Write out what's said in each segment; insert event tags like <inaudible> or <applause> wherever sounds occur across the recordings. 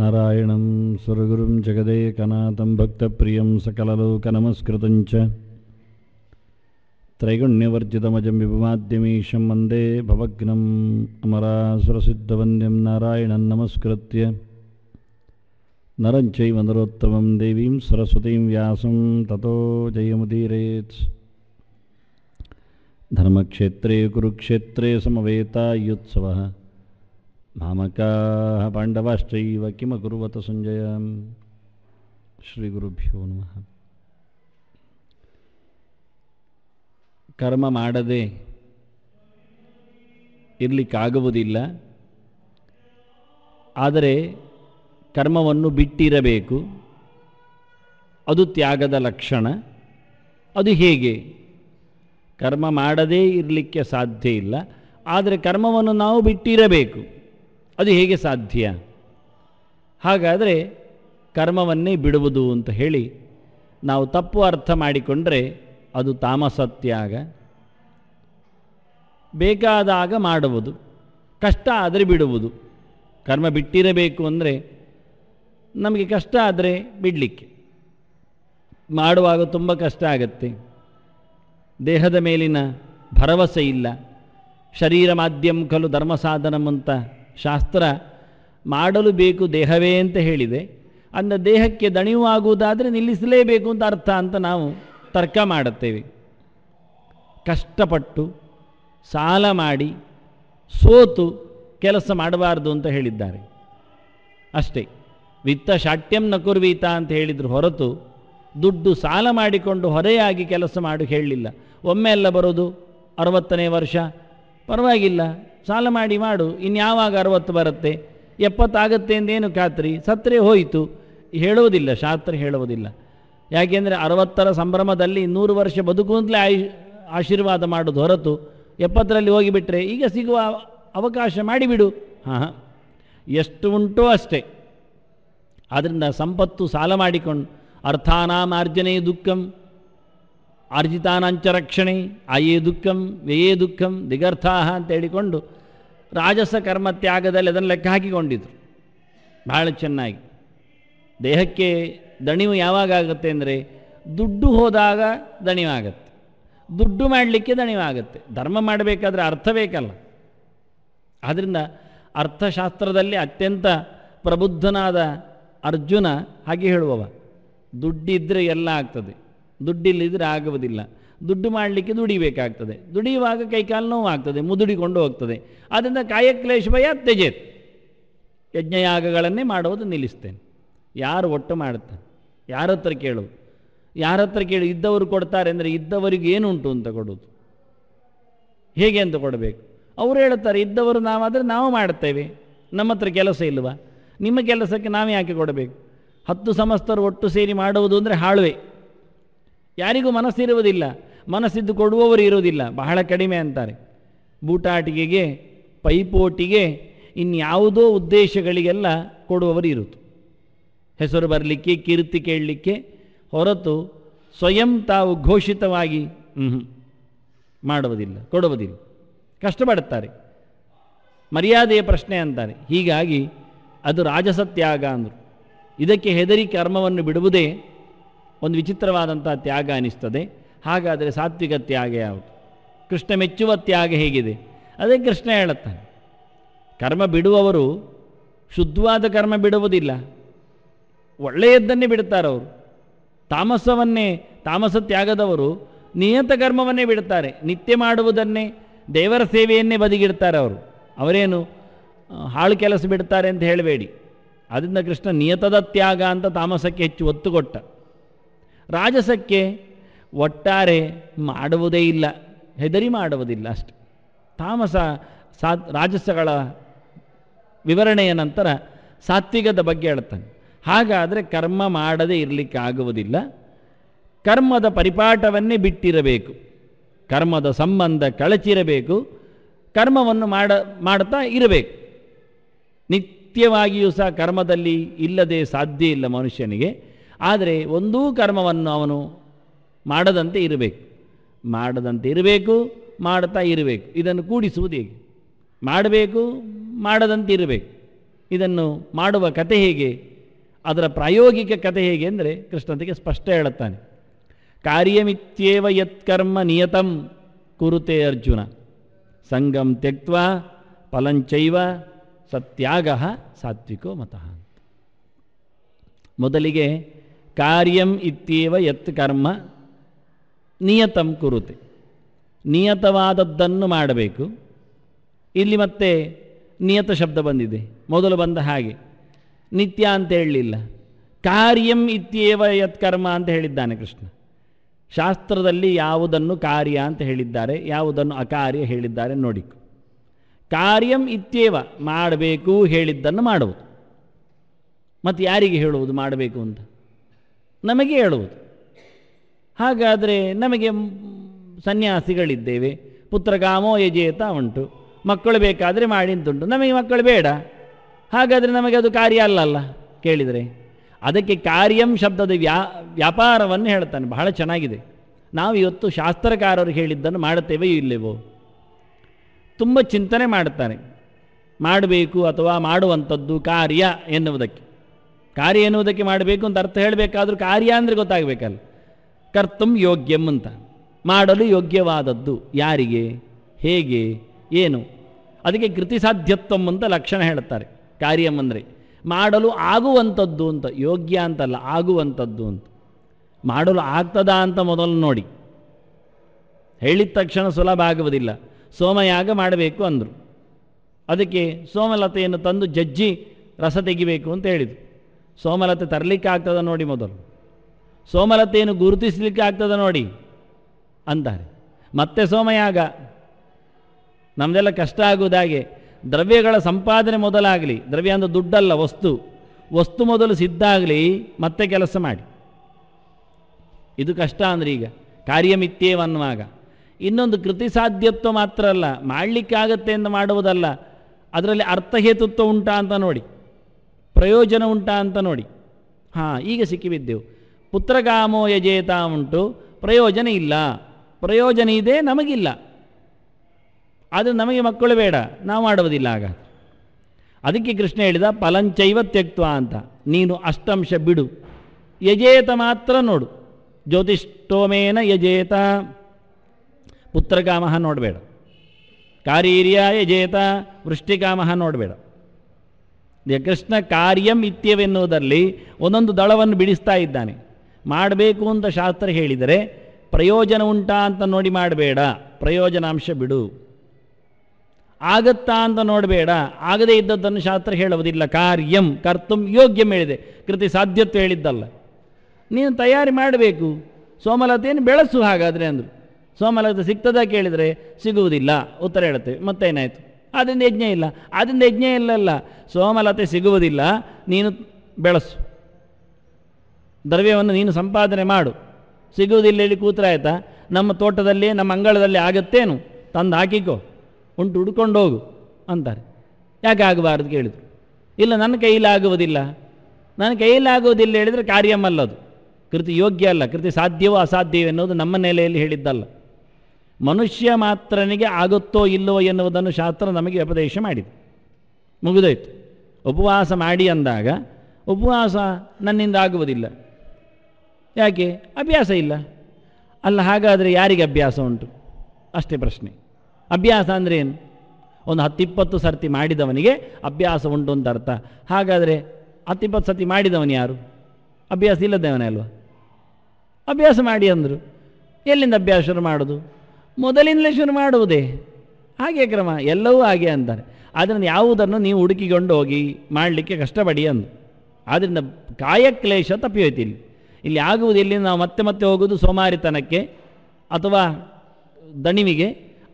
नारायणं सुरगुरुं जगदेकनाथं भक्तप्रियं सकललोकनमस्कृतं च त्रैगुण्यवर्जितमजं वंदे वन्दे अमरासुर सिद्धवंद्यम नारायण नमस्कृत नरं चैव देवी सरस्वती व्या तथो ततो जयमुदीरेत् ಧರ್ಮಕ್ಷೇತ್ರೇ ಕುರುಕ್ಷೇತ್ರೇ ಸಮವೇತಾಯುತ್ಸವಃ ನಾಮಕಾಃ ಪಾಂಡವಾಶ್ಚೈವ ಕುರುವತ ಸಂಜಯ ಶ್ರೀ ಗುರುಭ್ಯೋ ನಮಃ ಕರ್ಮ ಮಾಡದೆ ಇರಲಿಕ್ಕಾಗುವುದಿಲ್ಲ ಆದರೆ ಕರ್ಮವನ್ನು ಬಿಟ್ಟಿರಬೇಕು ಅದು ತ್ಯಾಗದ ಲಕ್ಷಣ ಅದು ಹೇಗೆ ಕರ್ಮ ಮಾಡದೇ ಇರಲಿಕ್ಕೆ ಸಾಧ್ಯ ಇಲ್ಲ ಆದರೆ ಕರ್ಮವನ್ನು ನಾವು ಬಿಟ್ಟಿರಬೇಕು ಅದು ಹೇಗೆ ಸಾಧ್ಯ ಹಾಗಾದರೆ ಕರ್ಮವನ್ನೇ ಬಿಡುವುದು ಅಂತ ಹೇಳಿ ನಾವು ತಪ್ಪು ಅರ್ಥ ಮಾಡಿಕೊಂಡರೆ ಅದು ತಾಮಸತ್ಯಾಗ ಬೇಕಾದಾಗ ಮಾಡುವುದು ಕಷ್ಟ ಆದರೆ ಬಿಡುವುದು ಕರ್ಮ ಬಿಟ್ಟಿರಬೇಕು ಅಂದರೆ ನಮಗೆ ಕಷ್ಟ ಆದರೆ ಬಿಡಲಿಕ್ಕೆ ಮಾಡುವಾಗ ತುಂಬ ಕಷ್ಟ ಆಗತ್ತೆ ದೇಹದ ಮೇಲಿನ ಭರವಸೆ ಇಲ್ಲ ಶರೀರ ಮಾಧ್ಯಮ ಕಲು ಧರ್ಮ ಸಾಧನಮಂತ ಶಾಸ್ತ್ರ ಮಾಡಲು ಬೇಕು ದೇಹವೇ ಅಂತ ಹೇಳಿದೆ ಅಂದ ದೇಹಕ್ಕೆ ದಣಿವಾಗುವುದಾದರೆ ನಿಲ್ಲಿಸಲೇಬೇಕು ಅಂತ ಅರ್ಥ ಅಂತ ನಾವು ತರ್ಕ ಮಾಡುತ್ತೇವೆ ಕಷ್ಟಪಟ್ಟು ಸಾಲ ಮಾಡಿ ಸೋತು ಕೆಲಸ ಮಾಡಬಾರ್ದು ಅಂತ ಹೇಳಿದ್ದಾರೆ ಅಷ್ಟೇ ವಿತ್ತ ಶಾಟ್ಯಂ ನಕುರ್ವೀತ ಅಂತ ಹೇಳಿದ್ರು ಹೊರತು ದುಡ್ಡು ಸಾಲ ಮಾಡಿಕೊಂಡು ಹೊರೆಯಾಗಿ ಕೆಲಸ ಮಾಡು ಹೇಳಲಿಲ್ಲ ಒಮ್ಮೆ ಎಲ್ಲ ಬರೋದು ಅರವತ್ತನೇ ವರ್ಷ ಪರವಾಗಿಲ್ಲ ಸಾಲ ಮಾಡಿ ಮಾಡು ಇನ್ಯಾವಾಗ ಅರವತ್ತು ಬರುತ್ತೆ ಎಪ್ಪತ್ತಾಗತ್ತೆ ಅಂದೇನು ಖಾತ್ರಿ ಸತ್ರೆ ಹೋಯಿತು ಹೇಳುವುದಿಲ್ಲ ಶಾಸ್ತ್ರ ಹೇಳುವುದಿಲ್ಲ ಯಾಕೆಂದರೆ ಅರವತ್ತರ ಸಂಭ್ರಮದಲ್ಲಿ ನೂರು ವರ್ಷ ಬದುಕುವಂತಲೇ ಆಯು ಆಶೀರ್ವಾದ ಮಾಡೋದು ಹೊರತು ಎಪ್ಪತ್ತರಲ್ಲಿ ಹೋಗಿಬಿಟ್ರೆ ಈಗ ಸಿಗುವ ಅವಕಾಶ ಮಾಡಿಬಿಡು ಹಾಂ ಹಾಂ ಎಷ್ಟು ಉಂಟೋ ಅಷ್ಟೇ ಆದ್ದರಿಂದ ಸಂಪತ್ತು ಸಾಲ ಮಾಡಿಕೊಂಡು ಅರ್ಥಾನಾಮಾರ್ಜನೆಯ ದುಃಖಂ ಆರ್ಜಿತಾನಾಂಚ ರಕ್ಷಣೆ ಆಯೇ ದುಃಖಂ ವ್ಯಯೇ ದುಃಖಂ ದಿಗರ್ಥಾಹ ಅಂತ ಹೇಳಿಕೊಂಡು ರಾಜಸ ಕರ್ಮ ತ್ಯಾಗದಲ್ಲಿ ಅದನ್ನು ಲೆಕ್ಕ ಹಾಕಿಕೊಂಡಿದ್ರು ಬಹಳ ಚೆನ್ನಾಗಿ ದೇಹಕ್ಕೆ ದಣಿವು ಯಾವಾಗ ಅಂದರೆ ದುಡ್ಡು ಹೋದಾಗ ದಣಿವಾಗತ್ತೆ ದುಡ್ಡು ಮಾಡಲಿಕ್ಕೆ ದಣಿವಾಗುತ್ತೆ ಧರ್ಮ ಮಾಡಬೇಕಾದ್ರೆ ಅರ್ಥ ಬೇಕಲ್ಲ ಆದ್ದರಿಂದ ಅರ್ಥಶಾಸ್ತ್ರದಲ್ಲಿ ಅತ್ಯಂತ ಪ್ರಬುದ್ಧನಾದ ಅರ್ಜುನ ಹಾಗೆ ಹೇಳುವವ ದುಡ್ಡಿದ್ದರೆ ಎಲ್ಲ ಆಗ್ತದೆ ದುಡ್ಡಿಲ್ಲದಿದ್ರೆ ಆಗುವುದಿಲ್ಲ ದುಡ್ಡು ಮಾಡಲಿಕ್ಕೆ ದುಡಿಬೇಕಾಗ್ತದೆ ದುಡಿಯುವಾಗ ಕೈಕಾಲು ನೋವಾಗ್ತದೆ ಮುದುಡಿಕೊಂಡು ಹೋಗ್ತದೆ ಆದ್ದರಿಂದ ಕಾಯಕ್ಲೇಶ ಭಯ ತ್ಯಜೇತ್ ಯಜ್ಞಯಾಗಗಳನ್ನೇ ಮಾಡುವುದು ನಿಲ್ಲಿಸ್ತೇನೆ ಯಾರು ಒಟ್ಟು ಮಾಡುತ್ತ ಯಾರ ಹತ್ರ ಕೇಳು ಯಾರ ಹತ್ರ ಕೇಳು ಇದ್ದವರು ಕೊಡ್ತಾರೆ ಅಂದರೆ ಇದ್ದವರಿಗೆ ಏನುಂಟು ಅಂತ ಕೊಡೋದು ಹೇಗೆ ಅಂತ ಕೊಡಬೇಕು ಅವರು ಹೇಳ್ತಾರೆ ಇದ್ದವರು ನಾವಾದರೆ ನಾವು ಮಾಡ್ತೇವೆ ನಮ್ಮ ಹತ್ರ ಕೆಲಸ ಇಲ್ವಾ ನಿಮ್ಮ ಕೆಲಸಕ್ಕೆ ನಾವು ಯಾಕೆ ಕೊಡಬೇಕು ಹತ್ತು ಸಮಸ್ತರು ಒಟ್ಟು ಸೇರಿ ಮಾಡುವುದು ಅಂದರೆ ಹಾಳುವೆ ಯಾರಿಗೂ ಮನಸ್ಸಿರುವುದಿಲ್ಲ ಮನಸ್ಸಿದ್ದು ಕೊಡುವವರು ಇರುವುದಿಲ್ಲ ಬಹಳ ಕಡಿಮೆ ಅಂತಾರೆ ಬೂಟಾಟಿಕೆಗೆ ಪೈಪೋಟಿಗೆ ಇನ್ಯಾವುದೋ ಉದ್ದೇಶಗಳಿಗೆಲ್ಲ ಕೊಡುವವರು ಇರುವುದು ಹೆಸರು ಬರಲಿಕ್ಕೆ ಕೀರ್ತಿ ಕೇಳಲಿಕ್ಕೆ ಹೊರತು ಸ್ವಯಂ ತಾವು ಘೋಷಿತವಾಗಿ ಮಾಡುವುದಿಲ್ಲ ಕೊಡುವುದಿಲ್ಲ ಕಷ್ಟಪಡುತ್ತಾರೆ ಮರ್ಯಾದೆಯ ಪ್ರಶ್ನೆ ಅಂತಾರೆ ಹೀಗಾಗಿ ಅದು ರಾಜಸತ್ಯಾಗ ಅಂದರು ಇದಕ್ಕೆ ಹೆದರಿ ಕರ್ಮವನ್ನು ಬಿಡುವುದೇ ಒಂದು ವಿಚಿತ್ರವಾದಂಥ ತ್ಯಾಗ ಅನಿಸ್ತದೆ ಹಾಗಾದರೆ ಸಾತ್ವಿಕ ತ್ಯಾಗ ಯಾವುದು ಕೃಷ್ಣ ಮೆಚ್ಚುವ ತ್ಯಾಗ ಹೇಗಿದೆ ಅದೇ ಕೃಷ್ಣ ಹೇಳುತ್ತಾನೆ ಕರ್ಮ ಬಿಡುವವರು ಶುದ್ಧವಾದ ಕರ್ಮ ಬಿಡುವುದಿಲ್ಲ ಒಳ್ಳೆಯದ್ದನ್ನೇ ಅವರು ತಾಮಸವನ್ನೇ ತಾಮಸ ತ್ಯಾಗದವರು ನಿಯತ ಕರ್ಮವನ್ನೇ ಬಿಡುತ್ತಾರೆ ನಿತ್ಯ ಮಾಡುವುದನ್ನೇ ದೇವರ ಸೇವೆಯನ್ನೇ ಬದಿಗಿಡ್ತಾರೆ ಅವರು ಅವರೇನು ಹಾಳು ಕೆಲಸ ಬಿಡ್ತಾರೆ ಅಂತ ಹೇಳಬೇಡಿ ಅದರಿಂದ ಕೃಷ್ಣ ನಿಯತದ ತ್ಯಾಗ ಅಂತ ತಾಮಸಕ್ಕೆ ಹೆಚ್ಚು ಒತ್ತು ಕೊಟ್ಟ ರಾಜಸಕ್ಕೆ ಒಟ್ಟಾರೆ ಮಾಡುವುದೇ ಇಲ್ಲ ಹೆದರಿ ಮಾಡುವುದಿಲ್ಲ ಅಷ್ಟೆ ತಾಮಸ ಸಾತ್ ರಾಜಸಗಳ ವಿವರಣೆಯ ನಂತರ ಸಾತ್ವಿಕದ ಬಗ್ಗೆ ಹೇಳ್ತಾನೆ ಹಾಗಾದರೆ ಕರ್ಮ ಮಾಡದೇ ಇರಲಿಕ್ಕೆ ಆಗುವುದಿಲ್ಲ ಕರ್ಮದ ಪರಿಪಾಠವನ್ನೇ ಬಿಟ್ಟಿರಬೇಕು ಕರ್ಮದ ಸಂಬಂಧ ಕಳಚಿರಬೇಕು ಕರ್ಮವನ್ನು ಮಾಡ ಮಾಡ್ತಾ ಇರಬೇಕು ನಿತ್ಯವಾಗಿಯೂ ಸಹ ಕರ್ಮದಲ್ಲಿ ಇಲ್ಲದೆ ಸಾಧ್ಯ ಇಲ್ಲ ಮನುಷ್ಯನಿಗೆ ಆದರೆ ಒಂದೂ ಕರ್ಮವನ್ನು ಅವನು ಮಾಡದಂತೆ ಇರಬೇಕು ಮಾಡದಂತೆ ಇರಬೇಕು ಮಾಡ್ತಾ ಇರಬೇಕು ಇದನ್ನು ಕೂಡಿಸುವುದು ಹೇಗೆ ಮಾಡಬೇಕು ಮಾಡದಂತೆ ಇರಬೇಕು ಇದನ್ನು ಮಾಡುವ ಕತೆ ಹೇಗೆ ಅದರ ಪ್ರಾಯೋಗಿಕ ಕತೆ ಹೇಗೆ ಅಂದರೆ ಕೃಷ್ಣನಿಗೆ ಸ್ಪಷ್ಟ ಹೇಳುತ್ತಾನೆ ಕಾರ್ಯಮಿತ್ಯೇವ ಯತ್ಕರ್ಮ ನಿಯತಂ ಕುರುತೆ ಅರ್ಜುನ ಸಂಗಂ ತ್ಯಕ್ತ ಫಲಂಚೈವ ಸತ್ಯಾಗ ಸಾತ್ವಿಕೋ ಮತಃ ಮೊದಲಿಗೆ ಕಾರ್ಯಂ ಇತ್ಯೇವ ಯತ್ ಕರ್ಮ ನಿಯತಂ ಕುರುತೆ ನಿಯತವಾದದ್ದನ್ನು ಮಾಡಬೇಕು ಇಲ್ಲಿ ಮತ್ತೆ ನಿಯತ ಶಬ್ದ ಬಂದಿದೆ ಮೊದಲು ಬಂದ ಹಾಗೆ ನಿತ್ಯ ಅಂತ ಹೇಳಲಿಲ್ಲ ಕಾರ್ಯಂ ಇತ್ಯೇವ ಕರ್ಮ ಅಂತ ಹೇಳಿದ್ದಾನೆ ಕೃಷ್ಣ ಶಾಸ್ತ್ರದಲ್ಲಿ ಯಾವುದನ್ನು ಕಾರ್ಯ ಅಂತ ಹೇಳಿದ್ದಾರೆ ಯಾವುದನ್ನು ಅಕಾರ್ಯ ಹೇಳಿದ್ದಾರೆ ನೋಡಿ ಕಾರ್ಯಂ ಇತ್ಯೇವ ಮಾಡಬೇಕು ಹೇಳಿದ್ದನ್ನು ಮಾಡುವುದು ಮತ್ತು ಯಾರಿಗೆ ಹೇಳುವುದು ಮಾಡಬೇಕು ಅಂತ ನಮಗೆ ಹೇಳುವುದು ಹಾಗಾದರೆ ನಮಗೆ ಸನ್ಯಾಸಿಗಳಿದ್ದೇವೆ ಪುತ್ರಕಾಮೋ ಯಜೇತ ಉಂಟು ಮಕ್ಕಳು ಬೇಕಾದರೆ ಮಾಡಿ ನಮಗೆ ಮಕ್ಕಳು ಬೇಡ ಹಾಗಾದರೆ ನಮಗೆ ಅದು ಕಾರ್ಯ ಅಲ್ಲಲ್ಲ ಕೇಳಿದರೆ ಅದಕ್ಕೆ ಕಾರ್ಯಂ ಶಬ್ದದ ವ್ಯಾ ವ್ಯಾಪಾರವನ್ನು ಹೇಳ್ತಾನೆ ಬಹಳ ಚೆನ್ನಾಗಿದೆ ನಾವು ಇವತ್ತು ಶಾಸ್ತ್ರಕಾರರು ಹೇಳಿದ್ದನ್ನು ಮಾಡುತ್ತೇವೆ ಇಲ್ಲವೋ ತುಂಬ ಚಿಂತನೆ ಮಾಡುತ್ತಾರೆ ಮಾಡಬೇಕು ಅಥವಾ ಮಾಡುವಂಥದ್ದು ಕಾರ್ಯ ಎನ್ನುವುದಕ್ಕೆ ಕಾರ್ಯ ಎನ್ನುವುದಕ್ಕೆ ಮಾಡಬೇಕು ಅಂತ ಅರ್ಥ ಹೇಳಬೇಕಾದ್ರೂ ಕಾರ್ಯ ಅಂದರೆ ಗೊತ್ತಾಗಬೇಕಲ್ಲ ಕರ್ತಂ ಯೋಗ್ಯಂ ಅಂತ ಮಾಡಲು ಯೋಗ್ಯವಾದದ್ದು ಯಾರಿಗೆ ಹೇಗೆ ಏನು ಅದಕ್ಕೆ ಕೃತಿ ಸಾಧ್ಯತ್ವಂ ಅಂತ ಲಕ್ಷಣ ಹೇಳುತ್ತಾರೆ ಕಾರ್ಯಂ ಅಂದರೆ ಮಾಡಲು ಆಗುವಂಥದ್ದು ಅಂತ ಯೋಗ್ಯ ಅಂತಲ್ಲ ಆಗುವಂಥದ್ದು ಅಂತ ಮಾಡಲು ಆಗ್ತದಾ ಅಂತ ಮೊದಲು ನೋಡಿ ಹೇಳಿದ ತಕ್ಷಣ ಸುಲಭ ಆಗುವುದಿಲ್ಲ ಸೋಮಯಾಗ ಮಾಡಬೇಕು ಅಂದರು ಅದಕ್ಕೆ ಸೋಮಲತೆಯನ್ನು ತಂದು ಜಜ್ಜಿ ರಸ ತೆಗಿಬೇಕು ಅಂತ ಹೇಳಿದರು ಸೋಮಲತೆ ತರಲಿಕ್ಕೆ ಆಗ್ತದ ನೋಡಿ ಮೊದಲು ಸೋಮಲತೆಯನ್ನು ಗುರುತಿಸಲಿಕ್ಕೆ ಆಗ್ತದ ನೋಡಿ ಅಂತಾರೆ ಮತ್ತೆ ಸೋಮಯಾಗ ನಮ್ದೆಲ್ಲ ಕಷ್ಟ ಆಗುವುದಾಗೆ ದ್ರವ್ಯಗಳ ಸಂಪಾದನೆ ಮೊದಲಾಗಲಿ ದ್ರವ್ಯ ಅಂದರೆ ದುಡ್ಡಲ್ಲ ವಸ್ತು ವಸ್ತು ಮೊದಲು ಸಿದ್ಧ ಆಗಲಿ ಮತ್ತೆ ಕೆಲಸ ಮಾಡಿ ಇದು ಕಷ್ಟ ಅಂದರೆ ಈಗ ಕಾರ್ಯಮಿತ್ಯವನ್ನುವಾಗ ಅನ್ನುವಾಗ ಇನ್ನೊಂದು ಕೃತಿ ಸಾಧ್ಯತ್ವ ಮಾತ್ರ ಅಲ್ಲ ಮಾಡಲಿಕ್ಕಾಗತ್ತೆ ಎಂದು ಮಾಡುವುದಲ್ಲ ಅದರಲ್ಲಿ ಅರ್ಥಹೇತುತ್ವ ಉಂಟಾ ಅಂತ ನೋಡಿ ಪ್ರಯೋಜನ ಉಂಟಾ ಅಂತ ನೋಡಿ ಹಾಂ ಈಗ ಸಿಕ್ಕಿಬಿದ್ದೆವು ಪುತ್ರಕಾಮೋ ಯಜೇತ ಉಂಟು ಪ್ರಯೋಜನ ಇಲ್ಲ ಪ್ರಯೋಜನ ಇದೆ ನಮಗಿಲ್ಲ ಆದರೆ ನಮಗೆ ಮಕ್ಕಳು ಬೇಡ ನಾವು ಮಾಡುವುದಿಲ್ಲ ಆಗ ಅದಕ್ಕೆ ಕೃಷ್ಣ ಹೇಳಿದ ಫಲಂಚೈವ ತ್ಯಕ್ತ್ವ ಅಂತ ನೀನು ಅಷ್ಟಂಶ ಬಿಡು ಯಜೇತ ಮಾತ್ರ ನೋಡು ಜ್ಯೋತಿಷ್ಠೋಮೇನ ಯಜೇತ ಪುತ್ರಕಾಮಹ ನೋಡಬೇಡ ಕಾರೀರ್ಯ ಯಜೇತ ವೃಷ್ಟಿಕಾಮಹ ನೋಡಬೇಡ ಕೃಷ್ಣ ಕಾರ್ಯಂ ಇತ್ಯವೆನ್ನುವುದರಲ್ಲಿ ಒಂದೊಂದು ದಳವನ್ನು ಬಿಡಿಸ್ತಾ ಇದ್ದಾನೆ ಮಾಡಬೇಕು ಅಂತ ಶಾಸ್ತ್ರ ಹೇಳಿದರೆ ಪ್ರಯೋಜನ ಉಂಟಾ ಅಂತ ನೋಡಿ ಮಾಡಬೇಡ ಪ್ರಯೋಜನಾಂಶ ಬಿಡು ಆಗತ್ತಾ ಅಂತ ನೋಡಬೇಡ ಆಗದೇ ಇದ್ದದ್ದನ್ನು ಶಾಸ್ತ್ರ ಹೇಳುವುದಿಲ್ಲ ಕಾರ್ಯಂ ಕರ್ತು ಯೋಗ್ಯಂ ಹೇಳಿದೆ ಕೃತಿ ಸಾಧ್ಯತ್ವ ಹೇಳಿದ್ದಲ್ಲ ನೀನು ತಯಾರಿ ಮಾಡಬೇಕು ಸೋಮಲತೆಯನ್ನು ಬೆಳೆಸು ಹಾಗಾದರೆ ಅಂದರು ಸೋಮಲತೆ ಸಿಗ್ತದ ಕೇಳಿದರೆ ಸಿಗುವುದಿಲ್ಲ ಉತ್ತರ ಹೇಳುತ್ತೇವೆ ಮತ್ತೇನಾಯಿತು ಅದರಿಂದ ಯಜ್ಞ ಇಲ್ಲ ಅದರಿಂದ ಯಜ್ಞ ಇಲ್ಲಲ್ಲ ಸೋಮಲತೆ ಸಿಗುವುದಿಲ್ಲ ನೀನು ಬೆಳೆಸು ದ್ರವ್ಯವನ್ನು ನೀನು ಸಂಪಾದನೆ ಮಾಡು ಸಿಗುವುದಿಲ್ಲ ಹೇಳಿ ಕೂತ್ರಾಯ್ತಾ ನಮ್ಮ ತೋಟದಲ್ಲಿ ನಮ್ಮ ಅಂಗಳದಲ್ಲಿ ಆಗತ್ತೇನು ತಂದು ಹಾಕಿಕೋ ಉಂಟು ಹುಡ್ಕೊಂಡು ಹೋಗು ಅಂತಾರೆ ಯಾಕೆ ಆಗಬಾರ್ದು ಕೇಳಿದ್ರು ಇಲ್ಲ ನನ್ನ ಕೈಯಲ್ಲಿ ಆಗುವುದಿಲ್ಲ ನನ್ನ ಕೈಯಲ್ಲಿ ಆಗುವುದಿಲ್ಲ ಹೇಳಿದರೆ ಕಾರ್ಯಮಲ್ಲದು ಕೃತಿ ಯೋಗ್ಯ ಅಲ್ಲ ಕೃತಿ ಸಾಧ್ಯವೋ ಅಸಾಧ್ಯವೋ ಎನ್ನುವುದು ನಮ್ಮ ನೆಲೆಯಲ್ಲಿ ಹೇಳಿದ್ದಲ್ಲ ಮನುಷ್ಯ ಮಾತ್ರನಿಗೆ ಆಗುತ್ತೋ ಇಲ್ಲವೋ ಎನ್ನುವುದನ್ನು ಶಾಸ್ತ್ರ ನಮಗೆ ಉಪದೇಶ ಮಾಡಿದೆ ಮುಗಿದೋಯ್ತು ಉಪವಾಸ ಮಾಡಿ ಅಂದಾಗ ಉಪವಾಸ ನನ್ನಿಂದ ಆಗುವುದಿಲ್ಲ ಯಾಕೆ ಅಭ್ಯಾಸ ಇಲ್ಲ ಅಲ್ಲ ಹಾಗಾದರೆ ಯಾರಿಗೆ ಅಭ್ಯಾಸ ಉಂಟು ಅಷ್ಟೇ ಪ್ರಶ್ನೆ ಅಭ್ಯಾಸ ಅಂದರೆ ಏನು ಒಂದು ಹತ್ತಿಪ್ಪತ್ತು ಸರ್ತಿ ಮಾಡಿದವನಿಗೆ ಅಭ್ಯಾಸ ಉಂಟು ಅಂತ ಅರ್ಥ ಹಾಗಾದರೆ ಹತ್ತಿಪ್ಪತ್ತು ಸರ್ತಿ ಮಾಡಿದವನು ಯಾರು ಅಭ್ಯಾಸ ಇಲ್ಲದವನೇ ಅಲ್ವಾ ಅಭ್ಯಾಸ ಮಾಡಿ ಅಂದರು ಎಲ್ಲಿಂದ ಅಭ್ಯಾಸ ಶುರು ಮಾಡೋದು ಮೊದಲಿಂದಲೇ ಶುರು ಮಾಡುವುದೇ ಹಾಗೆ ಕ್ರಮ ಎಲ್ಲವೂ ಹಾಗೆ ಅಂತಾರೆ ಆದ್ದರಿಂದ ಯಾವುದನ್ನು ನೀವು ಹುಡುಕಿಕೊಂಡು ಹೋಗಿ ಮಾಡಲಿಕ್ಕೆ ಕಷ್ಟಪಡಿ ಅಂದು ಆದ್ದರಿಂದ ಕಾಯಕ್ಲೇಶ ತಪ್ಪಿ ಇಲ್ಲಿ ಇಲ್ಲಿ ಆಗುವುದು ಇಲ್ಲಿ ನಾವು ಮತ್ತೆ ಮತ್ತೆ ಹೋಗುವುದು ಸೋಮಾರಿತನಕ್ಕೆ ಅಥವಾ ದಣಿವಿಗೆ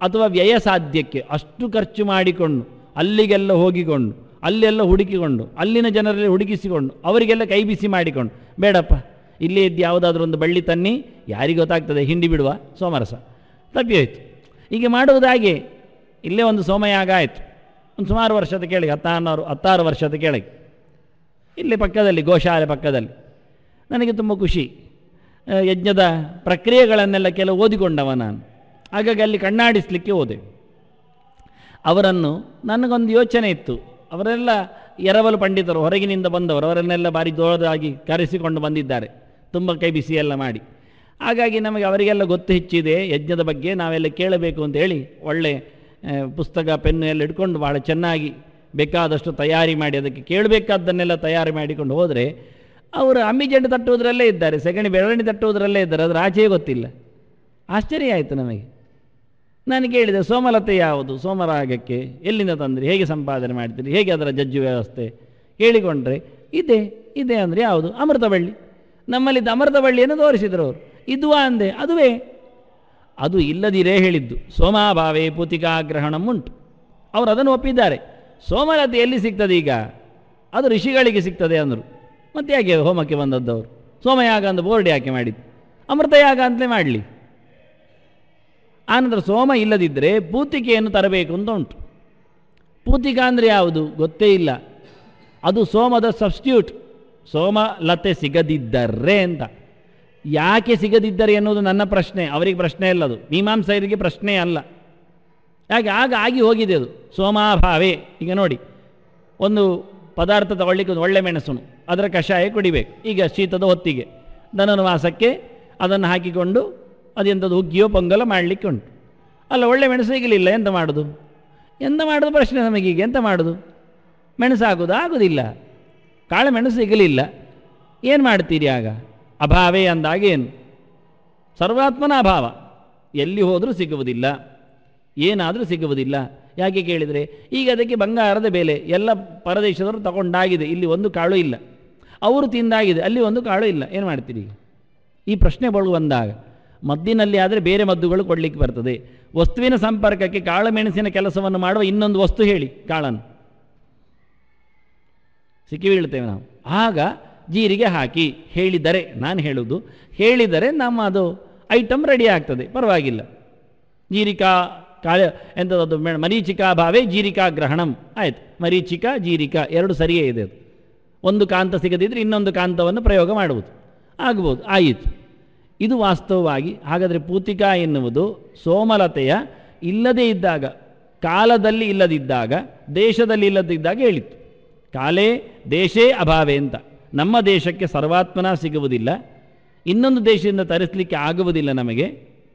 ಅಥವಾ ವ್ಯಯ ಸಾಧ್ಯಕ್ಕೆ ಅಷ್ಟು ಖರ್ಚು ಮಾಡಿಕೊಂಡು ಅಲ್ಲಿಗೆಲ್ಲ ಹೋಗಿಕೊಂಡು ಅಲ್ಲೆಲ್ಲ ಹುಡುಕಿಕೊಂಡು ಅಲ್ಲಿನ ಜನರಲ್ಲಿ ಹುಡುಕಿಸಿಕೊಂಡು ಅವರಿಗೆಲ್ಲ ಕೈ ಬಿಸಿ ಮಾಡಿಕೊಂಡು ಬೇಡಪ್ಪ ಇಲ್ಲೇ ಇದ್ದು ಯಾವುದಾದ್ರೂ ಒಂದು ಬಳ್ಳಿ ತನ್ನಿ ಯಾರಿಗೆ ಗೊತ್ತಾಗ್ತದೆ ಹಿಂಡಿ ಬಿಡುವ ಸೋಮರಸ ಲಭ್ಯವಿತ್ತು ಹೀಗೆ ಮಾಡುವುದಾಗಿ ಇಲ್ಲೇ ಒಂದು ಸೋಮಯಾಗ ಆಯಿತು ಒಂದು ಸುಮಾರು ವರ್ಷದ ಕೆಳಗೆ ಹತ್ತಾರು ಹತ್ತಾರು ವರ್ಷದ ಕೆಳಗೆ ಇಲ್ಲಿ ಪಕ್ಕದಲ್ಲಿ ಗೋಶಾಲೆ ಪಕ್ಕದಲ್ಲಿ ನನಗೆ ತುಂಬ ಖುಷಿ ಯಜ್ಞದ ಪ್ರಕ್ರಿಯೆಗಳನ್ನೆಲ್ಲ ಕೆಲವು ಓದಿಕೊಂಡವ ನಾನು ಹಾಗಾಗಿ ಅಲ್ಲಿ ಕಣ್ಣಾಡಿಸ್ಲಿಕ್ಕೆ ಹೋದೆ ಅವರನ್ನು ನನಗೊಂದು ಯೋಚನೆ ಇತ್ತು ಅವರೆಲ್ಲ ಎರವಲು ಪಂಡಿತರು ಹೊರಗಿನಿಂದ ಬಂದವರು ಅವರನ್ನೆಲ್ಲ ಭಾರಿ ದೊಡ್ಡದಾಗಿ ಕರೆಸಿಕೊಂಡು ಬಂದಿದ್ದಾರೆ ತುಂಬ ಕೈ ಬಿಸಿಯೆಲ್ಲ ಮಾಡಿ ಹಾಗಾಗಿ ನಮಗೆ ಅವರಿಗೆಲ್ಲ ಗೊತ್ತು ಹೆಚ್ಚಿದೆ ಯಜ್ಞದ ಬಗ್ಗೆ ನಾವೆಲ್ಲ ಕೇಳಬೇಕು ಅಂತ ಹೇಳಿ ಒಳ್ಳೆ ಪುಸ್ತಕ ಪೆನ್ನು ಎಲ್ಲ ಇಟ್ಕೊಂಡು ಭಾಳ ಚೆನ್ನಾಗಿ ಬೇಕಾದಷ್ಟು ತಯಾರಿ ಮಾಡಿ ಅದಕ್ಕೆ ಕೇಳಬೇಕಾದ್ದನ್ನೆಲ್ಲ ತಯಾರಿ ಮಾಡಿಕೊಂಡು ಹೋದರೆ ಅವರು ಅಮಿಜೆಂಟ್ ತಟ್ಟುವುದರಲ್ಲೇ ಇದ್ದಾರೆ ಸೆಗಣಿ ಬೆಳವಣಿ ತಟ್ಟುವುದರಲ್ಲೇ ಇದ್ದಾರೆ ಅದರ ಆಚೆಯೇ ಗೊತ್ತಿಲ್ಲ ಆಶ್ಚರ್ಯ ಆಯಿತು ನಮಗೆ ನಾನು ಕೇಳಿದೆ ಸೋಮಲತೆ ಯಾವುದು ಸೋಮರಾಗಕ್ಕೆ ಎಲ್ಲಿಂದ ತಂದ್ರಿ ಹೇಗೆ ಸಂಪಾದನೆ ಮಾಡ್ತೀರಿ ಹೇಗೆ ಅದರ ಜಜ್ಜು ವ್ಯವಸ್ಥೆ ಕೇಳಿಕೊಂಡ್ರೆ ಇದೆ ಇದೆ ಅಂದರೆ ಯಾವುದು ಅಮೃತ ಬಳ್ಳಿ ನಮ್ಮಲ್ಲಿದ್ದ ಅಮೃತ ಬಳ್ಳಿಯನ್ನು ತೋರಿಸಿದರು ಅವರು ಇದ್ವಾ ಅಂದೆ ಅದುವೇ ಅದು ಇಲ್ಲದಿರೇ ಹೇಳಿದ್ದು ಸೋಮಾಭಾವೇ ಪೂತಿಕಾಗ್ರಹಣಂ ಉಂಟು ಅವರು ಅದನ್ನು ಒಪ್ಪಿದ್ದಾರೆ ಸೋಮಲತೆ ಎಲ್ಲಿ ಸಿಗ್ತದೆ ಈಗ ಅದು ಋಷಿಗಳಿಗೆ ಸಿಗ್ತದೆ ಅಂದರು ಮತ್ತೆ ಯಾಕೆ ಹೋಮಕ್ಕೆ ಬಂದದ್ದು ಅವರು ಸೋಮಯಾಗ ಅಂದು ಬೋರ್ಡ್ ಯಾಕೆ ಮಾಡಿದ್ದು ಅಮೃತಯಾಗ ಅಂತಲೇ ಮಾಡಲಿ ಆನಂತರ ಸೋಮ ಇಲ್ಲದಿದ್ದರೆ ಪೂತಿಕೆಯನ್ನು ತರಬೇಕು ಅಂತ ಉಂಟು ಪೂತಿಕ ಅಂದರೆ ಯಾವುದು ಗೊತ್ತೇ ಇಲ್ಲ ಅದು ಸೋಮದ ಸಬ್ಸ್ಟ್ಯೂಟ್ ಸೋಮ ಲತೆ ಸಿಗದಿದ್ದರೆ ಅಂತ ಯಾಕೆ ಸಿಗದಿದ್ದರೆ ಎನ್ನುವುದು ನನ್ನ ಪ್ರಶ್ನೆ ಅವರಿಗೆ ಪ್ರಶ್ನೆ ಇಲ್ಲದು ಮೀಮಾಂಸೆಯರಿಗೆ ಪ್ರಶ್ನೆ ಅಲ್ಲ ಯಾಕೆ ಆಗ ಆಗಿ ಹೋಗಿದೆ ಅದು ಸೋಮಾಭಾವೆ ಈಗ ನೋಡಿ ಒಂದು ಪದಾರ್ಥ ತಗೊಳ್ಳಿಕ್ಕೆ ಒಂದು ಒಳ್ಳೆ ಮೆಣಸನು ಅದರ ಕಷಾಯ ಕುಡಿಬೇಕು ಈಗ ಶೀತದ ಹೊತ್ತಿಗೆ ಧನನುವಾಸಕ್ಕೆ ಅದನ್ನು ಹಾಕಿಕೊಂಡು ಅದೆಂಥದ್ದು ಉಗ್ಗಿಯೋ ಪೊಂಗಲೋ ಮಾಡಲಿಕ್ಕೆ ಉಂಟು ಅಲ್ಲ ಒಳ್ಳೆ ಮೆಣಸು ಸಿಗಲಿಲ್ಲ ಎಂತ ಮಾಡೋದು ಎಂತ ಮಾಡೋದು ಪ್ರಶ್ನೆ ನಮಗೀಗ ಎಂತ ಮಾಡೋದು ಮೆಣಸು ಆಗೋದು ಆಗೋದಿಲ್ಲ ಕಾಳು ಮೆಣಸು ಸಿಗಲಿಲ್ಲ ಏನು ಮಾಡ್ತೀರಿ ಆಗ ಅಭಾವೇ ಅಂದಾಗೇನು ಸರ್ವಾತ್ಮನ ಅಭಾವ ಎಲ್ಲಿ ಹೋದರೂ ಸಿಗುವುದಿಲ್ಲ ಏನಾದರೂ ಸಿಗುವುದಿಲ್ಲ ಯಾಕೆ ಕೇಳಿದರೆ ಈಗ ಅದಕ್ಕೆ ಬಂಗಾರದ ಬೆಲೆ ಎಲ್ಲ ಪರದೇಶದವರು ತಗೊಂಡಾಗಿದೆ ಇಲ್ಲಿ ಒಂದು ಕಾಳು ಇಲ್ಲ ಅವರು ತಿಂದಾಗಿದೆ ಅಲ್ಲಿ ಒಂದು ಕಾಳು ಇಲ್ಲ ಏನು ಮಾಡ್ತೀರಿ ಈ ಪ್ರಶ್ನೆ ಪ್ರಶ್ನೆಗಳು ಬಂದಾಗ ಮದ್ದಿನಲ್ಲಿ ಆದರೆ ಬೇರೆ ಮದ್ದುಗಳು ಕೊಡಲಿಕ್ಕೆ ಬರ್ತದೆ ವಸ್ತುವಿನ ಸಂಪರ್ಕಕ್ಕೆ ಕಾಳು ಮೆಣಸಿನ ಕೆಲಸವನ್ನು ಮಾಡುವ ಇನ್ನೊಂದು ವಸ್ತು ಹೇಳಿ ಕಾಳನ್ನು ಸಿಕ್ಕಿ ಬೀಳ್ತೇವೆ ನಾವು ಆಗ ಜೀರಿಗೆ ಹಾಕಿ ಹೇಳಿದರೆ ನಾನು ಹೇಳುವುದು ಹೇಳಿದರೆ ನಮ್ಮ ಅದು ಐಟಮ್ ರೆಡಿ ಆಗ್ತದೆ ಪರವಾಗಿಲ್ಲ ಜೀರಿಕಾ ಕಾಳ ಎಂಥದ್ದು ಮರೀಚಿಕಾ ಭಾವೆ ಜೀರಿಕಾ ಗ್ರಹಣಂ ಆಯಿತು ಮರೀಚಿಕಾ ಜೀರಿಕಾ ಎರಡು ಸರಿಯೇ ಇದೆ ಅದು ಒಂದು ಕಾಂತ ಸಿಗದಿದ್ದರೆ ಇನ್ನೊಂದು ಕಾಂತವನ್ನು ಪ್ರಯೋಗ ಮಾಡುವುದು ಆಗ್ಬೋದು ಆಯಿತು ಇದು ವಾಸ್ತವವಾಗಿ ಹಾಗಾದರೆ ಪೂತಿಕಾ ಎನ್ನುವುದು ಸೋಮಲತೆಯ ಇಲ್ಲದೇ ಇದ್ದಾಗ ಕಾಲದಲ್ಲಿ ಇಲ್ಲದಿದ್ದಾಗ ದೇಶದಲ್ಲಿ ಇಲ್ಲದಿದ್ದಾಗ ಹೇಳಿತ್ತು ಕಾಲೇ ದೇಶೇ ಅಭಾವೆ ಅಂತ ನಮ್ಮ ದೇಶಕ್ಕೆ ಸರ್ವಾತ್ಮನ ಸಿಗುವುದಿಲ್ಲ ಇನ್ನೊಂದು ದೇಶದಿಂದ ತರಿಸಲಿಕ್ಕೆ ಆಗುವುದಿಲ್ಲ ನಮಗೆ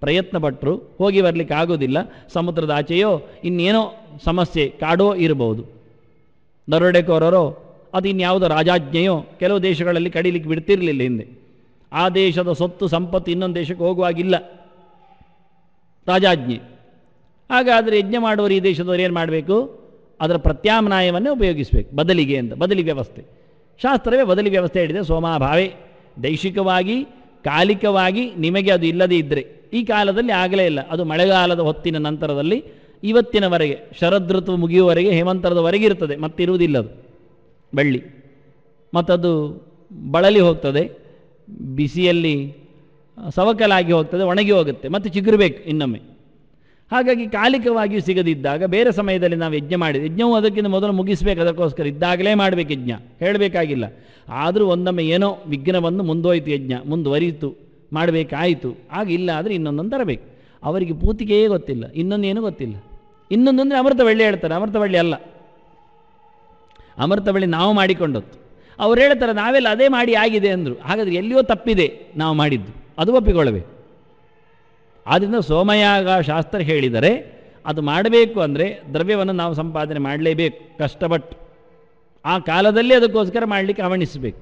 ಪ್ರಯತ್ನ ಪಟ್ಟರು ಹೋಗಿ ಬರಲಿಕ್ಕೆ ಆಗೋದಿಲ್ಲ ಸಮುದ್ರದ ಆಚೆಯೋ ಇನ್ನೇನೋ ಸಮಸ್ಯೆ ಕಾಡೋ ಇರಬಹುದು ದರೋಡೆಕೋರರೋ ಅದು ಇನ್ಯಾವುದೋ ರಾಜಾಜ್ಞೆಯೋ ಕೆಲವು ದೇಶಗಳಲ್ಲಿ ಕಡಿಲಿಕ್ಕೆ ಬಿಡ್ತಿರಲಿಲ್ಲ ಹಿಂದೆ ಆ ದೇಶದ ಸೊತ್ತು ಸಂಪತ್ತು ಇನ್ನೊಂದು ದೇಶಕ್ಕೆ ಹೋಗುವಾಗಿಲ್ಲ ರಾಜಾಜ್ಞೆ ಹಾಗಾದರೆ ಯಜ್ಞ ಮಾಡುವರು ಈ ದೇಶದವರು ಏನು ಮಾಡಬೇಕು ಅದರ ಪ್ರತ್ಯಾಮ್ನಾಯವನ್ನೇ ಉಪಯೋಗಿಸಬೇಕು ಬದಲಿಗೆ ಅಂತ ಬದಲಿ ವ್ಯವಸ್ಥೆ ಶಾಸ್ತ್ರವೇ ಬದಲಿ ವ್ಯವಸ್ಥೆ ಹೇಳಿದೆ ಸೋಮಾಭಾವೆ ದೈಶಿಕವಾಗಿ ಕಾಲಿಕವಾಗಿ ನಿಮಗೆ ಅದು ಇಲ್ಲದೇ ಇದ್ದರೆ ಈ ಕಾಲದಲ್ಲಿ ಆಗಲೇ ಇಲ್ಲ ಅದು ಮಳೆಗಾಲದ ಹೊತ್ತಿನ ನಂತರದಲ್ಲಿ ಇವತ್ತಿನವರೆಗೆ ಋತು ಮುಗಿಯುವವರೆಗೆ ಹೇಮಂತರದವರೆಗೆ ಇರ್ತದೆ ಮತ್ತಿರುವುದಿಲ್ಲ ಅದು ಬಳ್ಳಿ ಮತ್ತದು ಬಳಲಿ ಹೋಗ್ತದೆ ಬಿಸಿಯಲ್ಲಿ ಸವಕಲಾಗಿ ಹೋಗ್ತದೆ ಒಣಗಿ ಹೋಗುತ್ತೆ ಮತ್ತು ಚಿಗುರಬೇಕು ಇನ್ನೊಮ್ಮೆ ಹಾಗಾಗಿ ಕಾಲಿಕವಾಗಿಯೂ ಸಿಗದಿದ್ದಾಗ ಬೇರೆ ಸಮಯದಲ್ಲಿ ನಾವು ಯಜ್ಞ ಮಾಡಿದ ಯಜ್ಞವು ಅದಕ್ಕಿಂತ ಮೊದಲು ಮುಗಿಸಬೇಕು ಅದಕ್ಕೋಸ್ಕರ ಇದ್ದಾಗಲೇ ಮಾಡಬೇಕು ಯಜ್ಞ ಹೇಳಬೇಕಾಗಿಲ್ಲ ಆದರೂ ಒಂದೊಮ್ಮೆ ಏನೋ ವಿಘ್ನ ಬಂದು ಮುಂದೋಯಿತು ಯಜ್ಞ ಮುಂದುವರಿಯಿತು ಮಾಡಬೇಕಾಯಿತು ಆಗ ಇಲ್ಲ ಆದರೆ ಇನ್ನೊಂದೊಂದು ತರಬೇಕು ಅವರಿಗೆ ಪೂತಿಗೆಯೇ ಗೊತ್ತಿಲ್ಲ ಇನ್ನೊಂದೇನು ಗೊತ್ತಿಲ್ಲ ಇನ್ನೊಂದು ಅಮೃತವಳ್ಳಿ ಹೇಳ್ತಾರೆ ಅಮೃತ ಬಳ್ಳಿ ಅಲ್ಲ ಅಮೃತ ಬಳ್ಳಿ ನಾವು ಮಾಡಿಕೊಂಡದ್ದು ಅವ್ರು ಹೇಳ್ತಾರೆ ನಾವೆಲ್ಲ ಅದೇ ಮಾಡಿ ಆಗಿದೆ ಅಂದರು ಹಾಗಾದರೆ ಎಲ್ಲಿಯೋ ತಪ್ಪಿದೆ ನಾವು ಮಾಡಿದ್ದು ಅದು ಒಪ್ಪಿಕೊಳ್ಳಬೇಕು ಆದ್ದರಿಂದ ಸೋಮಯಾಗ ಶಾಸ್ತ್ರ ಹೇಳಿದರೆ ಅದು ಮಾಡಬೇಕು ಅಂದರೆ ದ್ರವ್ಯವನ್ನು ನಾವು ಸಂಪಾದನೆ ಮಾಡಲೇಬೇಕು ಕಷ್ಟಪಟ್ಟು ಆ ಕಾಲದಲ್ಲಿ ಅದಕ್ಕೋಸ್ಕರ ಮಾಡಲಿಕ್ಕೆ ಅವಣಿಸಬೇಕು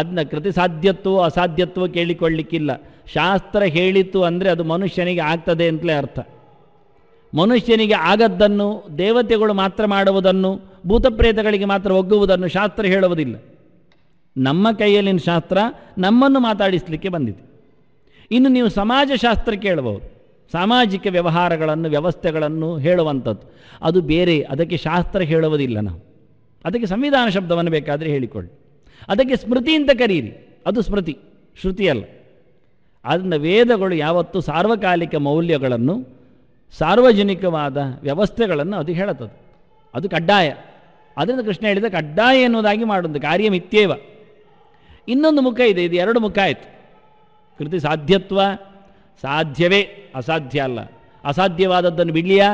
ಅದನ್ನ ಕೃತಿ ಸಾಧ್ಯತ್ವೋ ಅಸಾಧ್ಯತ್ವೋ ಕೇಳಿಕೊಳ್ಳಿಕ್ಕಿಲ್ಲ ಶಾಸ್ತ್ರ ಹೇಳಿತು ಅಂದರೆ ಅದು ಮನುಷ್ಯನಿಗೆ ಆಗ್ತದೆ ಅಂತಲೇ ಅರ್ಥ ಮನುಷ್ಯನಿಗೆ ಆಗದ್ದನ್ನು ದೇವತೆಗಳು ಮಾತ್ರ ಮಾಡುವುದನ್ನು ಭೂತಪ್ರೇತಗಳಿಗೆ ಮಾತ್ರ ಒಗ್ಗುವುದನ್ನು ಶಾಸ್ತ್ರ ಹೇಳುವುದಿಲ್ಲ ನಮ್ಮ ಕೈಯಲ್ಲಿನ ಶಾಸ್ತ್ರ ನಮ್ಮನ್ನು ಮಾತಾಡಿಸ್ಲಿಕ್ಕೆ ಬಂದಿದೆ ಇನ್ನು ನೀವು ಸಮಾಜಶಾಸ್ತ್ರ ಕೇಳಬಹುದು ಸಾಮಾಜಿಕ ವ್ಯವಹಾರಗಳನ್ನು ವ್ಯವಸ್ಥೆಗಳನ್ನು ಹೇಳುವಂಥದ್ದು ಅದು ಬೇರೆ ಅದಕ್ಕೆ ಶಾಸ್ತ್ರ ಹೇಳುವುದಿಲ್ಲ ನಾವು ಅದಕ್ಕೆ ಸಂವಿಧಾನ ಶಬ್ದವನ್ನು ಬೇಕಾದರೆ ಹೇಳಿಕೊಳ್ಳಿ ಅದಕ್ಕೆ ಸ್ಮೃತಿ ಅಂತ ಕರೀರಿ ಅದು ಸ್ಮೃತಿ ಶ್ರುತಿಯಲ್ಲ ಆದ್ದರಿಂದ ವೇದಗಳು ಯಾವತ್ತೂ ಸಾರ್ವಕಾಲಿಕ ಮೌಲ್ಯಗಳನ್ನು ಸಾರ್ವಜನಿಕವಾದ ವ್ಯವಸ್ಥೆಗಳನ್ನು ಅದು ಹೇಳುತ್ತದೆ ಅದು ಕಡ್ಡಾಯ ಅದರಿಂದ ಕೃಷ್ಣ ಹೇಳಿದ ಕಡ್ಡಾಯ ಎನ್ನುವುದಾಗಿ ಮಾಡೋದು ಕಾರ್ಯ ಇನ್ನೊಂದು ಮುಖ ಇದೆ ಇದು ಎರಡು ಮುಖ ಆಯಿತು ಕೃತಿ ಸಾಧ್ಯತ್ವ ಸಾಧ್ಯವೇ ಅಸಾಧ್ಯ ಅಲ್ಲ ಅಸಾಧ್ಯವಾದದ್ದನ್ನು ಬಿಡಲಿಯ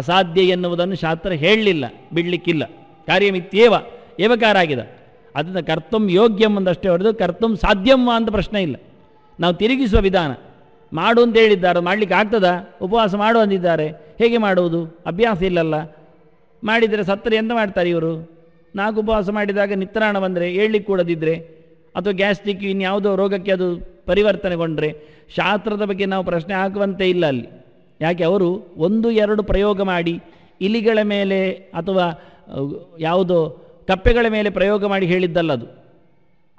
ಅಸಾಧ್ಯ ಎನ್ನುವುದನ್ನು ಶಾಸ್ತ್ರ ಹೇಳಲಿಲ್ಲ ಬಿಡ್ಲಿಕ್ಕಿಲ್ಲ ಕಾರ್ಯಮಿತ್ಯೇವ ಏವಕಾರ ಆಗಿದೆ ಅದನ್ನು ಕರ್ತಂ ಯೋಗ್ಯಂ ಅಂದಷ್ಟೇ ಹೊರದು ಕರ್ತಂ ಸಾಧ್ಯಂ ಅಂತ ಪ್ರಶ್ನೆ ಇಲ್ಲ ನಾವು ತಿರುಗಿಸುವ ವಿಧಾನ ಮಾಡು ಅಂತ ಹೇಳಿದ್ದಾರೆ ಮಾಡಲಿಕ್ಕೆ ಆಗ್ತದ ಉಪವಾಸ ಮಾಡು ಅಂದಿದ್ದಾರೆ ಹೇಗೆ ಮಾಡುವುದು ಅಭ್ಯಾಸ ಇಲ್ಲಲ್ಲ ಮಾಡಿದರೆ ಸತ್ತರೆ ಎಂತ ಮಾಡ್ತಾರೆ ಇವರು ನಾಲ್ಕು ಉಪವಾಸ ಮಾಡಿದಾಗ ನಿತ್ರಾಣ ಬಂದರೆ ಹೇಳಲಿಕ್ಕೆ ಕೂಡದಿದ್ದರೆ ಅಥವಾ ಗ್ಯಾಸ್ಟ್ರಿಕ್ ಇನ್ಯಾವುದೋ ರೋಗಕ್ಕೆ ಅದು ಪರಿವರ್ತನೆಗೊಂಡ್ರೆ ಶಾಸ್ತ್ರದ ಬಗ್ಗೆ ನಾವು ಪ್ರಶ್ನೆ ಹಾಕುವಂತೆ ಇಲ್ಲ ಅಲ್ಲಿ ಯಾಕೆ ಅವರು ಒಂದು ಎರಡು ಪ್ರಯೋಗ ಮಾಡಿ ಇಲಿಗಳ ಮೇಲೆ ಅಥವಾ ಯಾವುದೋ ಕಪ್ಪೆಗಳ ಮೇಲೆ ಪ್ರಯೋಗ ಮಾಡಿ ಹೇಳಿದ್ದಲ್ಲ ಅದು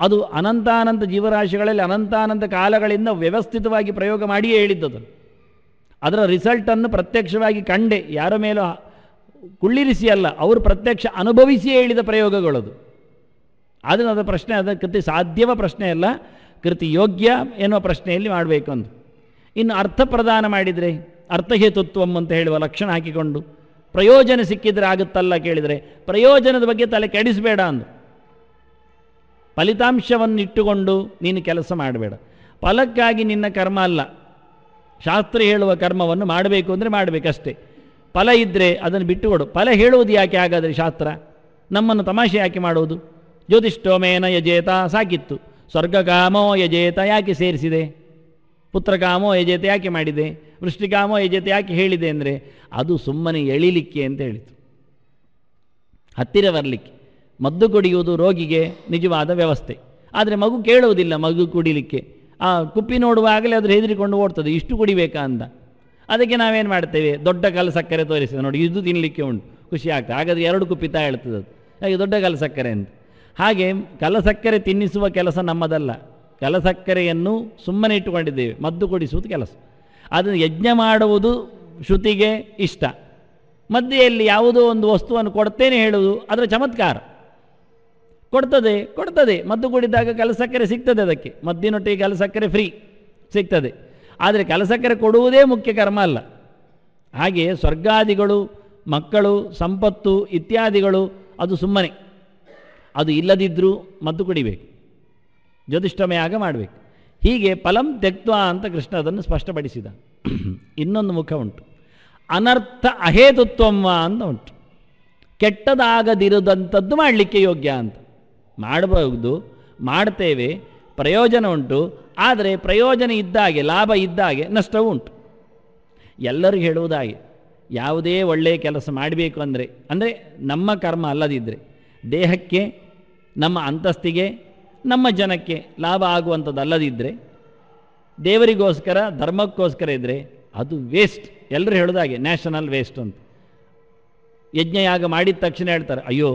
ಅದು ಅನಂತಾನಂತ ಜೀವರಾಶಿಗಳಲ್ಲಿ ಅನಂತಾನಂತ ಕಾಲಗಳಿಂದ ವ್ಯವಸ್ಥಿತವಾಗಿ ಪ್ರಯೋಗ ಮಾಡಿಯೇ ಹೇಳಿದ್ದದು ಅದರ ರಿಸಲ್ಟನ್ನು ಪ್ರತ್ಯಕ್ಷವಾಗಿ ಕಂಡೆ ಯಾರ ಮೇಲೂ ಕುಳ್ಳಿರಿಸಿ ಅಲ್ಲ ಅವರು ಪ್ರತ್ಯಕ್ಷ ಅನುಭವಿಸಿಯೇ ಹೇಳಿದ ಪ್ರಯೋಗಗಳದು ಆದರೆ ಅದರ ಪ್ರಶ್ನೆ ಅದ ಕೃತಿ ಸಾಧ್ಯವ ಪ್ರಶ್ನೆ ಅಲ್ಲ ಕೃತಿ ಯೋಗ್ಯ ಎನ್ನುವ ಪ್ರಶ್ನೆಯಲ್ಲಿ ಮಾಡಬೇಕು ಅಂದು ಇನ್ನು ಅರ್ಥ ಪ್ರದಾನ ಮಾಡಿದರೆ ಅರ್ಥಹೇತುತ್ವಂ ಅಂತ ಹೇಳುವ ಲಕ್ಷಣ ಹಾಕಿಕೊಂಡು ಪ್ರಯೋಜನ ಸಿಕ್ಕಿದರೆ ಆಗುತ್ತಲ್ಲ ಕೇಳಿದರೆ ಪ್ರಯೋಜನದ ಬಗ್ಗೆ ತಲೆ ಕೆಡಿಸಬೇಡ ಅಂದು ಫಲಿತಾಂಶವನ್ನು ಇಟ್ಟುಕೊಂಡು ನೀನು ಕೆಲಸ ಮಾಡಬೇಡ ಫಲಕ್ಕಾಗಿ ನಿನ್ನ ಕರ್ಮ ಅಲ್ಲ ಶಾಸ್ತ್ರ ಹೇಳುವ ಕರ್ಮವನ್ನು ಮಾಡಬೇಕು ಅಂದರೆ ಮಾಡಬೇಕಷ್ಟೇ ಫಲ ಇದ್ದರೆ ಅದನ್ನು ಬಿಟ್ಟುಕೊಡು ಫಲ ಹೇಳುವುದು ಯಾಕೆ ಆಗಾದರೆ ಶಾಸ್ತ್ರ ನಮ್ಮನ್ನು ತಮಾಷೆ ಯಾಕೆ ಮಾಡುವುದು ಜ್ಯೋತಿಷ್ಠೋಮೇನ ಯಜೇತ ಸಾಕಿತ್ತು ಸ್ವರ್ಗಕಾಮೋ ಯಜೇತ ಯಾಕೆ ಸೇರಿಸಿದೆ ಪುತ್ರಕಾಮೋ ಯಜೇತ ಯಾಕೆ ಮಾಡಿದೆ ವೃಷ್ಟಿಕಾಮೋ ಯಜೇತ ಯಾಕೆ ಹೇಳಿದೆ ಅಂದರೆ ಅದು ಸುಮ್ಮನೆ ಎಳಿಲಿಕ್ಕೆ ಅಂತ ಹೇಳಿತು ಹತ್ತಿರ ಬರಲಿಕ್ಕೆ ಮದ್ದು ಕುಡಿಯುವುದು ರೋಗಿಗೆ ನಿಜವಾದ ವ್ಯವಸ್ಥೆ ಆದರೆ ಮಗು ಕೇಳುವುದಿಲ್ಲ ಮಗು ಕುಡಿಲಿಕ್ಕೆ ಆ ಕುಪ್ಪಿ ನೋಡುವಾಗಲೇ ಅದು ಹೆದರಿಕೊಂಡು ಓಡ್ತದೆ ಇಷ್ಟು ಕುಡಿಬೇಕಾ ಅಂತ ಅದಕ್ಕೆ ನಾವೇನು ಮಾಡ್ತೇವೆ ದೊಡ್ಡ ಕಾಲು ಸಕ್ಕರೆ ತೋರಿಸಿದೆ ನೋಡಿ ಇದು ತಿನ್ನಲಿಕ್ಕೆ ಉಂಟು ಖುಷಿ ಆಗ್ತದೆ ಹಾಗಾದರೆ ಎರಡು ಕುಪ್ಪಿ ತಾ ಹೇಳ್ತದೆ ಅದು ಹಾಗೆ ದೊಡ್ಡ ಕಾಲು ಸಕ್ಕರೆ ಅಂತ ಹಾಗೆ ಕಲಸಕ್ಕರೆ ತಿನ್ನಿಸುವ ಕೆಲಸ ನಮ್ಮದಲ್ಲ ಕಲಸಕ್ಕರೆಯನ್ನು ಸುಮ್ಮನೆ ಇಟ್ಟುಕೊಂಡಿದ್ದೇವೆ ಮದ್ದು ಕೊಡಿಸುವುದು ಕೆಲಸ ಅದನ್ನು ಯಜ್ಞ ಮಾಡುವುದು ಶ್ರುತಿಗೆ ಇಷ್ಟ ಮಧ್ಯೆಯಲ್ಲಿ ಯಾವುದೋ ಒಂದು ವಸ್ತುವನ್ನು ಕೊಡ್ತೇನೆ ಹೇಳುವುದು ಅದರ ಚಮತ್ಕಾರ ಕೊಡ್ತದೆ ಕೊಡ್ತದೆ ಮದ್ದು ಕುಡಿದಾಗ ಕಲಸಕ್ಕರೆ ಸಿಗ್ತದೆ ಅದಕ್ಕೆ ಮದ್ದಿನೊಟ್ಟಿಗೆ ಕಲಸಕ್ಕರೆ ಫ್ರೀ ಸಿಗ್ತದೆ ಆದರೆ ಕಲಸಕ್ಕರೆ ಕೊಡುವುದೇ ಮುಖ್ಯ ಕರ್ಮ ಅಲ್ಲ ಹಾಗೆ ಸ್ವರ್ಗಾದಿಗಳು ಮಕ್ಕಳು ಸಂಪತ್ತು ಇತ್ಯಾದಿಗಳು ಅದು ಸುಮ್ಮನೆ ಅದು ಇಲ್ಲದಿದ್ದರೂ ಮದ್ದು ಕುಡಿಬೇಕು ಆಗ ಮಾಡಬೇಕು ಹೀಗೆ ಫಲಂ ತೆಕ್ವಾ ಅಂತ ಕೃಷ್ಣ ಅದನ್ನು ಸ್ಪಷ್ಟಪಡಿಸಿದ <clears throat> ಇನ್ನೊಂದು ಮುಖ ಉಂಟು ಅನರ್ಥ ಅಹೇತುತ್ವಮ್ಮ ಅಂತ ಉಂಟು ಕೆಟ್ಟದಾಗದಿರದಂಥದ್ದು ಮಾಡಲಿಕ್ಕೆ ಯೋಗ್ಯ ಅಂತ ಮಾಡಬಹುದು ಮಾಡ್ತೇವೆ ಪ್ರಯೋಜನ ಉಂಟು ಆದರೆ ಪ್ರಯೋಜನ ಇದ್ದಾಗೆ ಲಾಭ ಇದ್ದಾಗೆ ನಷ್ಟವೂ ಉಂಟು ಎಲ್ಲರಿಗೂ ಹೇಳುವುದಾಗಿ ಯಾವುದೇ ಒಳ್ಳೆಯ ಕೆಲಸ ಮಾಡಬೇಕು ಅಂದರೆ ಅಂದರೆ ನಮ್ಮ ಕರ್ಮ ಅಲ್ಲದಿದ್ದರೆ ದೇಹಕ್ಕೆ ನಮ್ಮ ಅಂತಸ್ತಿಗೆ ನಮ್ಮ ಜನಕ್ಕೆ ಲಾಭ ಆಗುವಂಥದ್ದಲ್ಲದಿದ್ದರೆ ದೇವರಿಗೋಸ್ಕರ ಧರ್ಮಕ್ಕೋಸ್ಕರ ಇದ್ದರೆ ಅದು ವೇಸ್ಟ್ ಎಲ್ಲರೂ ಹೇಳೋದಾಗೆ ನ್ಯಾಷನಲ್ ವೇಸ್ಟ್ ಅಂತ ಯಜ್ಞಯಾಗ ಮಾಡಿದ ತಕ್ಷಣ ಹೇಳ್ತಾರೆ ಅಯ್ಯೋ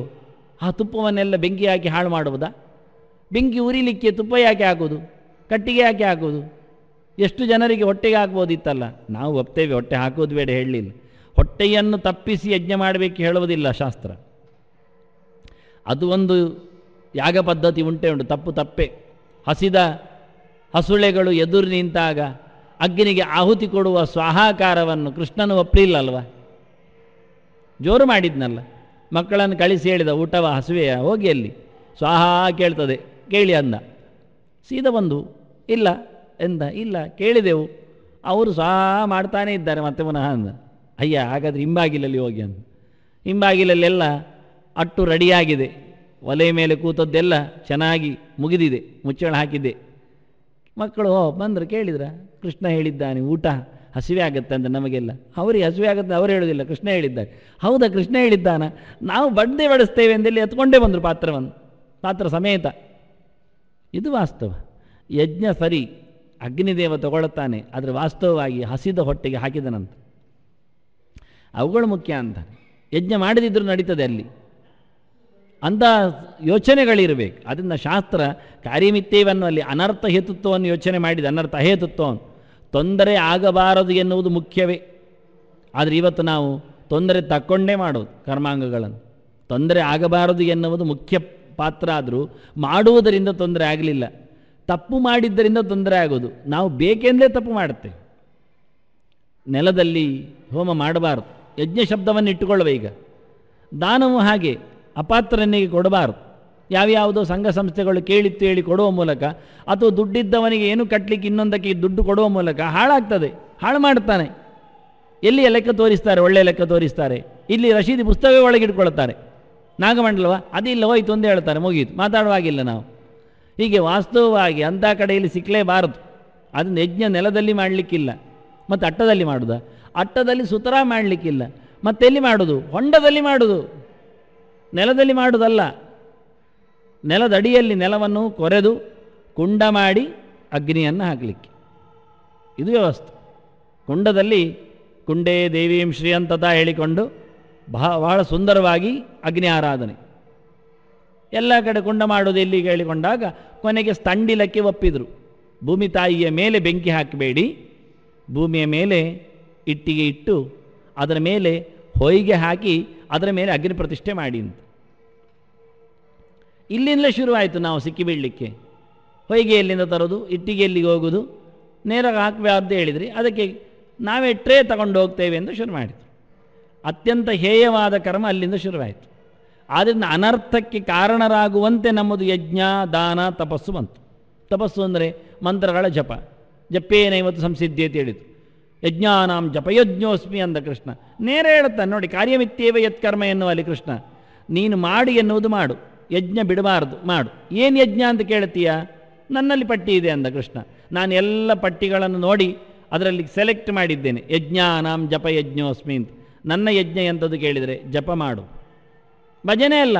ಆ ತುಪ್ಪವನ್ನೆಲ್ಲ ಬೆಂಕಿ ಹಾಕಿ ಹಾಳು ಮಾಡುವುದಾ ಬೆಂಕಿ ಉರಿಲಿಕ್ಕೆ ತುಪ್ಪ ಯಾಕೆ ಹಾಕೋದು ಕಟ್ಟಿಗೆ ಯಾಕೆ ಹಾಕೋದು ಎಷ್ಟು ಜನರಿಗೆ ಹೊಟ್ಟೆಗೆ ಹಾಕ್ಬೋದಿತ್ತಲ್ಲ ನಾವು ಒಪ್ತೇವೆ ಹೊಟ್ಟೆ ಹಾಕೋದು ಬೇಡ ಹೇಳಲಿಲ್ಲ ಹೊಟ್ಟೆಯನ್ನು ತಪ್ಪಿಸಿ ಯಜ್ಞ ಮಾಡಬೇಕು ಹೇಳುವುದಿಲ್ಲ ಶಾಸ್ತ್ರ ಅದು ಒಂದು ಯಾಗ ಪದ್ಧತಿ ಉಂಟೆ ಉಂಟು ತಪ್ಪು ತಪ್ಪೆ ಹಸಿದ ಹಸುಳೆಗಳು ಎದುರು ನಿಂತಾಗ ಅಗ್ನಿಗೆ ಆಹುತಿ ಕೊಡುವ ಸ್ವಾಹಾಕಾರವನ್ನು ಕೃಷ್ಣನು ಒಪ್ಪಲಿಲ್ಲಲ್ವ ಜೋರು ಮಾಡಿದ್ನಲ್ಲ ಮಕ್ಕಳನ್ನು ಕಳಿಸಿ ಹೇಳಿದ ಊಟವ ಹಸುವೆಯ ಹೋಗಿ ಅಲ್ಲಿ ಸ್ವಾಹ ಕೇಳ್ತದೆ ಕೇಳಿ ಅಂದ ಸೀದ ಬಂದು ಇಲ್ಲ ಎಂದ ಇಲ್ಲ ಕೇಳಿದೆವು ಅವರು ಸ್ವಾಹ ಮಾಡ್ತಾನೇ ಇದ್ದಾರೆ ಮತ್ತೆ ಪುನಃ ಅಂದ ಅಯ್ಯ ಹಾಗಾದರೆ ಹಿಂಬಾಗಿಲಲ್ಲಿ ಹೋಗಿ ಅಂದ ಹಿಂಬಾಗಿಲಲ್ಲೆಲ್ಲ ಅಟ್ಟು ರೆಡಿಯಾಗಿದೆ ಒಲೆ ಮೇಲೆ ಕೂತದ್ದೆಲ್ಲ ಚೆನ್ನಾಗಿ ಮುಗಿದಿದೆ ಮುಚ್ಚಳ ಹಾಕಿದ್ದೆ ಮಕ್ಕಳು ಬಂದರು ಕೇಳಿದ್ರ ಕೃಷ್ಣ ಹೇಳಿದ್ದಾನೆ ಊಟ ಹಸಿವೆ ಆಗುತ್ತೆ ಅಂತ ನಮಗೆಲ್ಲ ಅವರಿಗೆ ಹಸಿವೆ ಆಗುತ್ತೆ ಅವ್ರು ಹೇಳೋದಿಲ್ಲ ಕೃಷ್ಣ ಹೇಳಿದ್ದಾರೆ ಹೌದಾ ಕೃಷ್ಣ ಹೇಳಿದ್ದಾನ ನಾವು ಬಡ್ದೆ ಬಡಿಸ್ತೇವೆ ಎಂದಲ್ಲಿ ಎತ್ಕೊಂಡೇ ಬಂದರು ಪಾತ್ರವನ್ನು ಪಾತ್ರ ಸಮೇತ ಇದು ವಾಸ್ತವ ಯಜ್ಞ ಸರಿ ಅಗ್ನಿದೇವ ತಗೊಳ್ತಾನೆ ಆದರೆ ವಾಸ್ತವವಾಗಿ ಹಸಿದ ಹೊಟ್ಟೆಗೆ ಹಾಕಿದನಂತ ಅವುಗಳು ಮುಖ್ಯ ಅಂತ ಯಜ್ಞ ಮಾಡದಿದ್ದರೂ ನಡೀತದೆ ಅಲ್ಲಿ ಅಂಥ ಯೋಚನೆಗಳಿರಬೇಕು ಅದರಿಂದ ಶಾಸ್ತ್ರ ಅಲ್ಲಿ ಅನರ್ಥ ಹೇತುತ್ವವನ್ನು ಯೋಚನೆ ಮಾಡಿದೆ ಅನರ್ಥ ಹೇತುತ್ವವನ್ನು ತೊಂದರೆ ಆಗಬಾರದು ಎನ್ನುವುದು ಮುಖ್ಯವೇ ಆದರೆ ಇವತ್ತು ನಾವು ತೊಂದರೆ ತಕ್ಕೊಂಡೇ ಮಾಡೋದು ಕರ್ಮಾಂಗಗಳನ್ನು ತೊಂದರೆ ಆಗಬಾರದು ಎನ್ನುವುದು ಮುಖ್ಯ ಪಾತ್ರ ಆದರೂ ಮಾಡುವುದರಿಂದ ತೊಂದರೆ ಆಗಲಿಲ್ಲ ತಪ್ಪು ಮಾಡಿದ್ದರಿಂದ ತೊಂದರೆ ಆಗೋದು ನಾವು ಬೇಕೆಂದೇ ತಪ್ಪು ಮಾಡುತ್ತೆ ನೆಲದಲ್ಲಿ ಹೋಮ ಮಾಡಬಾರದು ಯಜ್ಞ ಶಬ್ದವನ್ನು ಇಟ್ಟುಕೊಳ್ಳುವ ಈಗ ದಾನವು ಹಾಗೆ ಅಪಾತ್ರನಿಗೆ ಕೊಡಬಾರ್ದು ಯಾವ್ಯಾವುದೋ ಸಂಘ ಸಂಸ್ಥೆಗಳು ಕೇಳಿತ್ತು ಹೇಳಿ ಕೊಡುವ ಮೂಲಕ ಅಥವಾ ದುಡ್ಡಿದ್ದವನಿಗೆ ಏನು ಕಟ್ಟಲಿಕ್ಕೆ ಇನ್ನೊಂದಕ್ಕೆ ದುಡ್ಡು ಕೊಡುವ ಮೂಲಕ ಹಾಳಾಗ್ತದೆ ಹಾಳು ಮಾಡ್ತಾನೆ ಎಲ್ಲಿಯ ಲೆಕ್ಕ ತೋರಿಸ್ತಾರೆ ಒಳ್ಳೆಯ ಲೆಕ್ಕ ತೋರಿಸ್ತಾರೆ ಇಲ್ಲಿ ರಶೀದಿ ಪುಸ್ತಕವೇ ಒಳಗಿಟ್ಕೊಳ್ತಾರೆ ನಾಗಮಂಡಲವ ಅದಿಲ್ಲ ಹೋಯ್ತು ಒಂದು ಹೇಳ್ತಾರೆ ಮುಗಿಯಿತು ಮಾತಾಡುವಾಗಿಲ್ಲ ನಾವು ಹೀಗೆ ವಾಸ್ತವವಾಗಿ ಅಂಥ ಕಡೆಯಲ್ಲಿ ಸಿಕ್ಕಲೇಬಾರದು ಅದನ್ನು ಯಜ್ಞ ನೆಲದಲ್ಲಿ ಮಾಡಲಿಕ್ಕಿಲ್ಲ ಮತ್ತು ಅಟ್ಟದಲ್ಲಿ ಮಾಡುದ ಅಟ್ಟದಲ್ಲಿ ಸುತರ ಮಾಡಲಿಕ್ಕಿಲ್ಲ ಮತ್ತೆಲ್ಲಿ ಮಾಡೋದು ಹೊಂಡದಲ್ಲಿ ಮಾಡೋದು ನೆಲದಲ್ಲಿ ಮಾಡುವುದಲ್ಲ ನೆಲದಡಿಯಲ್ಲಿ ನೆಲವನ್ನು ಕೊರೆದು ಕುಂಡ ಮಾಡಿ ಅಗ್ನಿಯನ್ನು ಹಾಕಲಿಕ್ಕೆ ಇದು ವ್ಯವಸ್ಥೆ ಕುಂಡದಲ್ಲಿ ಕುಂಡೇ ದೇವೀಂ ಶ್ರೀ ಅಂತತ ಹೇಳಿಕೊಂಡು ಬಹ ಬಹಳ ಸುಂದರವಾಗಿ ಅಗ್ನಿ ಆರಾಧನೆ ಎಲ್ಲ ಕಡೆ ಕುಂಡ ಮಾಡೋದು ಎಲ್ಲಿ ಹೇಳಿಕೊಂಡಾಗ ಕೊನೆಗೆ ಸ್ತಂಡಿಲಕ್ಕೆ ಒಪ್ಪಿದರು ಭೂಮಿ ತಾಯಿಯ ಮೇಲೆ ಬೆಂಕಿ ಹಾಕಬೇಡಿ ಭೂಮಿಯ ಮೇಲೆ ಇಟ್ಟಿಗೆ ಇಟ್ಟು ಅದರ ಮೇಲೆ ಹೊಯ್ಗೆ ಹಾಕಿ ಅದರ ಮೇಲೆ ಅಗ್ನಿ ಪ್ರತಿಷ್ಠೆ ಮಾಡಿ ಅಂತ ಇಲ್ಲಿಂದಲೇ ಶುರುವಾಯಿತು ನಾವು ಸಿಕ್ಕಿಬೀಳಲಿಕ್ಕೆ ಹೊಯ್ಗೆ ಎಲ್ಲಿಂದ ತರೋದು ಇಟ್ಟಿಗೆಯಲ್ಲಿಗೆ ಹೋಗೋದು ನೇರ ಹಾಕುವೆ ಅಂತ ಹೇಳಿದ್ರಿ ಅದಕ್ಕೆ ನಾವೇ ಟ್ರೇ ತಗೊಂಡು ಹೋಗ್ತೇವೆ ಅಂತ ಶುರು ಮಾಡಿತು ಅತ್ಯಂತ ಹೇಯವಾದ ಕರ್ಮ ಅಲ್ಲಿಂದ ಶುರುವಾಯಿತು ಆದ್ದರಿಂದ ಅನರ್ಥಕ್ಕೆ ಕಾರಣರಾಗುವಂತೆ ನಮ್ಮದು ಯಜ್ಞ ದಾನ ತಪಸ್ಸು ಬಂತು ತಪಸ್ಸು ಅಂದರೆ ಮಂತ್ರಗಳ ಜಪ ಜಪೇನೇ ಇವತ್ತು ಸಂಸಿದ್ಧಿ ಅಂತ ಹೇಳಿತು ಯಜ್ಞಾನಾಂ ಜಪಯಜ್ಞೋಸ್ಮಿ ಅಂದ ಕೃಷ್ಣ ನೇರ ಹೇಳುತ್ತಾನೆ ನೋಡಿ ಕಾರ್ಯಮಿತ್ಯೇವ ಯತ್ಕರ್ಮ ಎನ್ನುವ ಅಲ್ಲಿ ಕೃಷ್ಣ ನೀನು ಮಾಡಿ ಎನ್ನುವುದು ಮಾಡು ಯಜ್ಞ ಬಿಡಬಾರ್ದು ಮಾಡು ಏನು ಯಜ್ಞ ಅಂತ ಕೇಳ್ತೀಯ ನನ್ನಲ್ಲಿ ಪಟ್ಟಿ ಇದೆ ಅಂದ ಕೃಷ್ಣ ನಾನು ಎಲ್ಲ ಪಟ್ಟಿಗಳನ್ನು ನೋಡಿ ಅದರಲ್ಲಿ ಸೆಲೆಕ್ಟ್ ಮಾಡಿದ್ದೇನೆ ಯಜ್ಞಾನಾಂ ಜಪಯಜ್ಞೋಸ್ಮಿ ಅಂತ ನನ್ನ ಯಜ್ಞ ಎಂಥದ್ದು ಕೇಳಿದರೆ ಜಪ ಮಾಡು ಭಜನೆ ಅಲ್ಲ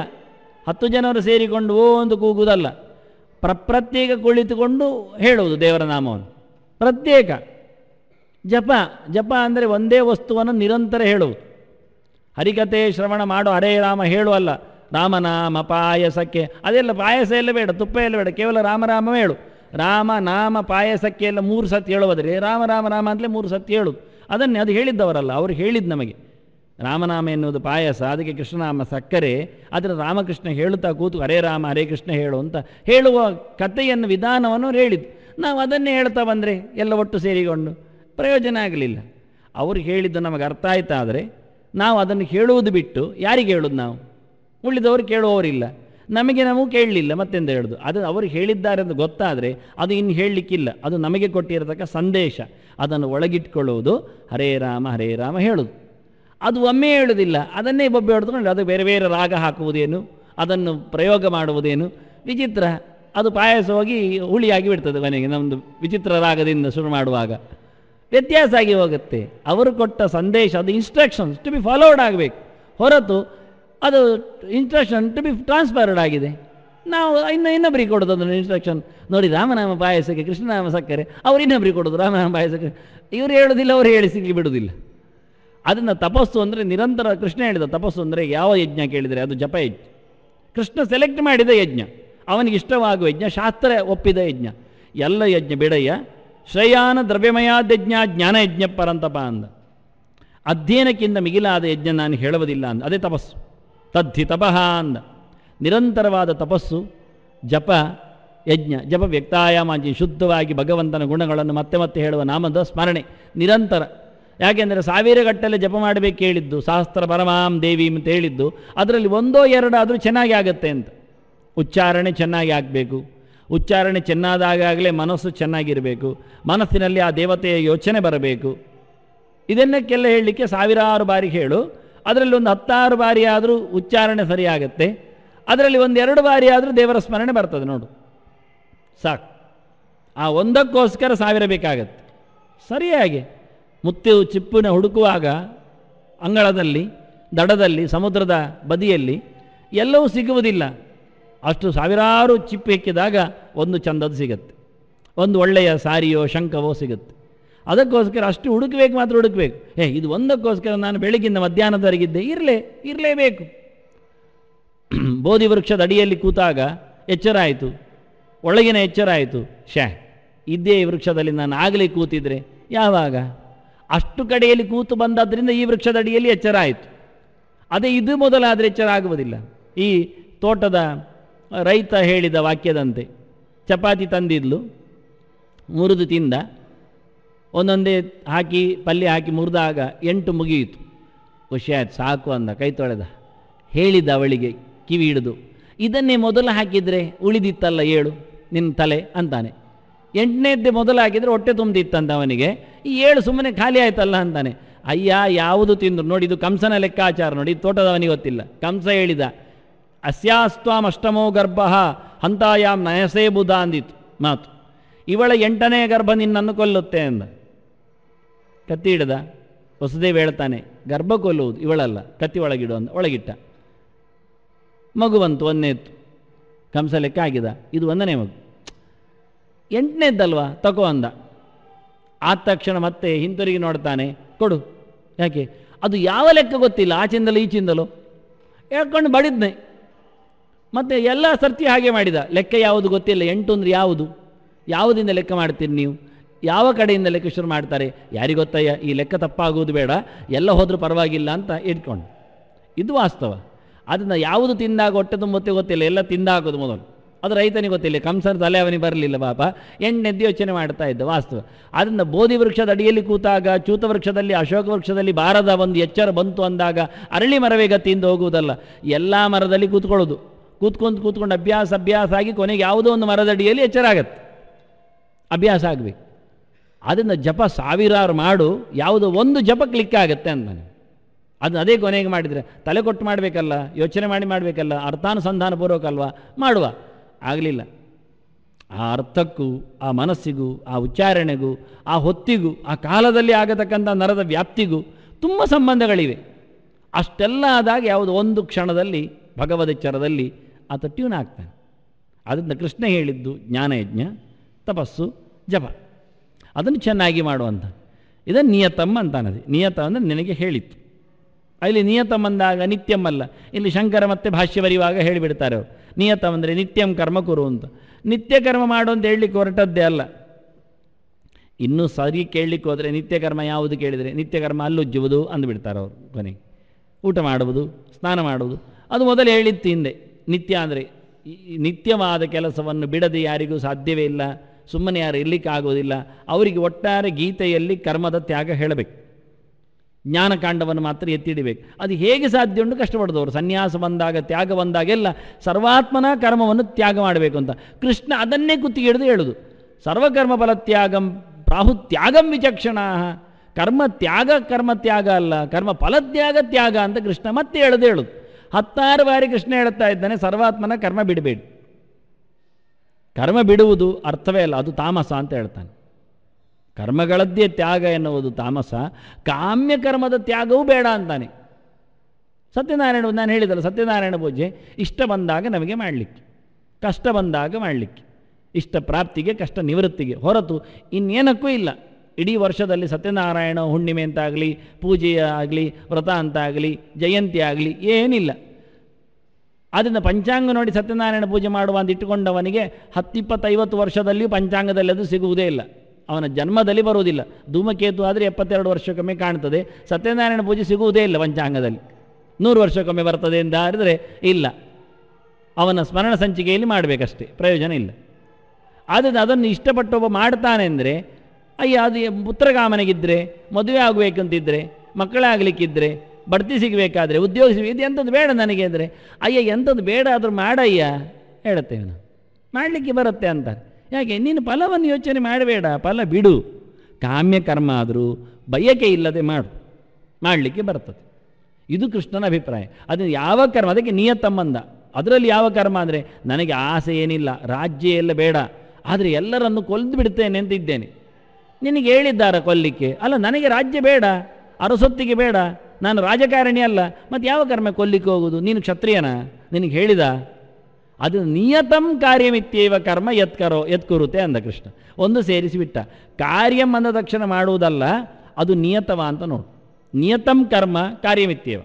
ಹತ್ತು ಜನರು ಸೇರಿಕೊಂಡು ಓ ಒಂದು ಕೂಗುವುದಲ್ಲ ಪ್ರಪ್ರತ್ಯೇಕ ಕುಳಿತುಕೊಂಡು ಹೇಳುವುದು ದೇವರ ನಾಮವನ್ನು ಪ್ರತ್ಯೇಕ ಜಪ ಜಪ ಅಂದರೆ ಒಂದೇ ವಸ್ತುವನ್ನು ನಿರಂತರ ಹೇಳುವುದು ಹರಿಕತೆ ಶ್ರವಣ ಮಾಡೋ ಹರೇ ರಾಮ ಹೇಳು ಅಲ್ಲ ರಾಮನಾಮ ಪಾಯಸಕ್ಕೆ ಅದೆಲ್ಲ ಪಾಯಸ ಎಲ್ಲ ಬೇಡ ತುಪ್ಪ ಎಲ್ಲ ಬೇಡ ಕೇವಲ ರಾಮರಾಮವೇ ಹೇಳು ರಾಮ ನಾಮ ಪಾಯಸಕ್ಕೆ ಎಲ್ಲ ಮೂರು ಸತಿ ಹೇಳುವುದ್ರೆ ರಾಮ ರಾಮ ರಾಮ ಅಂತಲೇ ಮೂರು ಸತಿ ಹೇಳು ಅದನ್ನೇ ಅದು ಹೇಳಿದ್ದವರಲ್ಲ ಅವರು ಹೇಳಿದ್ದು ನಮಗೆ ರಾಮನಾಮ ಎನ್ನುವುದು ಪಾಯಸ ಅದಕ್ಕೆ ಕೃಷ್ಣನಾಮ ಸಕ್ಕರೆ ಅದರ ರಾಮಕೃಷ್ಣ ಹೇಳುತ್ತಾ ಕೂತು ಹರೇ ರಾಮ ಹರೇ ಕೃಷ್ಣ ಹೇಳು ಅಂತ ಹೇಳುವ ಕಥೆಯನ್ನು ವಿಧಾನವನ್ನು ಹೇಳಿದ್ದು ನಾವು ಅದನ್ನೇ ಹೇಳ್ತಾ ಬಂದರೆ ಎಲ್ಲ ಒಟ್ಟು ಸೇರಿಕೊಂಡು ಪ್ರಯೋಜನ ಆಗಲಿಲ್ಲ ಅವರು ಹೇಳಿದ್ದು ನಮಗೆ ಅರ್ಥ ಆಯ್ತಾದರೆ ನಾವು ಅದನ್ನು ಹೇಳುವುದು ಬಿಟ್ಟು ಯಾರಿಗೆ ಹೇಳೋದು ನಾವು ಉಳಿದವರು ಕೇಳುವವರಿಲ್ಲ ನಮಗೆ ನಾವು ಕೇಳಲಿಲ್ಲ ಮತ್ತೆಂದು ಹೇಳೋದು ಅದು ಅವರು ಹೇಳಿದ್ದಾರೆ ಅಂತ ಗೊತ್ತಾದರೆ ಅದು ಇನ್ನು ಹೇಳಲಿಕ್ಕಿಲ್ಲ ಅದು ನಮಗೆ ಕೊಟ್ಟಿರತಕ್ಕ ಸಂದೇಶ ಅದನ್ನು ಒಳಗಿಟ್ಕೊಳ್ಳುವುದು ಹರೇ ರಾಮ ಹರೇ ರಾಮ ಹೇಳೋದು ಅದು ಒಮ್ಮೆ ಹೇಳುವುದಿಲ್ಲ ಅದನ್ನೇ ಬೊಬ್ಬೆ ಹೊಡೆದುಕೊಂಡು ಅದು ಬೇರೆ ಬೇರೆ ರಾಗ ಹಾಕುವುದೇನು ಅದನ್ನು ಪ್ರಯೋಗ ಮಾಡುವುದೇನು ವಿಚಿತ್ರ ಅದು ಪಾಯಸವಾಗಿ ಹುಳಿಯಾಗಿ ಬಿಡ್ತದೆ ಮನೆಗೆ ನಮ್ಮದು ವಿಚಿತ್ರ ರಾಗದಿಂದ ಶುರು ಮಾಡುವಾಗ ವ್ಯತ್ಯಾಸ ಆಗಿ ಹೋಗುತ್ತೆ ಅವರು ಕೊಟ್ಟ ಸಂದೇಶ ಅದು ಇನ್ಸ್ಟ್ರಕ್ಷನ್ಸ್ ಟು ಬಿ ಫಾಲೋಡ್ ಆಗಬೇಕು ಹೊರತು ಅದು ಇನ್ಸ್ಟ್ರಕ್ಷನ್ ಟು ಬಿ ಟ್ರಾನ್ಸ್ಫರ್ಡ್ ಆಗಿದೆ ನಾವು ಇನ್ನು ಇನ್ನೊಬ್ರಿಗೆ ಕೊಡೋದು ಅದನ್ನು ಇನ್ಸ್ಟ್ರಕ್ಷನ್ ನೋಡಿ ರಾಮನಾಮ ಪಾಯಸಕ್ಕೆ ಕೃಷ್ಣನಾಮ ಸಕ್ಕರೆ ಅವ್ರು ಇನ್ನೊಬ್ರಿಗೆ ಕೊಡೋದು ರಾಮನಾಮ ಪಾಯಸಕ್ಕೆ ಇವರು ಹೇಳೋದಿಲ್ಲ ಅವ್ರು ಹೇಳಿ ಸಿಗ್ಲಿ ಬಿಡೋದಿಲ್ಲ ಅದನ್ನು ತಪಸ್ಸು ಅಂದರೆ ನಿರಂತರ ಕೃಷ್ಣ ಹೇಳಿದ ತಪಸ್ಸು ಅಂದರೆ ಯಾವ ಯಜ್ಞ ಕೇಳಿದರೆ ಅದು ಜಪ ಯಜ್ಞ ಕೃಷ್ಣ ಸೆಲೆಕ್ಟ್ ಮಾಡಿದ ಯಜ್ಞ ಅವನಿಗೆ ಇಷ್ಟವಾಗುವ ಯಜ್ಞ ಶಾಸ್ತ್ರ ಒಪ್ಪಿದ ಯಜ್ಞ ಎಲ್ಲ ಯಜ್ಞ ಬಿಡಯ್ಯ ಶ್ರೇಯಾನ ದ್ರವ್ಯಮಯಾದ್ಯಜ್ಞ ಜ್ಞಾನ ಪರಂತಪ ಅಂದ ಅಧ್ಯಯನಕ್ಕಿಂತ ಮಿಗಿಲಾದ ಯಜ್ಞ ನಾನು ಹೇಳುವುದಿಲ್ಲ ಅಂದ ಅದೇ ತಪಸ್ಸು ತದ್ಧಿ ತಪಃ ಅಂದ ನಿರಂತರವಾದ ತಪಸ್ಸು ಜಪ ಯಜ್ಞ ಜಪ ವ್ಯಕ್ತಾಯಾಮಾಜಿ ಶುದ್ಧವಾಗಿ ಭಗವಂತನ ಗುಣಗಳನ್ನು ಮತ್ತೆ ಮತ್ತೆ ಹೇಳುವ ನಾಮದ ಸ್ಮರಣೆ ನಿರಂತರ ಯಾಕೆಂದರೆ ಸಾವಿರ ಗಟ್ಟಲೆ ಜಪ ಮಾಡಬೇಕು ಹೇಳಿದ್ದು ಸಹಸ್ರ ಪರಮಾಂ ದೇವಿ ಅಂತ ಹೇಳಿದ್ದು ಅದರಲ್ಲಿ ಒಂದೋ ಎರಡಾದರೂ ಚೆನ್ನಾಗಿ ಆಗುತ್ತೆ ಅಂತ ಉಚ್ಚಾರಣೆ ಚೆನ್ನಾಗಿ ಆಗಬೇಕು ಉಚ್ಚಾರಣೆ ಚೆನ್ನಾದಾಗಲೇ ಮನಸ್ಸು ಚೆನ್ನಾಗಿರಬೇಕು ಮನಸ್ಸಿನಲ್ಲಿ ಆ ದೇವತೆಯ ಯೋಚನೆ ಬರಬೇಕು ಇದನ್ನಕ್ಕೆಲ್ಲ ಹೇಳಲಿಕ್ಕೆ ಸಾವಿರಾರು ಬಾರಿ ಹೇಳು ಅದರಲ್ಲಿ ಒಂದು ಹತ್ತಾರು ಬಾರಿ ಆದರೂ ಉಚ್ಚಾರಣೆ ಸರಿಯಾಗತ್ತೆ ಅದರಲ್ಲಿ ಒಂದು ಎರಡು ಬಾರಿ ಆದರೂ ದೇವರ ಸ್ಮರಣೆ ಬರ್ತದೆ ನೋಡು ಸಾಕು ಆ ಒಂದಕ್ಕೋಸ್ಕರ ಸಾವಿರ ಬೇಕಾಗತ್ತೆ ಸರಿಯಾಗಿ ಮುತ್ತು ಚಿಪ್ಪಿನ ಹುಡುಕುವಾಗ ಅಂಗಳದಲ್ಲಿ ದಡದಲ್ಲಿ ಸಮುದ್ರದ ಬದಿಯಲ್ಲಿ ಎಲ್ಲವೂ ಸಿಗುವುದಿಲ್ಲ ಅಷ್ಟು ಸಾವಿರಾರು ಚಿಪ್ಪ ಹೆಕ್ಕಿದಾಗ ಒಂದು ಚಂದದ್ದು ಸಿಗತ್ತೆ ಒಂದು ಒಳ್ಳೆಯ ಸಾರಿಯೋ ಶಂಕವೋ ಸಿಗುತ್ತೆ ಅದಕ್ಕೋಸ್ಕರ ಅಷ್ಟು ಹುಡುಕಬೇಕು ಮಾತ್ರ ಹುಡುಕಬೇಕು ಹೇ ಇದು ಒಂದಕ್ಕೋಸ್ಕರ ನಾನು ಬೆಳಗಿಂದ ಮಧ್ಯಾಹ್ನದವರೆಗಿದ್ದೆ ಇರಲೇ ಇರಲೇಬೇಕು <clears throat> ಬೋಧಿ ವೃಕ್ಷದ ಅಡಿಯಲ್ಲಿ ಕೂತಾಗ ಎಚ್ಚರ ಆಯಿತು ಒಳಗಿನ ಎಚ್ಚರ ಆಯಿತು ಶ್ಯಾ ಈ ವೃಕ್ಷದಲ್ಲಿ ನಾನು ಆಗಲೇ ಕೂತಿದ್ರೆ ಯಾವಾಗ ಅಷ್ಟು ಕಡೆಯಲ್ಲಿ ಕೂತು ಬಂದಾದ್ರಿಂದ ಈ ವೃಕ್ಷದ ಅಡಿಯಲ್ಲಿ ಎಚ್ಚರ ಆಯಿತು ಅದೇ ಇದು ಮೊದಲಾದರೆ ಎಚ್ಚರ ಆಗುವುದಿಲ್ಲ ಈ ತೋಟದ ರೈತ ಹೇಳಿದ ವಾಕ್ಯದಂತೆ ಚಪಾತಿ ತಂದಿದ್ಲು ಮುರಿದು ತಿಂದ ಒಂದೊಂದೇ ಹಾಕಿ ಪಲ್ಯ ಹಾಕಿ ಮುರಿದಾಗ ಎಂಟು ಮುಗಿಯಿತು ಖುಷಿಯಾಯ್ತು ಸಾಕು ಅಂದ ಕೈ ತೊಳೆದ ಹೇಳಿದ ಅವಳಿಗೆ ಕಿವಿ ಹಿಡಿದು ಇದನ್ನೇ ಮೊದಲು ಹಾಕಿದರೆ ಉಳಿದಿತ್ತಲ್ಲ ಏಳು ನಿನ್ನ ತಲೆ ಅಂತಾನೆ ಎಂಟನೇದ್ದೇ ಮೊದಲು ಹಾಕಿದರೆ ಹೊಟ್ಟೆ ತುಂಬ್ದಿತ್ತಂತ ಅವನಿಗೆ ಈ ಏಳು ಸುಮ್ಮನೆ ಖಾಲಿ ಆಯ್ತಲ್ಲ ಅಂತಾನೆ ಅಯ್ಯ ಯಾವುದು ತಿಂದರು ನೋಡಿ ಇದು ಕಂಸನ ಲೆಕ್ಕಾಚಾರ ನೋಡಿ ತೋಟದವನಿಗೆ ಗೊತ್ತಿಲ್ಲ ಕಂಸ ಹೇಳಿದ ಅಸ್ಯಾಸ್ತ್ವಾಂ ಅಷ್ಟಮೋ ಗರ್ಭ ಹಂತಾಯಾಮ್ ನಯಸೇ ಬುಧ ಅಂದಿತ್ತು ಮಾತು ಇವಳ ಎಂಟನೇ ಗರ್ಭ ನಿನ್ನನ್ನು ಕೊಲ್ಲುತ್ತೆ ಅಂದ ಕತ್ತಿ ಹಿಡ್ದ ಹೊಸದೇವ್ ಹೇಳ್ತಾನೆ ಗರ್ಭ ಕೊಲ್ಲುವುದು ಇವಳಲ್ಲ ಕತ್ತಿ ಒಳಗಿಡು ಅಂದ ಒಳಗಿಟ್ಟ ಮಗು ಬಂತು ಕಂಸ ಲೆಕ್ಕ ಆಗಿದ ಇದು ಒಂದನೇ ಮಗು ಎಂಟನೇದ್ದಲ್ವಾ ತಗೋ ಅಂದ ಆದ ತಕ್ಷಣ ಮತ್ತೆ ಹಿಂತಿರುಗಿ ನೋಡ್ತಾನೆ ಕೊಡು ಯಾಕೆ ಅದು ಯಾವ ಲೆಕ್ಕ ಗೊತ್ತಿಲ್ಲ ಆಚಿಂದಲೋ ಈಚಿಂದಲೋ ಹೇಳ್ಕೊಂಡು ಬಡಿದ್ನೆ ಮತ್ತು ಎಲ್ಲ ಸರ್ತಿ ಹಾಗೆ ಮಾಡಿದ ಲೆಕ್ಕ ಯಾವುದು ಗೊತ್ತಿಲ್ಲ ಎಂಟು ಅಂದರೆ ಯಾವುದು ಯಾವುದಿಂದ ಲೆಕ್ಕ ಮಾಡ್ತೀರಿ ನೀವು ಯಾವ ಕಡೆಯಿಂದ ಲೆಕ್ಕ ಶುರು ಮಾಡ್ತಾರೆ ಗೊತ್ತಯ್ಯ ಈ ಲೆಕ್ಕ ತಪ್ಪಾಗುವುದು ಬೇಡ ಎಲ್ಲ ಹೋದರೂ ಪರವಾಗಿಲ್ಲ ಅಂತ ಇಟ್ಕೊಂಡು ಇದು ವಾಸ್ತವ ಅದನ್ನು ಯಾವುದು ತಿಂದಾಗ ಹೊಟ್ಟೆ ಮತ್ತೆ ಗೊತ್ತಿಲ್ಲ ಎಲ್ಲ ತಿಂದಾಗೋದು ಮೊದಲು ಅದು ರೈತನಿಗೆ ಗೊತ್ತಿಲ್ಲ ಕಂಸನ ತಲೆ ಅವನಿಗೆ ಬರಲಿಲ್ಲ ಪಾಪ ಎಣ್ಣೆದ್ದು ಯೋಚನೆ ಮಾಡ್ತಾ ಇದ್ದ ವಾಸ್ತವ ಅದನ್ನು ಬೋಧಿ ವೃಕ್ಷದ ಅಡಿಯಲ್ಲಿ ಕೂತಾಗ ಚೂತ ವೃಕ್ಷದಲ್ಲಿ ಅಶೋಕ ವೃಕ್ಷದಲ್ಲಿ ಬಾರದ ಒಂದು ಎಚ್ಚರ ಬಂತು ಅಂದಾಗ ಅರಳಿ ಮರವೇಗ ತಿಂದು ಹೋಗುವುದಲ್ಲ ಎಲ್ಲ ಮರದಲ್ಲಿ ಕೂತ್ಕೊಳ್ಳೋದು ಕೂತ್ಕೊಂಡು ಕೂತ್ಕೊಂಡು ಅಭ್ಯಾಸ ಅಭ್ಯಾಸ ಆಗಿ ಕೊನೆಗೆ ಯಾವುದೋ ಒಂದು ಮರದಡಿಯಲ್ಲಿ ಎಚ್ಚರ ಆಗತ್ತೆ ಅಭ್ಯಾಸ ಆಗಬೇಕು ಅದನ್ನು ಜಪ ಸಾವಿರಾರು ಮಾಡು ಯಾವುದೋ ಒಂದು ಜಪ ಕ್ಲಿಕ್ ಆಗುತ್ತೆ ಅಂತ ಅದನ್ನ ಅದೇ ಕೊನೆಗೆ ಮಾಡಿದರೆ ತಲೆ ಕೊಟ್ಟು ಮಾಡಬೇಕಲ್ಲ ಯೋಚನೆ ಮಾಡಿ ಮಾಡಬೇಕಲ್ಲ ಅರ್ಥಾನುಸಂಧಾನ ಅಲ್ವಾ ಮಾಡುವ ಆಗಲಿಲ್ಲ ಆ ಅರ್ಥಕ್ಕೂ ಆ ಮನಸ್ಸಿಗೂ ಆ ಉಚ್ಚಾರಣೆಗೂ ಆ ಹೊತ್ತಿಗೂ ಆ ಕಾಲದಲ್ಲಿ ಆಗತಕ್ಕಂಥ ನರದ ವ್ಯಾಪ್ತಿಗೂ ತುಂಬ ಸಂಬಂಧಗಳಿವೆ ಅಷ್ಟೆಲ್ಲ ಆದಾಗ ಯಾವುದು ಒಂದು ಕ್ಷಣದಲ್ಲಿ ಭಗವದ್ಚರದಲ್ಲಿ ಆತ ಟ್ಯೂನ್ ಆಗ್ತಾನೆ ಅದರಿಂದ ಕೃಷ್ಣ ಹೇಳಿದ್ದು ಜ್ಞಾನಯಜ್ಞ ತಪಸ್ಸು ಜಪ ಅದನ್ನು ಚೆನ್ನಾಗಿ ಮಾಡುವಂಥ ಇದನ್ನು ನಿಯತಮ್ಮ ಅನ್ನದು ನಿಯತ ಅಂದರೆ ನಿನಗೆ ಹೇಳಿತ್ತು ಅಲ್ಲಿ ನಿಯತಮ್ ಅಂದಾಗ ನಿತ್ಯಮ್ಮಲ್ಲ ಇಲ್ಲಿ ಶಂಕರ ಮತ್ತೆ ಭಾಷ್ಯ ಬರೆಯುವಾಗ ಹೇಳಿಬಿಡ್ತಾರೆ ಅವರು ನಿಯತ ಅಂದರೆ ನಿತ್ಯಂ ಕರ್ಮ ಕುರು ಅಂತ ನಿತ್ಯ ಕರ್ಮ ಮಾಡು ಅಂತ ಹೇಳಲಿಕ್ಕೆ ಹೊರಟದ್ದೇ ಅಲ್ಲ ಇನ್ನೂ ಸರಿ ಕೇಳಲಿಕ್ಕೆ ಹೋದರೆ ನಿತ್ಯಕರ್ಮ ಯಾವುದು ಕೇಳಿದರೆ ಕರ್ಮ ಅಲ್ಲುಜ್ಜುವುದು ಅಂದುಬಿಡ್ತಾರೆ ಅವರು ಕೊನೆಗೆ ಊಟ ಮಾಡುವುದು ಸ್ನಾನ ಮಾಡುವುದು ಅದು ಮೊದಲು ಹೇಳಿತ್ತು ಹಿಂದೆ ನಿತ್ಯ ಅಂದರೆ ನಿತ್ಯವಾದ ಕೆಲಸವನ್ನು ಬಿಡದೆ ಯಾರಿಗೂ ಸಾಧ್ಯವೇ ಇಲ್ಲ ಸುಮ್ಮನೆ ಯಾರು ಆಗೋದಿಲ್ಲ ಅವರಿಗೆ ಒಟ್ಟಾರೆ ಗೀತೆಯಲ್ಲಿ ಕರ್ಮದ ತ್ಯಾಗ ಹೇಳಬೇಕು ಜ್ಞಾನಕಾಂಡವನ್ನು ಮಾತ್ರ ಎತ್ತಿಡಬೇಕು ಅದು ಹೇಗೆ ಸಾಧ್ಯ ಉಂಟು ಕಷ್ಟಪಡ್ದವರು ಸನ್ಯಾಸ ಬಂದಾಗ ತ್ಯಾಗ ಬಂದಾಗೆಲ್ಲ ಸರ್ವಾತ್ಮನ ಕರ್ಮವನ್ನು ತ್ಯಾಗ ಮಾಡಬೇಕು ಅಂತ ಕೃಷ್ಣ ಅದನ್ನೇ ಕುತ್ತಿಗೆ ಹಿಡಿದು ಹೇಳುದು ಸರ್ವಕರ್ಮ ಫಲತ್ಯಾಗಂ ತ್ಯಾಗಂ ವಿಚಕ್ಷಣ ಕರ್ಮ ತ್ಯಾಗ ಕರ್ಮ ತ್ಯಾಗ ಅಲ್ಲ ಕರ್ಮ ಫಲತ್ಯಾಗ ತ್ಯಾಗ ಅಂತ ಕೃಷ್ಣ ಮತ್ತೆ ಹೇಳದೆ ಹೇಳುದು ಹತ್ತಾರು ಬಾರಿ ಕೃಷ್ಣ ಹೇಳ್ತಾ ಇದ್ದಾನೆ ಸರ್ವಾತ್ಮನ ಕರ್ಮ ಬಿಡಬೇಡಿ ಕರ್ಮ ಬಿಡುವುದು ಅರ್ಥವೇ ಅಲ್ಲ ಅದು ತಾಮಸ ಅಂತ ಹೇಳ್ತಾನೆ ಕರ್ಮಗಳದ್ದೇ ತ್ಯಾಗ ಎನ್ನುವುದು ತಾಮಸ ಕಾಮ್ಯ ಕರ್ಮದ ತ್ಯಾಗವೂ ಬೇಡ ಅಂತಾನೆ ಸತ್ಯನಾರಾಯಣ ನಾನು ಹೇಳಿದಲ್ಲ ಸತ್ಯನಾರಾಯಣ ಪೂಜೆ ಇಷ್ಟ ಬಂದಾಗ ನಮಗೆ ಮಾಡಲಿಕ್ಕೆ ಕಷ್ಟ ಬಂದಾಗ ಮಾಡಲಿಕ್ಕೆ ಇಷ್ಟ ಪ್ರಾಪ್ತಿಗೆ ಕಷ್ಟ ನಿವೃತ್ತಿಗೆ ಹೊರತು ಇನ್ನೇನಕ್ಕೂ ಇಲ್ಲ ಇಡೀ ವರ್ಷದಲ್ಲಿ ಸತ್ಯನಾರಾಯಣ ಹುಣ್ಣಿಮೆ ಅಂತಾಗಲಿ ಪೂಜೆ ಆಗಲಿ ವ್ರತ ಅಂತಾಗಲಿ ಜಯಂತಿ ಆಗಲಿ ಏನಿಲ್ಲ ಆದ್ದರಿಂದ ಪಂಚಾಂಗ ನೋಡಿ ಸತ್ಯನಾರಾಯಣ ಪೂಜೆ ಮಾಡುವ ಅಂತ ಇಟ್ಟುಕೊಂಡವನಿಗೆ ಹತ್ತಿಪ್ಪತ್ತೈವತ್ತು ವರ್ಷದಲ್ಲಿಯೂ ಪಂಚಾಂಗದಲ್ಲಿ ಅದು ಸಿಗುವುದೇ ಇಲ್ಲ ಅವನ ಜನ್ಮದಲ್ಲಿ ಬರುವುದಿಲ್ಲ ಧೂಮಕೇತು ಆದರೆ ಎಪ್ಪತ್ತೆರಡು ವರ್ಷಕ್ಕೊಮ್ಮೆ ಕಾಣ್ತದೆ ಸತ್ಯನಾರಾಯಣ ಪೂಜೆ ಸಿಗುವುದೇ ಇಲ್ಲ ಪಂಚಾಂಗದಲ್ಲಿ ನೂರು ವರ್ಷಕ್ಕೊಮ್ಮೆ ಬರ್ತದೆ ಆದರೆ ಇಲ್ಲ ಅವನ ಸ್ಮರಣ ಸಂಚಿಕೆಯಲ್ಲಿ ಮಾಡಬೇಕಷ್ಟೇ ಪ್ರಯೋಜನ ಇಲ್ಲ ಆದ್ದರಿಂದ ಅದನ್ನು ಇಷ್ಟಪಟ್ಟೊಬ್ಬ ಮಾಡ್ತಾನೆ ಅಂದರೆ ಅಯ್ಯ ಅದು ಪುತ್ರಗಾಮನಿಗಿದ್ದರೆ ಮದುವೆ ಆಗಬೇಕಂತಿದ್ದರೆ ಮಕ್ಕಳಾಗಲಿಕ್ಕಿದ್ದರೆ ಬಡ್ತಿ ಸಿಗಬೇಕಾದ್ರೆ ಉದ್ಯೋಗ ಸಿಗ ಇದು ಎಂಥದ್ದು ಬೇಡ ನನಗೆ ಅಂದರೆ ಅಯ್ಯ ಎಂಥದ್ದು ಬೇಡ ಆದರೂ ಮಾಡಯ್ಯ ಹೇಳುತ್ತೇವೆ ನಾನು ಮಾಡಲಿಕ್ಕೆ ಬರುತ್ತೆ ಅಂತ ಯಾಕೆ ನೀನು ಫಲವನ್ನು ಯೋಚನೆ ಮಾಡಬೇಡ ಫಲ ಬಿಡು ಕಾಮ್ಯ ಕರ್ಮ ಆದರೂ ಬಯಕೆ ಇಲ್ಲದೆ ಮಾಡು ಮಾಡಲಿಕ್ಕೆ ಬರ್ತದೆ ಇದು ಕೃಷ್ಣನ ಅಭಿಪ್ರಾಯ ಅದು ಯಾವ ಕರ್ಮ ಅದಕ್ಕೆ ಸಂಬಂಧ ಅದರಲ್ಲಿ ಯಾವ ಕರ್ಮ ಅಂದರೆ ನನಗೆ ಆಸೆ ಏನಿಲ್ಲ ರಾಜ್ಯ ಎಲ್ಲ ಬೇಡ ಆದರೆ ಎಲ್ಲರನ್ನು ಕೊಲ್ದು ಬಿಡ್ತೇನೆ ಅಂತಿದ್ದೇನೆ ನಿನಗೆ ಹೇಳಿದ್ದಾರೆ ಕೊಲ್ಲಿಕ್ಕೆ ಅಲ್ಲ ನನಗೆ ರಾಜ್ಯ ಬೇಡ ಅರಸೊತ್ತಿಗೆ ಬೇಡ ನಾನು ರಾಜಕಾರಣಿ ಅಲ್ಲ ಮತ್ತು ಯಾವ ಕರ್ಮ ಕೊಲ್ಲಿಕ್ಕೆ ಹೋಗುವುದು ನೀನು ಕ್ಷತ್ರಿಯನ ನಿನಗೆ ಹೇಳಿದ ಅದು ನಿಯತಂ ಕಾರ್ಯಮಿತ್ಯೇವ ಕರ್ಮ ಎತ್ಕರೋ ಎತ್ಕುರುತ್ತೆ ಅಂದ ಕೃಷ್ಣ ಒಂದು ಸೇರಿಸಿಬಿಟ್ಟ ಕಾರ್ಯಂ ಅಂದ ತಕ್ಷಣ ಮಾಡುವುದಲ್ಲ ಅದು ನಿಯತವ ಅಂತ ನೋಡು ನಿಯತಂ ಕರ್ಮ ಕಾರ್ಯಮಿತ್ಯವ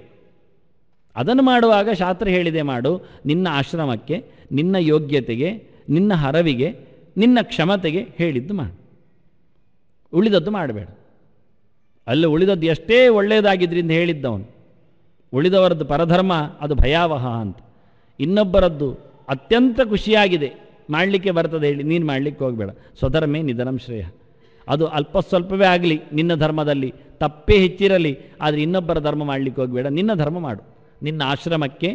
ಅದನ್ನು ಮಾಡುವಾಗ ಶಾಸ್ತ್ರ ಹೇಳಿದೆ ಮಾಡು ನಿನ್ನ ಆಶ್ರಮಕ್ಕೆ ನಿನ್ನ ಯೋಗ್ಯತೆಗೆ ನಿನ್ನ ಹರವಿಗೆ ನಿನ್ನ ಕ್ಷಮತೆಗೆ ಹೇಳಿದ್ದು ಮಾಡು ಉಳಿದದ್ದು ಮಾಡಬೇಡ ಅಲ್ಲಿ ಉಳಿದದ್ದು ಎಷ್ಟೇ ಒಳ್ಳೆಯದಾಗಿದ್ದರಿಂದ ಹೇಳಿದ್ದವನು ಉಳಿದವರದ್ದು ಪರಧರ್ಮ ಅದು ಭಯಾವಹ ಅಂತ ಇನ್ನೊಬ್ಬರದ್ದು ಅತ್ಯಂತ ಖುಷಿಯಾಗಿದೆ ಮಾಡಲಿಕ್ಕೆ ಬರ್ತದೆ ಹೇಳಿ ನೀನು ಮಾಡಲಿಕ್ಕೆ ಹೋಗಬೇಡ ಸ್ವಧರ್ಮೇ ನಿಧನಂ ಶ್ರೇಯ ಅದು ಅಲ್ಪ ಸ್ವಲ್ಪವೇ ಆಗಲಿ ನಿನ್ನ ಧರ್ಮದಲ್ಲಿ ತಪ್ಪೇ ಹೆಚ್ಚಿರಲಿ ಆದರೆ ಇನ್ನೊಬ್ಬರ ಧರ್ಮ ಮಾಡಲಿಕ್ಕೆ ಹೋಗಬೇಡ ನಿನ್ನ ಧರ್ಮ ಮಾಡು ನಿನ್ನ ಆಶ್ರಮಕ್ಕೆ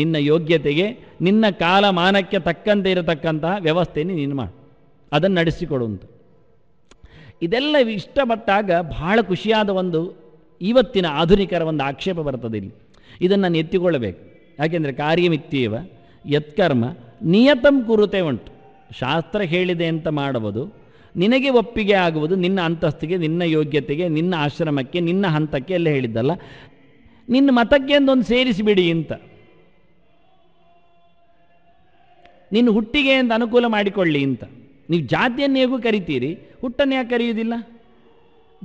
ನಿನ್ನ ಯೋಗ್ಯತೆಗೆ ನಿನ್ನ ಕಾಲಮಾನಕ್ಕೆ ತಕ್ಕಂತೆ ಇರತಕ್ಕಂತಹ ವ್ಯವಸ್ಥೆಯನ್ನು ನೀನು ಮಾಡು ಅದನ್ನು ನಡೆಸಿಕೊಡುವಂಥ ಇದೆಲ್ಲ ಇಷ್ಟಪಟ್ಟಾಗ ಬಹಳ ಖುಷಿಯಾದ ಒಂದು ಇವತ್ತಿನ ಆಧುನಿಕರ ಒಂದು ಆಕ್ಷೇಪ ಬರ್ತದೆ ಇಲ್ಲಿ ಇದನ್ನು ನಾನು ಎತ್ತಿಕೊಳ್ಳಬೇಕು ಯಾಕೆಂದರೆ ಕಾರ್ಯಮಿತ್ಯೇವ ಯತ್ಕರ್ಮ ನಿಯತಂ ಕುರುತೆ ಉಂಟು ಶಾಸ್ತ್ರ ಹೇಳಿದೆ ಅಂತ ಮಾಡುವುದು ನಿನಗೆ ಒಪ್ಪಿಗೆ ಆಗುವುದು ನಿನ್ನ ಅಂತಸ್ತಿಗೆ ನಿನ್ನ ಯೋಗ್ಯತೆಗೆ ನಿನ್ನ ಆಶ್ರಮಕ್ಕೆ ನಿನ್ನ ಹಂತಕ್ಕೆ ಎಲ್ಲ ಹೇಳಿದ್ದಲ್ಲ ನಿನ್ನ ಮತಕ್ಕೆ ಅಂದೊಂದು ಸೇರಿಸಿಬಿಡಿ ಅಂತ ನಿನ್ನ ಹುಟ್ಟಿಗೆ ಅಂತ ಅನುಕೂಲ ಮಾಡಿಕೊಳ್ಳಿ ಅಂತ ನೀವು ಜಾತಿಯನ್ನು ಹೇಗೂ ಕರಿತೀರಿ ಹುಟ್ಟನ್ನು ಯಾಕೆ ಕರೆಯುವುದಿಲ್ಲ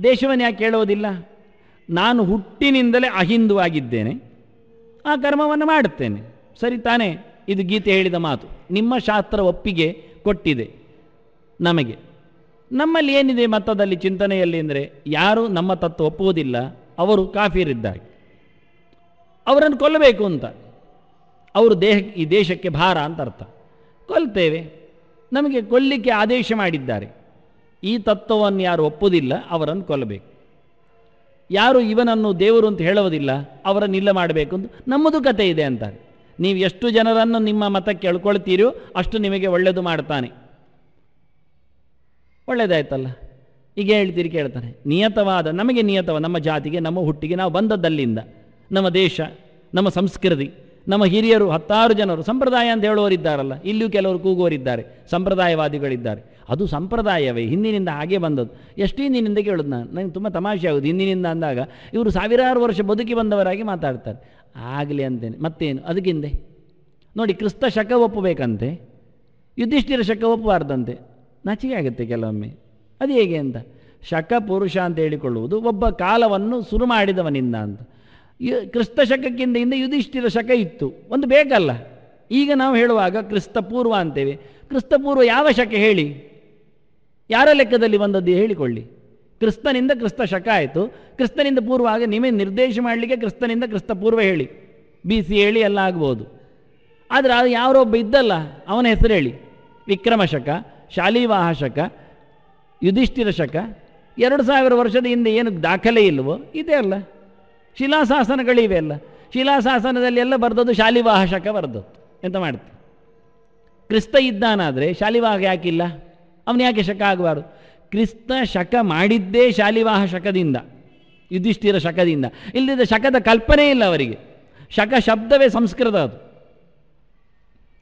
ದೇಶವನ್ನು ಯಾಕೆ ಕೇಳೋದಿಲ್ಲ ನಾನು ಹುಟ್ಟಿನಿಂದಲೇ ಅಹಿಂದುವಾಗಿದ್ದೇನೆ ಆ ಕರ್ಮವನ್ನು ಮಾಡುತ್ತೇನೆ ಸರಿ ತಾನೇ ಇದು ಗೀತೆ ಹೇಳಿದ ಮಾತು ನಿಮ್ಮ ಶಾಸ್ತ್ರ ಒಪ್ಪಿಗೆ ಕೊಟ್ಟಿದೆ ನಮಗೆ ನಮ್ಮಲ್ಲಿ ಏನಿದೆ ಮತದಲ್ಲಿ ಚಿಂತನೆಯಲ್ಲಿ ಅಂದರೆ ಯಾರು ನಮ್ಮ ತತ್ವ ಒಪ್ಪುವುದಿಲ್ಲ ಅವರು ಕಾಫಿಯರಿದ್ದಾರೆ ಅವರನ್ನು ಕೊಲ್ಲಬೇಕು ಅಂತ ಅವರು ದೇಹ ಈ ದೇಶಕ್ಕೆ ಭಾರ ಅಂತ ಅರ್ಥ ಕೊಲ್ತೇವೆ ನಮಗೆ ಕೊಲ್ಲಿಕ್ಕೆ ಆದೇಶ ಮಾಡಿದ್ದಾರೆ ಈ ತತ್ವವನ್ನು ಯಾರು ಒಪ್ಪುವುದಿಲ್ಲ ಅವರನ್ನು ಕೊಲ್ಲಬೇಕು ಯಾರು ಇವನನ್ನು ದೇವರು ಅಂತ ಹೇಳುವುದಿಲ್ಲ ಅವರನ್ನು ಇಲ್ಲ ಮಾಡಬೇಕು ಅಂತ ನಮ್ಮದು ಕತೆ ಇದೆ ಅಂತಾರೆ ನೀವು ಎಷ್ಟು ಜನರನ್ನು ನಿಮ್ಮ ಮತಕ್ಕೆ ಎಳ್ಕೊಳ್ತೀರೋ ಅಷ್ಟು ನಿಮಗೆ ಒಳ್ಳೆಯದು ಮಾಡ್ತಾನೆ ಒಳ್ಳೆಯದಾಯ್ತಲ್ಲ ಈಗ ಹೇಳ್ತೀರಿ ಕೇಳ್ತಾನೆ ನಿಯತವಾದ ನಮಗೆ ನಿಯತವ ನಮ್ಮ ಜಾತಿಗೆ ನಮ್ಮ ಹುಟ್ಟಿಗೆ ನಾವು ಬಂದದ್ದಲ್ಲಿಂದ ನಮ್ಮ ದೇಶ ನಮ್ಮ ಸಂಸ್ಕೃತಿ ನಮ್ಮ ಹಿರಿಯರು ಹತ್ತಾರು ಜನರು ಸಂಪ್ರದಾಯ ಅಂತ ಹೇಳುವವರಿದ್ದಾರಲ್ಲ ಇಲ್ಲಿಯೂ ಕೆಲವರು ಕೂಗುವವರಿದ್ದಾರೆ ಸಂಪ್ರದಾಯವಾದಿಗಳಿದ್ದಾರೆ ಅದು ಸಂಪ್ರದಾಯವೇ ಹಿಂದಿನಿಂದ ಹಾಗೆ ಬಂದದ್ದು ಎಷ್ಟು ಹಿಂದಿನಿಂದ ಕೇಳೋದು ನಾನು ನನಗೆ ತುಂಬ ತಮಾಷೆ ಆಗೋದು ಹಿಂದಿನಿಂದ ಅಂದಾಗ ಇವರು ಸಾವಿರಾರು ವರ್ಷ ಬದುಕಿ ಬಂದವರಾಗಿ ಮಾತಾಡ್ತಾರೆ ಆಗಲಿ ಅಂತೇನೆ ಮತ್ತೇನು ಅದಕ್ಕಿಂದೆ ನೋಡಿ ಕ್ರಿಸ್ತ ಶಕ ಒಪ್ಪಬೇಕಂತೆ ಯುದ್ಧಿಷ್ಠಿರ ಶಕ ಒಪ್ಪಬಾರ್ದಂತೆ ನಾಚಿಕೆ ಆಗುತ್ತೆ ಕೆಲವೊಮ್ಮೆ ಅದು ಹೇಗೆ ಅಂತ ಶಕ ಪುರುಷ ಅಂತ ಹೇಳಿಕೊಳ್ಳುವುದು ಒಬ್ಬ ಕಾಲವನ್ನು ಶುರು ಮಾಡಿದವನಿಂದ ಅಂತ ಕ್ರಿಸ್ತ ಶಕಕ್ಕಿಂತ ಹಿಂದೆ ಯುಧಿಷ್ಠಿರ ಶಕ ಇತ್ತು ಒಂದು ಬೇಕಲ್ಲ ಈಗ ನಾವು ಹೇಳುವಾಗ ಕ್ರಿಸ್ತಪೂರ್ವ ಅಂತೇವೆ ಕ್ರಿಸ್ತಪೂರ್ವ ಯಾವ ಶಕ ಹೇಳಿ ಯಾರ ಲೆಕ್ಕದಲ್ಲಿ ಬಂದದ್ದು ಹೇಳಿಕೊಳ್ಳಿ ಕ್ರಿಸ್ತನಿಂದ ಕ್ರಿಸ್ತ ಶಕ ಆಯಿತು ಕ್ರಿಸ್ತನಿಂದ ಪೂರ್ವ ಆಗ ನಿಮಗೆ ನಿರ್ದೇಶ ಮಾಡಲಿಕ್ಕೆ ಕ್ರಿಸ್ತನಿಂದ ಕ್ರಿಸ್ತಪೂರ್ವ ಪೂರ್ವ ಹೇಳಿ ಬಿ ಸಿ ಹೇಳಿ ಎಲ್ಲ ಆಗ್ಬೋದು ಆದರೆ ಅದು ಯಾರೊಬ್ಬ ಇದ್ದಲ್ಲ ಅವನ ಹೆಸರು ಹೇಳಿ ವಿಕ್ರಮ ಶಕ ಶಾಲಿವಾಹ ಶಕ ಯುಧಿಷ್ಠಿರ ಶಕ ಎರಡು ಸಾವಿರ ವರ್ಷದ ಹಿಂದೆ ಏನು ದಾಖಲೆ ಇಲ್ವೋ ಇದೆ ಅಲ್ಲ ಶಿಲಾಶಾಸನಗಳಿವೆ ಅಲ್ಲ ಶಿಲಾಶಾಸನದಲ್ಲಿ ಎಲ್ಲ ಶಾಲಿವಾಹ ಶಕ ಬರೆದದ್ದು ಎಂತ ಮಾಡ್ತೀವಿ ಕ್ರಿಸ್ತ ಇದ್ದಾನಾದರೆ ಶಾಲಿವಾಹ ಯಾಕಿಲ್ಲ ಅವನು ಯಾಕೆ ಶಕ ಆಗಬಾರ್ದು ಕ್ರಿಸ್ತ ಶಕ ಮಾಡಿದ್ದೇ ಶಾಲಿವಾಹ ಶಕದಿಂದ ಯುಧಿಷ್ಠಿರ ಶಕದಿಂದ ಇಲ್ಲದ ಶಕದ ಕಲ್ಪನೆ ಇಲ್ಲ ಅವರಿಗೆ ಶಕ ಶಬ್ದವೇ ಸಂಸ್ಕೃತ ಅದು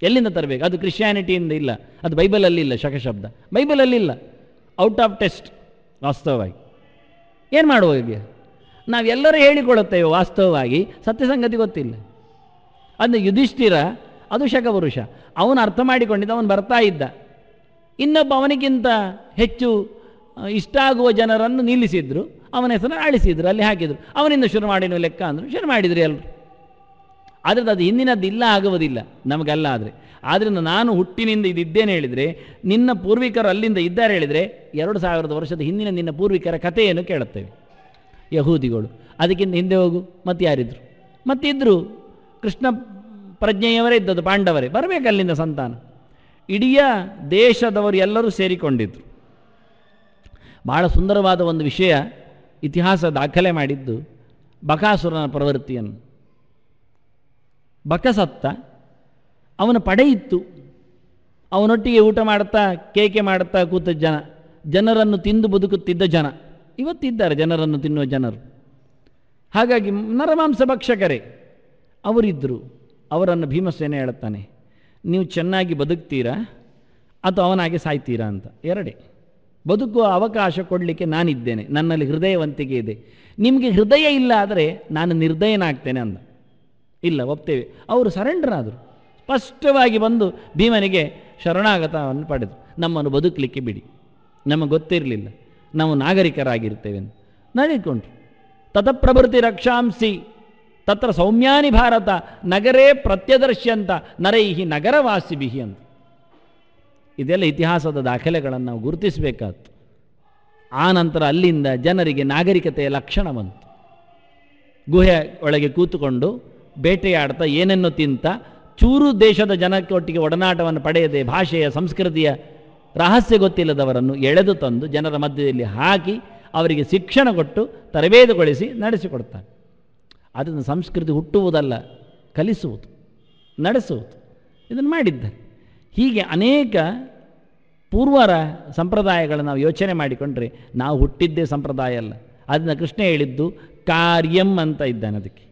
ಎಲ್ಲಿಂದ ತರಬೇಕು ಅದು ಕ್ರಿಶ್ಚಿಯಾನಿಟಿಯಿಂದ ಇಲ್ಲ ಅದು ಬೈಬಲಲ್ಲಿ ಇಲ್ಲ ಶಕ ಶಬ್ದ ಬೈಬಲಲ್ಲಿ ಇಲ್ಲ ಔಟ್ ಆಫ್ ಟೆಸ್ಟ್ ವಾಸ್ತವವಾಗಿ ಏನು ಮಾಡುವ ನಾವೆಲ್ಲರೂ ಹೇಳಿಕೊಳ್ಳುತ್ತೇವೆ ವಾಸ್ತವವಾಗಿ ಸತ್ಯ ಸಂಗತಿ ಗೊತ್ತಿಲ್ಲ ಅಂದರೆ ಯುಧಿಷ್ಠಿರ ಅದು ಶಕಪುರುಷ ಅವನು ಅರ್ಥ ಮಾಡಿಕೊಂಡಿದ್ದ ಅವನು ಬರ್ತಾ ಇದ್ದ ಇನ್ನೊಬ್ಬ ಅವನಿಗಿಂತ ಹೆಚ್ಚು ಇಷ್ಟ ಆಗುವ ಜನರನ್ನು ನಿಲ್ಲಿಸಿದ್ರು ಅವನ ಹೆಸರು ಅಳಿಸಿದ್ರು ಅಲ್ಲಿ ಹಾಕಿದರು ಅವನಿಂದ ಶುರು ಮಾಡಿನ ಲೆಕ್ಕ ಅಂದರು ಶುರು ಮಾಡಿದ್ರು ಎಲ್ಲರು ಆದರೆ ಅದು ಹಿಂದಿನದ್ದು ಇಲ್ಲ ಆಗುವುದಿಲ್ಲ ನಮಗಲ್ಲ ಆದರೆ ಆದ್ದರಿಂದ ನಾನು ಹುಟ್ಟಿನಿಂದ ಇದಿದ್ದೇನೆ ಹೇಳಿದರೆ ನಿನ್ನ ಪೂರ್ವಿಕರು ಅಲ್ಲಿಂದ ಇದ್ದಾರೆ ಹೇಳಿದರೆ ಎರಡು ಸಾವಿರದ ವರ್ಷದ ಹಿಂದಿನ ನಿನ್ನ ಪೂರ್ವಿಕರ ಕಥೆಯನ್ನು ಕೇಳುತ್ತೇವೆ ಯಹೂದಿಗಳು ಅದಕ್ಕಿಂತ ಹಿಂದೆ ಹೋಗು ಮತ್ತೆ ಯಾರಿದ್ರು ಮತ್ತಿದ್ದರು ಕೃಷ್ಣ ಪ್ರಜ್ಞೆಯವರೇ ಇದ್ದದ್ದು ಪಾಂಡವರೇ ಬರಬೇಕು ಅಲ್ಲಿಂದ ಸಂತಾನ ಇಡೀ ದೇಶದವರು ಎಲ್ಲರೂ ಸೇರಿಕೊಂಡಿದ್ದರು ಬಹಳ ಸುಂದರವಾದ ಒಂದು ವಿಷಯ ಇತಿಹಾಸ ದಾಖಲೆ ಮಾಡಿದ್ದು ಬಕಾಸುರನ ಪ್ರವೃತ್ತಿಯನ್ನು ಬಕಸತ್ತ ಅವನ ಪಡೆಯಿತ್ತು ಅವನೊಟ್ಟಿಗೆ ಊಟ ಮಾಡುತ್ತಾ ಕೇಕೆ ಮಾಡುತ್ತಾ ಕೂತ ಜನ ಜನರನ್ನು ತಿಂದು ಬದುಕುತ್ತಿದ್ದ ಜನ ಇವತ್ತಿದ್ದಾರೆ ಜನರನ್ನು ತಿನ್ನುವ ಜನರು ಹಾಗಾಗಿ ನರಮಾಂಸ ಭಕ್ಷಕರೇ ಅವರಿದ್ದರು ಅವರನ್ನು ಭೀಮಸೇನೆ ಹೇಳುತ್ತಾನೆ ನೀವು ಚೆನ್ನಾಗಿ ಬದುಕ್ತೀರಾ ಅಥವಾ ಅವನಾಗೆ ಸಾಯ್ತೀರಾ ಅಂತ ಎರಡೇ ಬದುಕುವ ಅವಕಾಶ ಕೊಡಲಿಕ್ಕೆ ನಾನಿದ್ದೇನೆ ನನ್ನಲ್ಲಿ ಹೃದಯವಂತಿಕೆ ಇದೆ ನಿಮಗೆ ಹೃದಯ ಇಲ್ಲ ಆದರೆ ನಾನು ನಿರ್ದಯನಾಗ್ತೇನೆ ಅಂದ ಇಲ್ಲ ಒಪ್ತೇವೆ ಅವರು ಸರೆಂಡರ್ ಆದರು ಸ್ಪಷ್ಟವಾಗಿ ಬಂದು ಭೀಮನಿಗೆ ಶರಣಾಗತವನ್ನು ಪಡೆದರು ನಮ್ಮನ್ನು ಬದುಕಲಿಕ್ಕೆ ಬಿಡಿ ನಮಗೆ ಗೊತ್ತಿರಲಿಲ್ಲ ನಾವು ನಾಗರಿಕರಾಗಿರ್ತೇವೆ ಅಂತ ತತ ತತಪ್ರಭೃತಿ ರಕ್ಷಾಂಸಿ ತತ್ರ ಸೌಮ್ಯಾನಿ ಭಾರತ ನಗರೇ ಪ್ರತ್ಯದರ್ಶ್ಯಂತ ನರೈಹಿ ಬಿಹಿ ಅಂತ ಇದೆಲ್ಲ ಇತಿಹಾಸದ ದಾಖಲೆಗಳನ್ನು ನಾವು ಗುರುತಿಸಬೇಕಾಯ್ತು ಆ ನಂತರ ಅಲ್ಲಿಂದ ಜನರಿಗೆ ನಾಗರಿಕತೆಯ ಲಕ್ಷಣ ಬಂತು ಗುಹೆ ಒಳಗೆ ಕೂತುಕೊಂಡು ಬೇಟೆಯಾಡ್ತಾ ಏನನ್ನು ತಿಂತ ಚೂರು ದೇಶದ ಜನಕ್ಕೊಟ್ಟಿಗೆ ಒಡನಾಟವನ್ನು ಪಡೆಯದೆ ಭಾಷೆಯ ಸಂಸ್ಕೃತಿಯ ರಹಸ್ಯ ಗೊತ್ತಿಲ್ಲದವರನ್ನು ಎಳೆದು ತಂದು ಜನರ ಮಧ್ಯದಲ್ಲಿ ಹಾಕಿ ಅವರಿಗೆ ಶಿಕ್ಷಣ ಕೊಟ್ಟು ತರಬೇತುಗೊಳಿಸಿ ನಡೆಸಿಕೊಡ್ತಾನೆ ಅದನ್ನು ಸಂಸ್ಕೃತಿ ಹುಟ್ಟುವುದಲ್ಲ ಕಲಿಸುವುದು ನಡೆಸುವುದು ಇದನ್ನು ಮಾಡಿದ್ದಾರೆ ಹೀಗೆ ಅನೇಕ ಪೂರ್ವರ ಸಂಪ್ರದಾಯಗಳನ್ನು ನಾವು ಯೋಚನೆ ಮಾಡಿಕೊಂಡ್ರೆ ನಾವು ಹುಟ್ಟಿದ್ದೇ ಸಂಪ್ರದಾಯ ಅಲ್ಲ ಅದನ್ನು ಕೃಷ್ಣ ಹೇಳಿದ್ದು ಕಾರ್ಯಂ ಅಂತ ಇದ್ದಾನೆ ಅದಕ್ಕೆ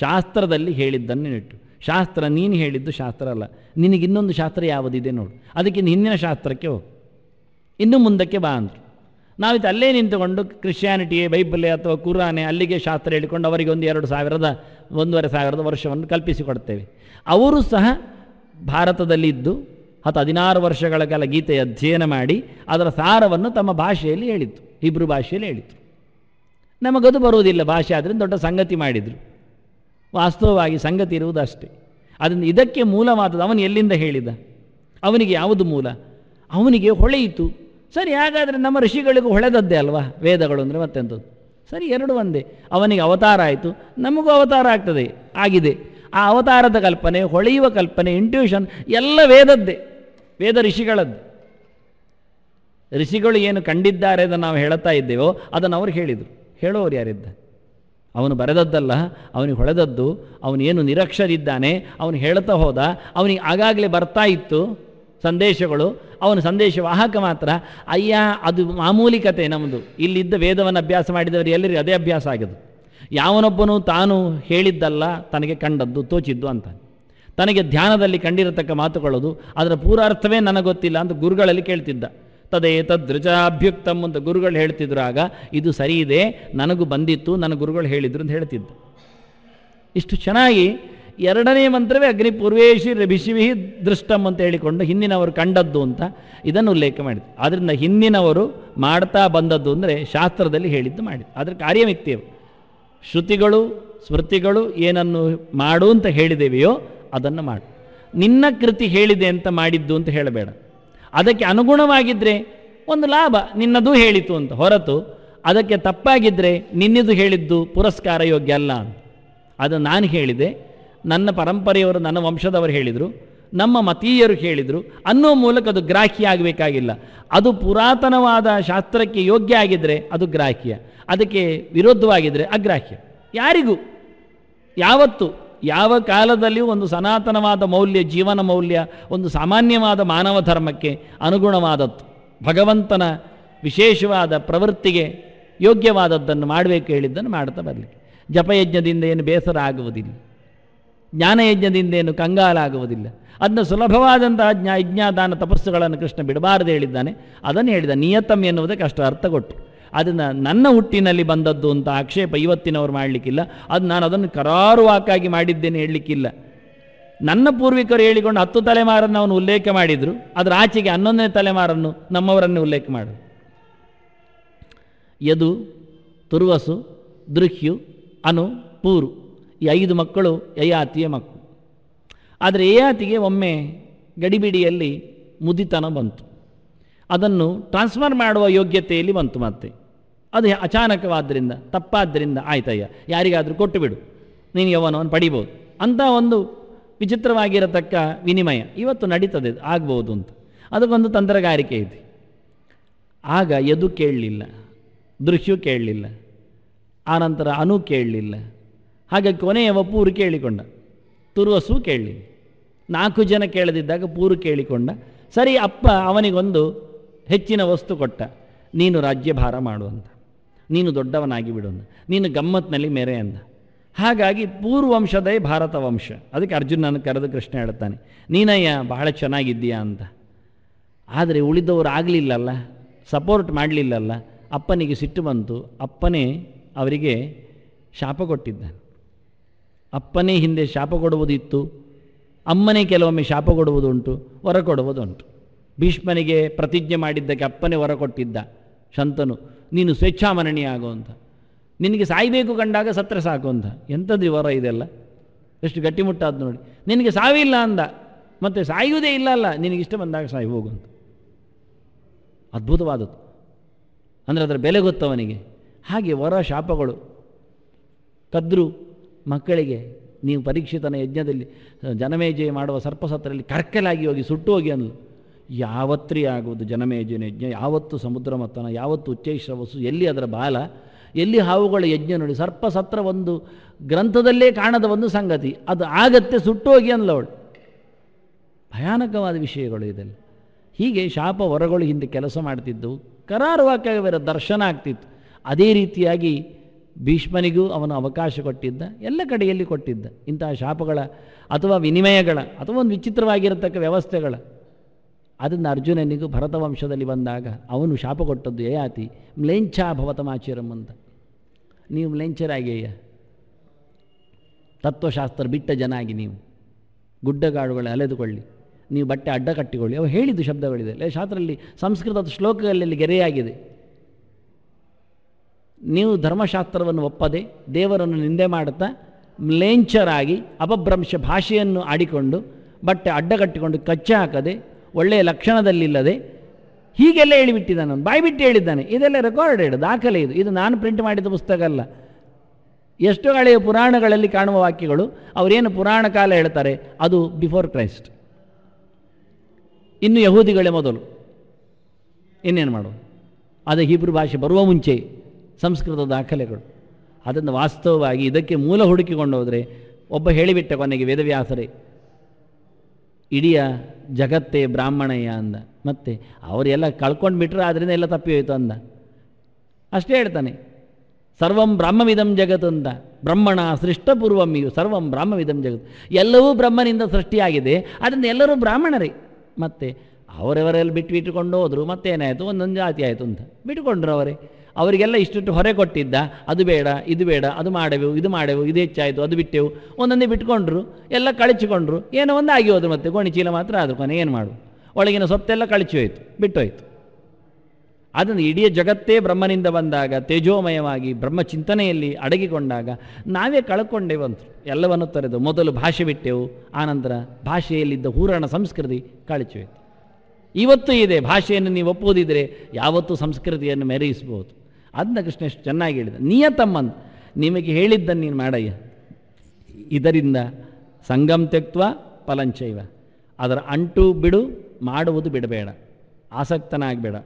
ಶಾಸ್ತ್ರದಲ್ಲಿ ಹೇಳಿದ್ದನ್ನು ನೆಟ್ಟು ಶಾಸ್ತ್ರ ನೀನು ಹೇಳಿದ್ದು ಶಾಸ್ತ್ರ ಅಲ್ಲ ನಿನಗಿನ್ನೊಂದು ಶಾಸ್ತ್ರ ಯಾವುದಿದೆ ನೋಡು ಅದಕ್ಕೆ ಹಿಂದಿನ ಶಾಸ್ತ್ರಕ್ಕೆ ಹೋಗು ಇನ್ನೂ ಮುಂದಕ್ಕೆ ಬಾ ಅಂದರು ಇದು ಅಲ್ಲೇ ನಿಂತುಕೊಂಡು ಕ್ರಿಶ್ಚಿಯಾನಿಟಿ ಬೈಬಲ್ ಅಥವಾ ಕುರಾನೆ ಅಲ್ಲಿಗೆ ಶಾಸ್ತ್ರ ಹೇಳಿಕೊಂಡು ಅವರಿಗೆ ಒಂದು ಎರಡು ಸಾವಿರದ ಒಂದೂವರೆ ಸಾವಿರದ ವರ್ಷವನ್ನು ಕಲ್ಪಿಸಿಕೊಡ್ತೇವೆ ಅವರು ಸಹ ಭಾರತದಲ್ಲಿದ್ದು ಹತ್ತು ಹದಿನಾರು ವರ್ಷಗಳ ಕಾಲ ಗೀತೆ ಅಧ್ಯಯನ ಮಾಡಿ ಅದರ ಸಾರವನ್ನು ತಮ್ಮ ಭಾಷೆಯಲ್ಲಿ ಹೇಳಿತು ಇಬ್ರು ಭಾಷೆಯಲ್ಲಿ ಹೇಳಿತು ನಮಗದು ಬರುವುದಿಲ್ಲ ಭಾಷೆ ಆದರೆ ದೊಡ್ಡ ಸಂಗತಿ ಮಾಡಿದರು ವಾಸ್ತವವಾಗಿ ಸಂಗತಿ ಇರುವುದು ಅಷ್ಟೇ ಅದನ್ನು ಇದಕ್ಕೆ ಮೂಲವಾದದ್ದು ಅವನು ಎಲ್ಲಿಂದ ಹೇಳಿದ ಅವನಿಗೆ ಯಾವುದು ಮೂಲ ಅವನಿಗೆ ಹೊಳೆಯಿತು ಸರಿ ಹಾಗಾದರೆ ನಮ್ಮ ಋಷಿಗಳಿಗೂ ಹೊಳೆದದ್ದೇ ಅಲ್ವಾ ವೇದಗಳು ಅಂದರೆ ಮತ್ತೆಂಥದ್ದು ಸರಿ ಎರಡು ಒಂದೇ ಅವನಿಗೆ ಅವತಾರ ಆಯಿತು ನಮಗೂ ಅವತಾರ ಆಗ್ತದೆ ಆಗಿದೆ ಆ ಅವತಾರದ ಕಲ್ಪನೆ ಹೊಳೆಯುವ ಕಲ್ಪನೆ ಇಂಟ್ಯೂಷನ್ ಎಲ್ಲ ವೇದದ್ದೇ ವೇದ ಋಷಿಗಳದ್ದು ಋಷಿಗಳು ಏನು ಕಂಡಿದ್ದಾರೆ ಅದನ್ನು ನಾವು ಹೇಳುತ್ತಾ ಇದ್ದೇವೋ ಅದನ್ನು ಅವರು ಹೇಳಿದರು ಹೇಳೋರು ಯಾರಿದ್ದ ಅವನು ಬರೆದದ್ದಲ್ಲ ಅವನಿಗೆ ಹೊಳೆದದ್ದು ಅವನೇನು ನಿರಕ್ಷರಿದ್ದಾನೆ ಅವನು ಹೇಳ್ತಾ ಹೋದ ಅವನಿಗೆ ಆಗಾಗಲೇ ಬರ್ತಾ ಇತ್ತು ಸಂದೇಶಗಳು ಅವನ ಸಂದೇಶ ವಾಹಕ ಮಾತ್ರ ಅಯ್ಯ ಅದು ಮಾಮೂಲಿ ಕತೆ ನಮ್ಮದು ಇಲ್ಲಿದ್ದ ವೇದವನ್ನು ಅಭ್ಯಾಸ ಮಾಡಿದವರು ಎಲ್ಲರಿಗೂ ಅದೇ ಅಭ್ಯಾಸ ಆಗಿದೆ ಯಾವನೊಬ್ಬನು ತಾನು ಹೇಳಿದ್ದಲ್ಲ ತನಗೆ ಕಂಡದ್ದು ತೋಚಿದ್ದು ಅಂತ ತನಗೆ ಧ್ಯಾನದಲ್ಲಿ ಕಂಡಿರತಕ್ಕ ಮಾತುಗಳದು ಅದರ ಪೂರಾರ್ಥವೇ ನನಗೆ ಗೊತ್ತಿಲ್ಲ ಅಂತ ಗುರುಗಳಲ್ಲಿ ಕೇಳ್ತಿದ್ದ ತದೇ ತದೃಚಾಭ್ಯುಕ್ತಮ್ ಅಂತ ಗುರುಗಳು ಹೇಳ್ತಿದ್ರು ಆಗ ಇದು ಸರಿ ಇದೆ ನನಗೂ ಬಂದಿತ್ತು ನನ್ನ ಗುರುಗಳು ಹೇಳಿದ್ರು ಅಂತ ಹೇಳ್ತಿದ್ದ ಇಷ್ಟು ಚೆನ್ನಾಗಿ ಎರಡನೇ ಮಂತ್ರವೇ ಅಗ್ನಿ ಪೂರ್ವೇಶಿ ರಭಿಶಿವಿ ದೃಷ್ಟಂ ಅಂತ ಹೇಳಿಕೊಂಡು ಹಿಂದಿನವರು ಕಂಡದ್ದು ಅಂತ ಇದನ್ನು ಉಲ್ಲೇಖ ಮಾಡಿದ್ರು ಆದ್ದರಿಂದ ಹಿಂದಿನವರು ಮಾಡ್ತಾ ಬಂದದ್ದು ಅಂದರೆ ಶಾಸ್ತ್ರದಲ್ಲಿ ಹೇಳಿದ್ದು ಮಾಡಿದ್ದು ಅದರ ಕಾರ್ಯವ್ಯಕ್ತಿಯವರು ಶ್ರುತಿಗಳು ಸ್ಮೃತಿಗಳು ಏನನ್ನು ಮಾಡು ಅಂತ ಹೇಳಿದೆವೆಯೋ ಅದನ್ನು ಮಾಡು ನಿನ್ನ ಕೃತಿ ಹೇಳಿದೆ ಅಂತ ಮಾಡಿದ್ದು ಅಂತ ಹೇಳಬೇಡ ಅದಕ್ಕೆ ಅನುಗುಣವಾಗಿದ್ದರೆ ಒಂದು ಲಾಭ ನಿನ್ನದು ಹೇಳಿತು ಅಂತ ಹೊರತು ಅದಕ್ಕೆ ತಪ್ಪಾಗಿದ್ದರೆ ನಿನ್ನಿದು ಹೇಳಿದ್ದು ಪುರಸ್ಕಾರ ಯೋಗ್ಯ ಅಲ್ಲ ಅಂತ ಅದು ನಾನು ಹೇಳಿದೆ ನನ್ನ ಪರಂಪರೆಯವರು ನನ್ನ ವಂಶದವರು ಹೇಳಿದರು ನಮ್ಮ ಮತೀಯರು ಹೇಳಿದರು ಅನ್ನೋ ಮೂಲಕ ಅದು ಗ್ರಾಹ್ಯ ಆಗಬೇಕಾಗಿಲ್ಲ ಅದು ಪುರಾತನವಾದ ಶಾಸ್ತ್ರಕ್ಕೆ ಯೋಗ್ಯ ಆಗಿದ್ದರೆ ಅದು ಗ್ರಾಹ್ಯ ಅದಕ್ಕೆ ವಿರೋಧವಾಗಿದ್ದರೆ ಅಗ್ರಾಹ್ಯ ಯಾರಿಗೂ ಯಾವತ್ತು ಯಾವ ಕಾಲದಲ್ಲಿಯೂ ಒಂದು ಸನಾತನವಾದ ಮೌಲ್ಯ ಜೀವನ ಮೌಲ್ಯ ಒಂದು ಸಾಮಾನ್ಯವಾದ ಮಾನವ ಧರ್ಮಕ್ಕೆ ಅನುಗುಣವಾದದ್ದು ಭಗವಂತನ ವಿಶೇಷವಾದ ಪ್ರವೃತ್ತಿಗೆ ಯೋಗ್ಯವಾದದ್ದನ್ನು ಮಾಡಬೇಕು ಹೇಳಿದ್ದನ್ನು ಮಾಡ್ತಾ ಬರಲಿ ಜಪಯಜ್ಞದಿಂದ ಏನು ಬೇಸರ ಆಗುವುದಿಲ್ಲ ಜ್ಞಾನಯಜ್ಞದಿಂದ ಏನು ಕಂಗಾಲಾಗುವುದಿಲ್ಲ ಅದನ್ನು ಸುಲಭವಾದಂತಹ ಜ್ಞಾ ಯಜ್ಞಾದಾನ ತಪಸ್ಸುಗಳನ್ನು ಕೃಷ್ಣ ಬಿಡಬಾರದು ಹೇಳಿದ್ದಾನೆ ಅದನ್ನು ಹೇಳಿದ ನಿಯತಂ ಎನ್ನುವುದಕ್ಕೆ ಅಷ್ಟು ಅರ್ಥ ಕೊಟ್ಟು ಅದನ್ನು ನನ್ನ ಹುಟ್ಟಿನಲ್ಲಿ ಬಂದದ್ದು ಅಂತ ಆಕ್ಷೇಪ ಇವತ್ತಿನವರು ಮಾಡಲಿಕ್ಕಿಲ್ಲ ಅದು ನಾನು ಅದನ್ನು ಕರಾರುವಾಕಾಗಿ ಮಾಡಿದ್ದೇನೆ ಹೇಳಲಿಕ್ಕಿಲ್ಲ ನನ್ನ ಪೂರ್ವಿಕರು ಹೇಳಿಕೊಂಡು ಹತ್ತು ತಲೆಮಾರನ್ನು ಅವನು ಉಲ್ಲೇಖ ಮಾಡಿದರು ಅದರ ಆಚೆಗೆ ಹನ್ನೊಂದನೇ ತಲೆಮಾರನ್ನು ನಮ್ಮವರನ್ನೇ ಉಲ್ಲೇಖ ಮಾಡು ಯದು ತುರ್ವಸು ದೃಹ್ಯು ಅನು ಪೂರು ಈ ಐದು ಮಕ್ಕಳು ಯಯಾತಿಯ ಮಕ್ಕಳು ಆದರೆ ಯಯಾತಿಗೆ ಒಮ್ಮೆ ಗಡಿಬಿಡಿಯಲ್ಲಿ ಮುದಿತನ ಬಂತು ಅದನ್ನು ಟ್ರಾನ್ಸ್ಫರ್ ಮಾಡುವ ಯೋಗ್ಯತೆಯಲ್ಲಿ ಬಂತು ಮತ್ತೆ ಅದು ಅಚಾನಕವಾದ್ದರಿಂದ ತಪ್ಪಾದ್ದರಿಂದ ಆಯ್ತಯ್ಯ ಯಾರಿಗಾದರೂ ಕೊಟ್ಟು ಬಿಡು ನೀನು ಯವನವನ್ನು ಪಡಿಬೋದು ಅಂಥ ಒಂದು ವಿಚಿತ್ರವಾಗಿರತಕ್ಕ ವಿನಿಮಯ ಇವತ್ತು ನಡೀತದೆ ಆಗ್ಬೋದು ಅಂತ ಅದಕ್ಕೊಂದು ತಂತ್ರಗಾರಿಕೆ ಇದೆ ಆಗ ಯದು ಕೇಳಲಿಲ್ಲ ದೃಶ್ಯು ಕೇಳಲಿಲ್ಲ ಆನಂತರ ಅನು ಕೇಳಲಿಲ್ಲ ಹಾಗೆ ಕೊನೆಯ ಪೂರು ಕೇಳಿಕೊಂಡ ತುರುವಸು ಕೇಳಿ ನಾಲ್ಕು ಜನ ಕೇಳದಿದ್ದಾಗ ಪೂರು ಕೇಳಿಕೊಂಡ ಸರಿ ಅಪ್ಪ ಅವನಿಗೊಂದು ಹೆಚ್ಚಿನ ವಸ್ತು ಕೊಟ್ಟ ನೀನು ರಾಜ್ಯಭಾರ ಮಾಡುವಂತ ನೀನು ದೊಡ್ಡವನಾಗಿ ಬಿಡೋನು ನೀನು ಗಮ್ಮತ್ನಲ್ಲಿ ಮೆರೆ ಅಂದ ಹಾಗಾಗಿ ಪೂರ್ವಂಶದೇ ಭಾರತ ವಂಶ ಅದಕ್ಕೆ ಅರ್ಜುನನ ಕರೆದು ಕೃಷ್ಣ ಹೇಳ್ತಾನೆ ನೀನಯ್ಯ ಬಹಳ ಚೆನ್ನಾಗಿದ್ದೀಯಾ ಅಂತ ಆದರೆ ಉಳಿದವರು ಆಗಲಿಲ್ಲಲ್ಲ ಸಪೋರ್ಟ್ ಮಾಡಲಿಲ್ಲಲ್ಲ ಅಪ್ಪನಿಗೆ ಸಿಟ್ಟು ಬಂತು ಅಪ್ಪನೇ ಅವರಿಗೆ ಶಾಪ ಕೊಟ್ಟಿದ್ದಾನೆ ಅಪ್ಪನೇ ಹಿಂದೆ ಶಾಪ ಕೊಡುವುದಿತ್ತು ಅಮ್ಮನೇ ಕೆಲವೊಮ್ಮೆ ಶಾಪ ಕೊಡುವುದುಂಟು ಹೊರ ಕೊಡುವುದುಂಟು ಭೀಷ್ಮನಿಗೆ ಪ್ರತಿಜ್ಞೆ ಮಾಡಿದ್ದಕ್ಕೆ ಅಪ್ಪನೇ ಹೊರ ಕೊಟ್ಟಿದ್ದ ಶಂತನು ನೀನು ಸ್ವೇಚ್ಛಾಮರಣಿಯಾಗೋ ಅಂತ ನಿನಗೆ ಸಾಯಬೇಕು ಕಂಡಾಗ ಸತ್ರ ಸಾಕು ಅಂತ ಎಂಥದ್ದು ವರ ಇದೆಲ್ಲ ಎಷ್ಟು ಗಟ್ಟಿಮುಟ್ಟಾದ ನೋಡಿ ನಿನಗೆ ಸಾವಿಲ್ಲ ಅಂದ ಮತ್ತು ಸಾಯುವುದೇ ಇಲ್ಲ ಅಲ್ಲ ನಿನಗೆ ಇಷ್ಟ ಬಂದಾಗ ಸಾಯಿ ಹೋಗುವಂತ ಅದ್ಭುತವಾದದ್ದು ಅಂದರೆ ಅದರ ಬೆಲೆ ಗೊತ್ತವನಿಗೆ ಹಾಗೆ ವರ ಶಾಪಗಳು ಕದ್ರು ಮಕ್ಕಳಿಗೆ ನೀವು ಪರೀಕ್ಷಿತನ ಯಜ್ಞದಲ್ಲಿ ಜನಮೇಜಯ ಮಾಡುವ ಸರ್ಪಸತ್ರದಲ್ಲಿ ಕರ್ಕಲಾಗಿ ಹೋಗಿ ಸುಟ್ಟು ಹೋಗಿ ಅನ್ನಲು ಯಾವತ್ರಿ ಆಗುವುದು ಜನಮೇಜನ ಯಜ್ಞ ಯಾವತ್ತು ಸಮುದ್ರ ಮತನ ಯಾವತ್ತು ಉಚ್ಚೈಶ್ರವಸ್ಸು ಎಲ್ಲಿ ಅದರ ಬಾಲ ಎಲ್ಲಿ ಹಾವುಗಳ ಯಜ್ಞ ನೋಡಿ ಸರ್ಪ ಸತ್ರ ಒಂದು ಗ್ರಂಥದಲ್ಲೇ ಕಾಣದ ಒಂದು ಸಂಗತಿ ಅದು ಆಗತ್ತೆ ಸುಟ್ಟೋಗಿ ಅನ್ಲವಳು ಭಯಾನಕವಾದ ವಿಷಯಗಳು ಇದೆಲ್ಲ ಹೀಗೆ ಶಾಪ ವರಗಳು ಹಿಂದೆ ಕೆಲಸ ಮಾಡ್ತಿದ್ದವು ಕರಾರುವ ಇವರ ದರ್ಶನ ಆಗ್ತಿತ್ತು ಅದೇ ರೀತಿಯಾಗಿ ಭೀಷ್ಮನಿಗೂ ಅವನು ಅವಕಾಶ ಕೊಟ್ಟಿದ್ದ ಎಲ್ಲ ಕಡೆಯಲ್ಲಿ ಕೊಟ್ಟಿದ್ದ ಇಂತಹ ಶಾಪಗಳ ಅಥವಾ ವಿನಿಮಯಗಳ ಅಥವಾ ಒಂದು ವಿಚಿತ್ರವಾಗಿರತಕ್ಕ ವ್ಯವಸ್ಥೆಗಳ ಅದನ್ನು ಅರ್ಜುನನಿಗೂ ಭರತ ವಂಶದಲ್ಲಿ ಬಂದಾಗ ಅವನು ಶಾಪ ಕೊಟ್ಟದ್ದು ಯಯಾತಿ ಮ್ಲೇಂಛಾ ಭವತಮಾಚಿರಂ ಅಂತ ನೀವು ಮ್ಲೇಂಛರಾಗೇಯ ತತ್ವಶಾಸ್ತ್ರ ಬಿಟ್ಟ ಜನಾಗಿ ನೀವು ಗುಡ್ಡಗಾಡುಗಳು ಅಲೆದುಕೊಳ್ಳಿ ನೀವು ಬಟ್ಟೆ ಅಡ್ಡ ಕಟ್ಟಿಕೊಳ್ಳಿ ಅವು ಹೇಳಿದ್ದು ಶಬ್ದಗಳಿದೆ ಶಾಸ್ತ್ರದಲ್ಲಿ ಸಂಸ್ಕೃತದ ಶ್ಲೋಕಗಳಲ್ಲಿ ಗೆರೆಯಾಗಿದೆ ನೀವು ಧರ್ಮಶಾಸ್ತ್ರವನ್ನು ಒಪ್ಪದೆ ದೇವರನ್ನು ನಿಂದೆ ಮಾಡುತ್ತಾ ಮ್ಲೇಂಛರಾಗಿ ಅಪಭ್ರಂಶ ಭಾಷೆಯನ್ನು ಆಡಿಕೊಂಡು ಬಟ್ಟೆ ಅಡ್ಡಗಟ್ಟಿಕೊಂಡು ಕಚ್ಚೆ ಹಾಕದೆ ಒಳ್ಳೆಯ ಲಕ್ಷಣದಲ್ಲಿಲ್ಲದೆ ಹೀಗೆಲ್ಲ ಹೇಳಿಬಿಟ್ಟಿದ್ದಾನೆ ಬಾಯಿ ಬಾಯ್ಬಿಟ್ಟು ಹೇಳಿದ್ದಾನೆ ಇದೆಲ್ಲ ರೆಕಾರ್ಡೆಡ್ ದಾಖಲೆ ಇದು ಇದು ನಾನು ಪ್ರಿಂಟ್ ಮಾಡಿದ ಪುಸ್ತಕ ಅಲ್ಲ ಎಷ್ಟು ಹಳೆಯ ಪುರಾಣಗಳಲ್ಲಿ ಕಾಣುವ ವಾಕ್ಯಗಳು ಅವರೇನು ಪುರಾಣ ಕಾಲ ಹೇಳ್ತಾರೆ ಅದು ಬಿಫೋರ್ ಕ್ರೈಸ್ಟ್ ಇನ್ನು ಯಹೂದಿಗಳೇ ಮೊದಲು ಇನ್ನೇನು ಮಾಡುವ ಅದು ಹೀಬ್ರು ಭಾಷೆ ಬರುವ ಮುಂಚೆ ಸಂಸ್ಕೃತ ದಾಖಲೆಗಳು ಅದನ್ನು ವಾಸ್ತವವಾಗಿ ಇದಕ್ಕೆ ಮೂಲ ಹುಡುಕಿಕೊಂಡು ಹೋದರೆ ಒಬ್ಬ ಹೇಳಿಬಿಟ್ಟ ಕೊನೆಗೆ ವೇದವ್ಯಾಸರೇ ಇಡಿಯ ಜಗತ್ತೇ ಬ್ರಾಹ್ಮಣಯ್ಯ ಅಂದ ಮತ್ತೆ ಅವರೆಲ್ಲ ಕಳ್ಕೊಂಡು ಬಿಟ್ರೆ ಆದ್ದರಿಂದ ಎಲ್ಲ ತಪ್ಪಿ ಹೋಯಿತು ಅಂದ ಅಷ್ಟೇ ಹೇಳ್ತಾನೆ ಸರ್ವಂ ಬ್ರಹ್ಮವಿದಂ ಜಗತ್ತು ಅಂತ ಬ್ರಹ್ಮಣ ಸೃಷ್ಟಪೂರ್ವಂ ಇವು ಸರ್ವಂ ಬ್ರಹ್ಮವಿದಂ ಜಗತ್ತು ಎಲ್ಲವೂ ಬ್ರಹ್ಮನಿಂದ ಸೃಷ್ಟಿಯಾಗಿದೆ ಅದರಿಂದ ಎಲ್ಲರೂ ಬ್ರಾಹ್ಮಣರೇ ಮತ್ತೆ ಅವರವರೆಲ್ಲ ಬಿಟ್ಟು ಇಟ್ಟುಕೊಂಡು ಹೋದರು ಮತ್ತೇನಾಯಿತು ಒಂದೊಂದು ಜಾತಿ ಆಯಿತು ಅಂತ ಬಿಟ್ಟುಕೊಂಡ್ರು ಅವರೇ ಅವರಿಗೆಲ್ಲ ಇಷ್ಟಿಷ್ಟು ಹೊರೆ ಕೊಟ್ಟಿದ್ದ ಅದು ಬೇಡ ಇದು ಬೇಡ ಅದು ಮಾಡೆವು ಇದು ಮಾಡೆವು ಇದು ಹೆಚ್ಚಾಯಿತು ಅದು ಬಿಟ್ಟೆವು ಒಂದೊಂದೇ ಬಿಟ್ಕೊಂಡ್ರು ಎಲ್ಲ ಕಳಚಿಕೊಂಡ್ರು ಏನೋ ಒಂದು ಆಗಿ ಹೋದ್ರು ಮತ್ತೆ ಗೋಣಿಚೀಲ ಮಾತ್ರ ಆದರೂ ಕೊನೆ ಏನು ಮಾಡು ಒಳಗಿನ ಸೊತ್ತೆಲ್ಲ ಕಳಚಿ ಹೋಯಿತು ಬಿಟ್ಟೋಯ್ತು ಅದನ್ನು ಇಡೀ ಜಗತ್ತೇ ಬ್ರಹ್ಮನಿಂದ ಬಂದಾಗ ತೇಜೋಮಯವಾಗಿ ಬ್ರಹ್ಮ ಚಿಂತನೆಯಲ್ಲಿ ಅಡಗಿಕೊಂಡಾಗ ನಾವೇ ಕಳ್ಕೊಂಡೆವಂತು ಎಲ್ಲವನ್ನು ತೊರೆದು ಮೊದಲು ಭಾಷೆ ಬಿಟ್ಟೆವು ಆನಂತರ ಭಾಷೆಯಲ್ಲಿದ್ದ ಹೂರಣ ಸಂಸ್ಕೃತಿ ಕಳಚೋಯಿತು ಇವತ್ತು ಇದೆ ಭಾಷೆಯನ್ನು ನೀವು ಒಪ್ಪುವುದಿದ್ರೆ ಯಾವತ್ತೂ ಸಂಸ್ಕೃತಿಯನ್ನು ಮೆರೆಯಿಸಬಹುದು ಅದನ್ನ ಕೃಷ್ಣ ಎಷ್ಟು ಚೆನ್ನಾಗಿ ಹೇಳಿದ ನಿಯತಮ್ಮನ್ ನಿಮಗೆ ಹೇಳಿದ್ದನ್ನು ನೀನು ಮಾಡಯ್ಯ ಇದರಿಂದ ಸಂಗಮ್ ತೆಕ್ವ ಫಲಂಚೈವ ಅದರ ಅಂಟು ಬಿಡು ಮಾಡುವುದು ಬಿಡಬೇಡ ಆಸಕ್ತನಾಗಬೇಡ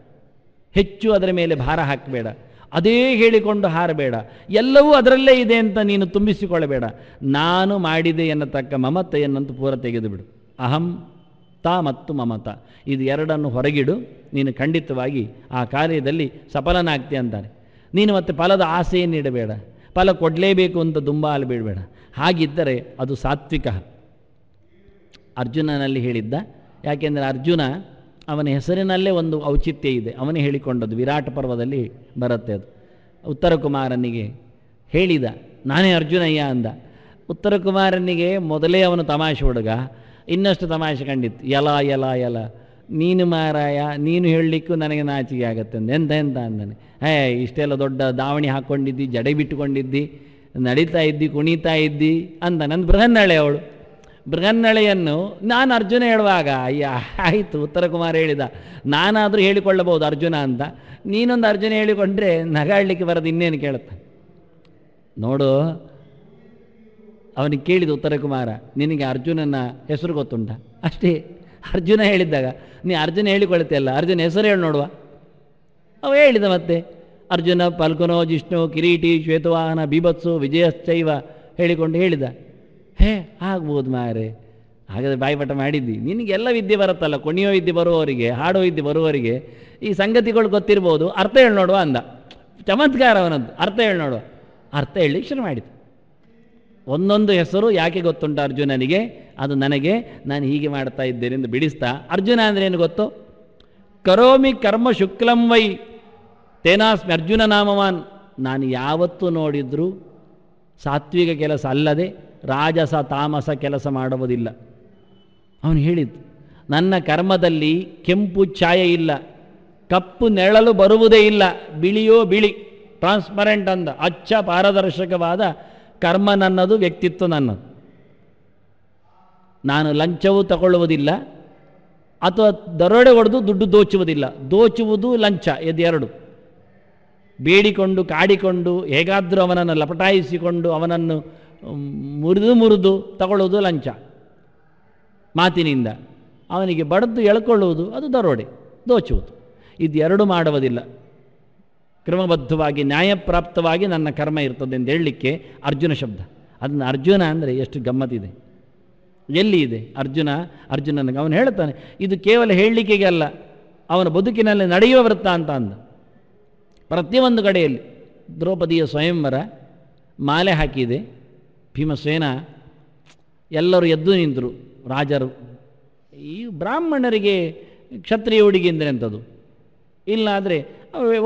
ಹೆಚ್ಚು ಅದರ ಮೇಲೆ ಭಾರ ಹಾಕಬೇಡ ಅದೇ ಹೇಳಿಕೊಂಡು ಹಾರಬೇಡ ಎಲ್ಲವೂ ಅದರಲ್ಲೇ ಇದೆ ಅಂತ ನೀನು ತುಂಬಿಸಿಕೊಳ್ಳಬೇಡ ನಾನು ಮಾಡಿದೆ ಎನ್ನತಕ್ಕ ಮಮತೆಯನ್ನಂತೂ ಪೂರ ತೆಗೆದುಬಿಡು ಅಹಂ ತಾ ಮತ್ತು ಮಮತ ಇದು ಎರಡನ್ನು ಹೊರಗಿಡು ನೀನು ಖಂಡಿತವಾಗಿ ಆ ಕಾರ್ಯದಲ್ಲಿ ಸಫಲನಾಗ್ತೀಯ ಅಂತಾನೆ ನೀನು ಮತ್ತೆ ಫಲದ ಇಡಬೇಡ ಫಲ ಕೊಡಲೇಬೇಕು ಅಂತ ದುಂಬಾಲು ಬಿಡಬೇಡ ಹಾಗಿದ್ದರೆ ಅದು ಸಾತ್ವಿಕ ಅರ್ಜುನನಲ್ಲಿ ಹೇಳಿದ್ದ ಯಾಕೆಂದರೆ ಅರ್ಜುನ ಅವನ ಹೆಸರಿನಲ್ಲೇ ಒಂದು ಔಚಿತ್ಯ ಇದೆ ಅವನೇ ಹೇಳಿಕೊಂಡದ್ದು ವಿರಾಟ ಪರ್ವದಲ್ಲಿ ಬರುತ್ತೆ ಅದು ಉತ್ತರ ಕುಮಾರನಿಗೆ ಹೇಳಿದ ನಾನೇ ಅರ್ಜುನಯ್ಯ ಅಂದ ಉತ್ತರ ಕುಮಾರನಿಗೆ ಮೊದಲೇ ಅವನು ತಮಾಷೆ ಹುಡುಗ ಇನ್ನಷ್ಟು ತಮಾಷೆ ಕಂಡಿತ್ತು ಯಲ ಎಲ ಎಲ ನೀನು ಮಾರಾಯ ನೀನು ಹೇಳಲಿಕ್ಕೂ ನನಗೆ ನಾಚಿಕೆ ಆಗತ್ತೆ ಎಂತ ಎಂತ ಅಂದನೆ ಹೇ ಇಷ್ಟೆಲ್ಲ ದೊಡ್ಡ ದಾವಣಿ ಹಾಕ್ಕೊಂಡಿದ್ದಿ ಜಡೆ ಬಿಟ್ಟುಕೊಂಡಿದ್ದಿ ನಡೀತಾ ಇದ್ದಿ ಕುಣಿತಾ ಇದ್ದಿ ಅಂತ ನಂದು ಬೃಹನ್ನಳೆ ಅವಳು ಬೃಹನ್ನಳೆಯನ್ನು ನಾನು ಅರ್ಜುನ ಹೇಳುವಾಗ ಅಯ್ಯ ಆಯಿತು ಉತ್ತರ ಕುಮಾರ್ ಹೇಳಿದ ನಾನಾದರೂ ಹೇಳಿಕೊಳ್ಳಬಹುದು ಅರ್ಜುನ ಅಂತ ನೀನೊಂದು ಅರ್ಜುನ ಹೇಳಿಕೊಂಡ್ರೆ ನಗಾಡ್ಲಿಕ್ಕೆ ಬರೋದು ಇನ್ನೇನು ಕೇಳುತ್ತೆ ನೋಡು ಅವನಿಗೆ ಕೇಳಿದ ಉತ್ತರ ಕುಮಾರ ನಿನಗೆ ಅರ್ಜುನನ ಹೆಸರು ಗೊತ್ತುಂಟ ಅಷ್ಟೇ ಅರ್ಜುನ ಹೇಳಿದ್ದಾಗ ನೀ ಅರ್ಜುನ ಹೇಳಿಕೊಳ್ಳುತ್ತೆ ಅಲ್ಲ ಅರ್ಜುನ ಹೆಸರು ಹೇಳಿ ನೋಡುವ ಅವ ಹೇಳಿದ ಮತ್ತೆ ಅರ್ಜುನ ಪಲ್ಕುನೋ ಜಿಷ್ಣು ಕಿರೀಟಿ ಶ್ವೇತವಾಹನ ಬೀಭತ್ಸು ವಿಜಯಶ್ಚೈವ ಹೇಳಿಕೊಂಡು ಹೇಳಿದ ಹೇ ಆಗ್ಬೋದು ಮಾರೆ ಹಾಗಾದ್ರೆ ಬಾಯಿಪಟ ಮಾಡಿದ್ದಿ ನಿನಗೆಲ್ಲ ವಿದ್ಯೆ ಬರುತ್ತಲ್ಲ ಕುಣಿಯೋ ವಿದ್ಯೆ ಬರುವವರಿಗೆ ಹಾಡೋ ವಿದ್ಯೆ ಬರುವವರಿಗೆ ಈ ಸಂಗತಿಗಳು ಗೊತ್ತಿರ್ಬೋದು ಅರ್ಥ ಹೇಳಿ ನೋಡುವ ಅಂದ ಚಮತ್ಕಾರ ಅವನದ್ದು ಅರ್ಥ ಹೇಳಿ ನೋಡುವ ಅರ್ಥ ಹೇಳಿ ಶುರು ಮಾಡಿತು ಒಂದೊಂದು ಹೆಸರು ಯಾಕೆ ಗೊತ್ತುಂಟು ಅರ್ಜುನನಿಗೆ ಅದು ನನಗೆ ನಾನು ಹೀಗೆ ಮಾಡ್ತಾ ಇದ್ದೇನೆ ಎಂದು ಬಿಡಿಸ್ತಾ ಅರ್ಜುನ ಅಂದರೆ ಏನು ಗೊತ್ತು ಕರೋಮಿ ಕರ್ಮ ಶುಕ್ಲಂ ವೈ ತೇನಾಸ್ಮಿ ಅರ್ಜುನ ನಾಮವಾನ್ ನಾನು ಯಾವತ್ತು ನೋಡಿದರೂ ಸಾತ್ವಿಕ ಕೆಲಸ ಅಲ್ಲದೆ ರಾಜಸ ತಾಮಸ ಕೆಲಸ ಮಾಡುವುದಿಲ್ಲ ಅವನು ಹೇಳಿದ್ದು ನನ್ನ ಕರ್ಮದಲ್ಲಿ ಕೆಂಪು ಛಾಯೆ ಇಲ್ಲ ಕಪ್ಪು ನೆರಳು ಬರುವುದೇ ಇಲ್ಲ ಬಿಳಿಯೋ ಬಿಳಿ ಟ್ರಾನ್ಸ್ಪರೆಂಟ್ ಅಂದ ಅಚ್ಚ ಪಾರದರ್ಶಕವಾದ ಕರ್ಮ ನನ್ನದು ವ್ಯಕ್ತಿತ್ವ ನನ್ನದು ನಾನು ಲಂಚವೂ ತಗೊಳ್ಳುವುದಿಲ್ಲ ಅಥವಾ ದರೋಡೆ ಹೊಡೆದು ದುಡ್ಡು ದೋಚುವುದಿಲ್ಲ ದೋಚುವುದು ಲಂಚ ಇದೆರಡು ಬೇಡಿಕೊಂಡು ಕಾಡಿಕೊಂಡು ಹೇಗಾದರೂ ಅವನನ್ನು ಲಪಟಾಯಿಸಿಕೊಂಡು ಅವನನ್ನು ಮುರಿದು ಮುರಿದು ತಗೊಳ್ಳೋದು ಲಂಚ ಮಾತಿನಿಂದ ಅವನಿಗೆ ಬಡದು ಎಳ್ಕೊಳ್ಳುವುದು ಅದು ದರೋಡೆ ದೋಚುವುದು ಇದೆರಡು ಮಾಡುವುದಿಲ್ಲ ಕ್ರಮಬದ್ಧವಾಗಿ ನ್ಯಾಯಪ್ರಾಪ್ತವಾಗಿ ನನ್ನ ಕರ್ಮ ಇರ್ತದೆ ಎಂದು ಹೇಳಲಿಕ್ಕೆ ಅರ್ಜುನ ಶಬ್ದ ಅದನ್ನು ಅರ್ಜುನ ಅಂದರೆ ಎಷ್ಟು ಗಮ್ಮತ್ತಿದೆ ಎಲ್ಲಿ ಇದೆ ಅರ್ಜುನ ಅರ್ಜುನನಿಗೆ ಅವನು ಹೇಳ್ತಾನೆ ಇದು ಕೇವಲ ಹೇಳಲಿಕ್ಕೆಗೆ ಅಲ್ಲ ಅವನ ಬದುಕಿನಲ್ಲಿ ನಡೆಯುವ ವೃತ್ತ ಅಂತ ಅಂದ ಪ್ರತಿಯೊಂದು ಕಡೆಯಲ್ಲಿ ದ್ರೌಪದಿಯ ಸ್ವಯಂವರ ಮಾಲೆ ಹಾಕಿದೆ ಭೀಮಸೇನ ಎಲ್ಲರೂ ಎದ್ದು ನಿಂತರು ರಾಜರು ಈ ಬ್ರಾಹ್ಮಣರಿಗೆ ಕ್ಷತ್ರಿಯ ಹುಡುಗಿ ಅಂದರೆ ಅಂಥದ್ದು ಇಲ್ಲಾದರೆ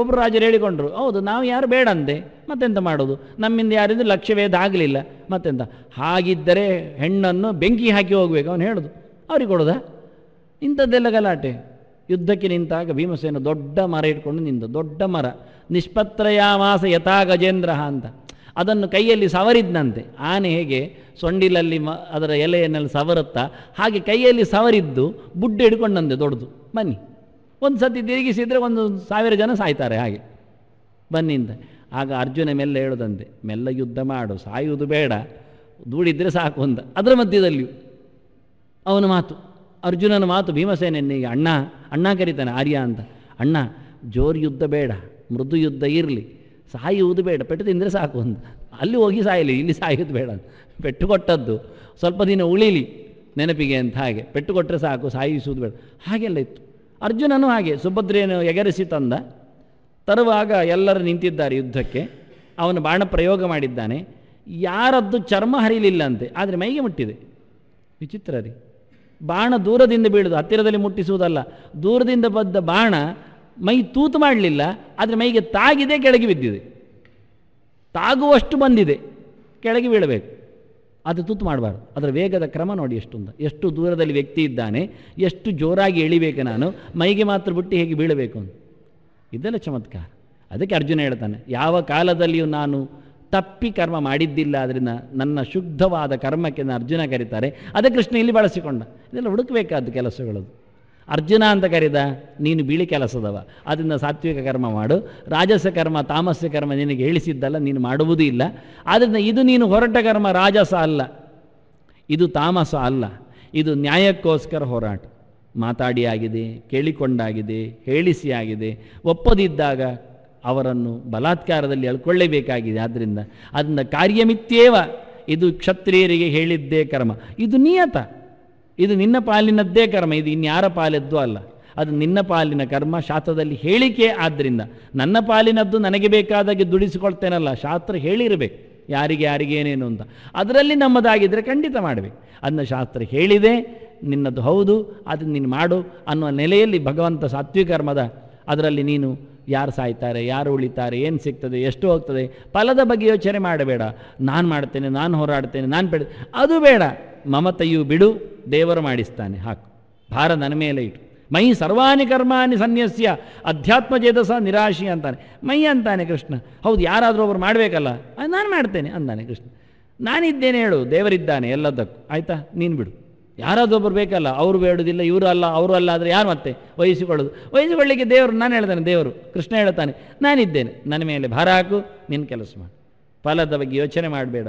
ಒಬ್ಬರು ರಾಜರು ಹೇಳಿಕೊಂಡ್ರು ಹೌದು ನಾವು ಯಾರು ಬೇಡ ಅಂದೆ ಮತ್ತೆಂತ ಮಾಡೋದು ನಮ್ಮಿಂದ ಯಾರಿಂದ ಲಕ್ಷ್ಯವೇದ ಆಗಲಿಲ್ಲ ಮತ್ತೆಂತ ಹಾಗಿದ್ದರೆ ಹೆಣ್ಣನ್ನು ಬೆಂಕಿ ಹಾಕಿ ಹೋಗಬೇಕು ಅವನು ಹೇಳೋದು ಅವ್ರಿಗೆ ಕೊಡೋದಾ ಇಂಥದ್ದೆಲ್ಲ ಗಲಾಟೆ ಯುದ್ಧಕ್ಕೆ ನಿಂತಾಗ ಭೀಮಸೇನ ದೊಡ್ಡ ಮರ ಇಟ್ಕೊಂಡು ನಿಂತ ದೊಡ್ಡ ಮರ ನಿಷ್ಪತ್ರಯಾಮಾಸ ಯಥಾ ಗಜೇಂದ್ರ ಅಂತ ಅದನ್ನು ಕೈಯಲ್ಲಿ ಸವರಿದ್ದಂತೆ ಆನೆ ಹೇಗೆ ಸೊಂಡಿಲಲ್ಲಿ ಮ ಅದರ ಎಲೆಯನ್ನೆಲ್ಲ ಸವರುತ್ತಾ ಹಾಗೆ ಕೈಯಲ್ಲಿ ಸವರಿದ್ದು ಬುಡ್ಡೆ ಹಿಡ್ಕೊಂಡಂತೆ ದೊಡ್ಡದು ಬನ್ನಿ ಒಂದು ಸತಿ ತಿರುಗಿಸಿದರೆ ಒಂದು ಸಾವಿರ ಜನ ಸಾಯ್ತಾರೆ ಹಾಗೆ ಅಂತ ಆಗ ಅರ್ಜುನ ಮೆಲ್ಲ ಹೇಳೋದಂತೆ ಮೆಲ್ಲ ಯುದ್ಧ ಮಾಡು ಸಾಯುವುದು ಬೇಡ ದೂಡಿದರೆ ಸಾಕು ಅಂತ ಅದರ ಮಧ್ಯದಲ್ಲಿಯೂ ಅವನ ಮಾತು ಅರ್ಜುನನ ಮಾತು ಭೀಮಸೇನಿಗೆ ಅಣ್ಣ ಅಣ್ಣ ಕರೀತಾನೆ ಆರ್ಯ ಅಂತ ಅಣ್ಣ ಜೋರು ಯುದ್ಧ ಬೇಡ ಮೃದು ಯುದ್ಧ ಇರಲಿ ಸಾಯುವುದು ಬೇಡ ಪೆಟ್ಟು ತಿಂದರೆ ಸಾಕು ಅಂತ ಅಲ್ಲಿ ಹೋಗಿ ಸಾಯಲಿ ಇಲ್ಲಿ ಸಾಯುವುದು ಬೇಡ ಪೆಟ್ಟು ಕೊಟ್ಟದ್ದು ಸ್ವಲ್ಪ ದಿನ ಉಳಿಲಿ ನೆನಪಿಗೆ ಅಂತ ಹಾಗೆ ಪೆಟ್ಟು ಕೊಟ್ಟರೆ ಸಾಕು ಸಾಯಿಸುವುದು ಬೇಡ ಹಾಗೆಲ್ಲ ಇತ್ತು ಅರ್ಜುನನು ಹಾಗೆ ಸುಭದ್ರೆಯನ್ನು ಎಗರಿಸಿ ತಂದ ತರುವಾಗ ಎಲ್ಲರೂ ನಿಂತಿದ್ದಾರೆ ಯುದ್ಧಕ್ಕೆ ಅವನು ಬಾಣ ಪ್ರಯೋಗ ಮಾಡಿದ್ದಾನೆ ಯಾರದ್ದು ಚರ್ಮ ಹರಿಲಿಲ್ಲಂತೆ ಆದರೆ ಮೈಗೆ ಮುಟ್ಟಿದೆ ವಿಚಿತ್ರ ರೀ ಬಾಣ ದೂರದಿಂದ ಬೀಳುದು ಹತ್ತಿರದಲ್ಲಿ ಮುಟ್ಟಿಸುವುದಲ್ಲ ದೂರದಿಂದ ಬದ್ದ ಬಾಣ ಮೈ ತೂತು ಮಾಡಲಿಲ್ಲ ಆದರೆ ಮೈಗೆ ತಾಗಿದೆ ಕೆಳಗೆ ಬಿದ್ದಿದೆ ತಾಗುವಷ್ಟು ಬಂದಿದೆ ಕೆಳಗೆ ಬೀಳಬೇಕು ಅದು ತೂತು ಮಾಡಬಾರ್ದು ಅದರ ವೇಗದ ಕ್ರಮ ನೋಡಿ ಎಷ್ಟೊಂದು ಎಷ್ಟು ದೂರದಲ್ಲಿ ವ್ಯಕ್ತಿ ಇದ್ದಾನೆ ಎಷ್ಟು ಜೋರಾಗಿ ಎಳಿಬೇಕು ನಾನು ಮೈಗೆ ಮಾತ್ರ ಬಿಟ್ಟು ಹೇಗೆ ಬೀಳಬೇಕು ಅಂತ ಇದೆಲ್ಲ ಚಮತ್ಕಾರ ಅದಕ್ಕೆ ಅರ್ಜುನ ಹೇಳ್ತಾನೆ ಯಾವ ಕಾಲದಲ್ಲಿಯೂ ನಾನು ತಪ್ಪಿ ಕರ್ಮ ಮಾಡಿದ್ದಿಲ್ಲ ಅದರಿಂದ ನನ್ನ ಶುದ್ಧವಾದ ಕರ್ಮಕ್ಕೆ ಅರ್ಜುನ ಕರೀತಾರೆ ಅದೇ ಕೃಷ್ಣ ಇಲ್ಲಿ ಬಳಸಿಕೊಂಡ ಇದೆಲ್ಲ ಹುಡುಕಬೇಕಾದ ಕೆಲಸಗಳದು ಅರ್ಜುನ ಅಂತ ಕರೆದ ನೀನು ಬೀಳಿ ಕೆಲಸದವ ಅದರಿಂದ ಸಾತ್ವಿಕ ಕರ್ಮ ಮಾಡು ರಾಜಸ ಕರ್ಮ ತಾಮಸ ಕರ್ಮ ನಿನಗೆ ಹೇಳಿಸಿದ್ದಲ್ಲ ನೀನು ಮಾಡುವುದೂ ಇಲ್ಲ ಆದ್ದರಿಂದ ಇದು ನೀನು ಹೊರಟ ಕರ್ಮ ರಾಜಸ ಅಲ್ಲ ಇದು ತಾಮಸ ಅಲ್ಲ ಇದು ನ್ಯಾಯಕ್ಕೋಸ್ಕರ ಹೋರಾಟ ಮಾತಾಡಿ ಆಗಿದೆ ಕೇಳಿಕೊಂಡಾಗಿದೆ ಹೇಳಿಸಿ ಆಗಿದೆ ಒಪ್ಪದಿದ್ದಾಗ ಅವರನ್ನು ಬಲಾತ್ಕಾರದಲ್ಲಿ ಅಳ್ಕೊಳ್ಳೇಬೇಕಾಗಿದೆ ಆದ್ದರಿಂದ ಅದನ್ನ ಕಾರ್ಯಮಿತ್ಯೇವ ಇದು ಕ್ಷತ್ರಿಯರಿಗೆ ಹೇಳಿದ್ದೇ ಕರ್ಮ ಇದು ನಿಯತ ಇದು ನಿನ್ನ ಪಾಲಿನದ್ದೇ ಕರ್ಮ ಇದು ಇನ್ಯಾರ ಪಾಲಿದ್ದು ಅಲ್ಲ ಅದು ನಿನ್ನ ಪಾಲಿನ ಕರ್ಮ ಶಾಸ್ತ್ರದಲ್ಲಿ ಹೇಳಿಕೆ ಆದ್ದರಿಂದ ನನ್ನ ಪಾಲಿನದ್ದು ನನಗೆ ಬೇಕಾದಾಗೆ ದುಡಿಸಿಕೊಳ್ತೇನಲ್ಲ ಶಾಸ್ತ್ರ ಹೇಳಿರಬೇಕು ಯಾರಿಗೆ ಯಾರಿಗೆ ಏನೇನು ಅಂತ ಅದರಲ್ಲಿ ನಮ್ಮದಾಗಿದ್ದರೆ ಖಂಡಿತ ಮಾಡಬೇಕು ಅನ್ನ ಶಾಸ್ತ್ರ ಹೇಳಿದೆ ನಿನ್ನದು ಹೌದು ಅದನ್ನು ನೀನು ಮಾಡು ಅನ್ನುವ ನೆಲೆಯಲ್ಲಿ ಭಗವಂತ ಸಾತ್ವಿಕರ್ಮದ ಅದರಲ್ಲಿ ನೀನು ಯಾರು ಸಾಯ್ತಾರೆ ಯಾರು ಉಳಿತಾರೆ ಏನು ಸಿಗ್ತದೆ ಎಷ್ಟು ಹೋಗ್ತದೆ ಫಲದ ಬಗ್ಗೆ ಯೋಚನೆ ಮಾಡಬೇಡ ನಾನು ಮಾಡ್ತೇನೆ ನಾನು ಹೋರಾಡ್ತೇನೆ ನಾನು ಬೆಳೆ ಅದು ಬೇಡ ಮಮತೆಯು ಬಿಡು ದೇವರು ಮಾಡಿಸ್ತಾನೆ ಹಾಕು ಭಾರ ನನ್ನ ಮೇಲೆ ಇಟ್ಟು ಮೈ ಸರ್ವಾನಿ ಕರ್ಮಾನಿ ಸನ್ಯಸ್ಯ ಅಧ್ಯಾತ್ಮ ಚೇತಸ ನಿರಾಶಿ ಅಂತಾನೆ ಮೈ ಅಂತಾನೆ ಕೃಷ್ಣ ಹೌದು ಯಾರಾದರೂ ಒಬ್ಬರು ಮಾಡಬೇಕಲ್ಲ ನಾನು ಮಾಡ್ತೇನೆ ಅಂದಾನೆ ಕೃಷ್ಣ ನಾನಿದ್ದೇನೆ ಹೇಳು ದೇವರಿದ್ದಾನೆ ಎಲ್ಲದಕ್ಕೂ ಆಯಿತಾ ನೀನು ಬಿಡು ಒಬ್ಬರು ಬೇಕಲ್ಲ ಅವರು ಬೇಡುವುದಿಲ್ಲ ಇವರು ಅಲ್ಲ ಅವರು ಅಲ್ಲ ಆದರೆ ಯಾರು ಮತ್ತೆ ವಹಿಸಿಕೊಳ್ಳೋದು ವಹಿಸಿಕೊಳ್ಳಿಕ್ಕೆ ದೇವರು ನಾನು ಹೇಳ್ತಾನೆ ದೇವರು ಕೃಷ್ಣ ಹೇಳ್ತಾನೆ ನಾನಿದ್ದೇನೆ ನನ್ನ ಮೇಲೆ ಭಾರ ಹಾಕು ನಿನ್ನ ಕೆಲಸ ಮಾಡು ಫಲದ ಬಗ್ಗೆ ಯೋಚನೆ ಮಾಡಬೇಡ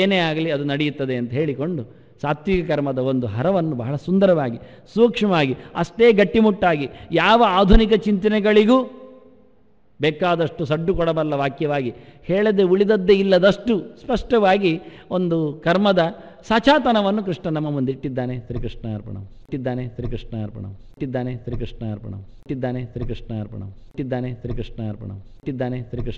ಏನೇ ಆಗಲಿ ಅದು ನಡೆಯುತ್ತದೆ ಅಂತ ಹೇಳಿಕೊಂಡು ಸಾತ್ವಿಕ ಕರ್ಮದ ಒಂದು ಹರವನ್ನು ಬಹಳ ಸುಂದರವಾಗಿ ಸೂಕ್ಷ್ಮವಾಗಿ ಅಷ್ಟೇ ಗಟ್ಟಿಮುಟ್ಟಾಗಿ ಯಾವ ಆಧುನಿಕ ಚಿಂತನೆಗಳಿಗೂ ಬೇಕಾದಷ್ಟು ಸಡ್ಡು ಕೊಡಬಲ್ಲ ವಾಕ್ಯವಾಗಿ ಹೇಳದೆ ಉಳಿದದ್ದೇ ಇಲ್ಲದಷ್ಟು ಸ್ಪಷ್ಟವಾಗಿ ಒಂದು ಕರ್ಮದ ಸಚಾತನವನ್ನು ಕೃಷ್ಣ ನಮ್ಮ ಮುಂದಿಟ್ಟಿದ್ದಾನೆ ಶ್ರೀಕೃಷ್ಣ ಅರ್ಪಣ ಇಟ್ಟಿದ್ದಾನೆ ಶ್ರೀಕೃಷ್ಣ ಅರ್ಪಣ ಇಟ್ಟಿದ್ದಾನೆ ಶ್ರೀಕೃಷ್ಣ ಅರ್ಪಣ ಇಟ್ಟಿದ್ದಾನೆ ಶ್ರೀಕೃಷ್ಣ ಅರ್ಪಣ ಇಟ್ಟಿದ್ದಾನೆ ಶ್ರೀಕೃಷ್ಣ ಅರ್ಪಣ ಇಟ್ಟಿದ್ದಾನೆ ಶ್ರೀಕೃಷ್ಣ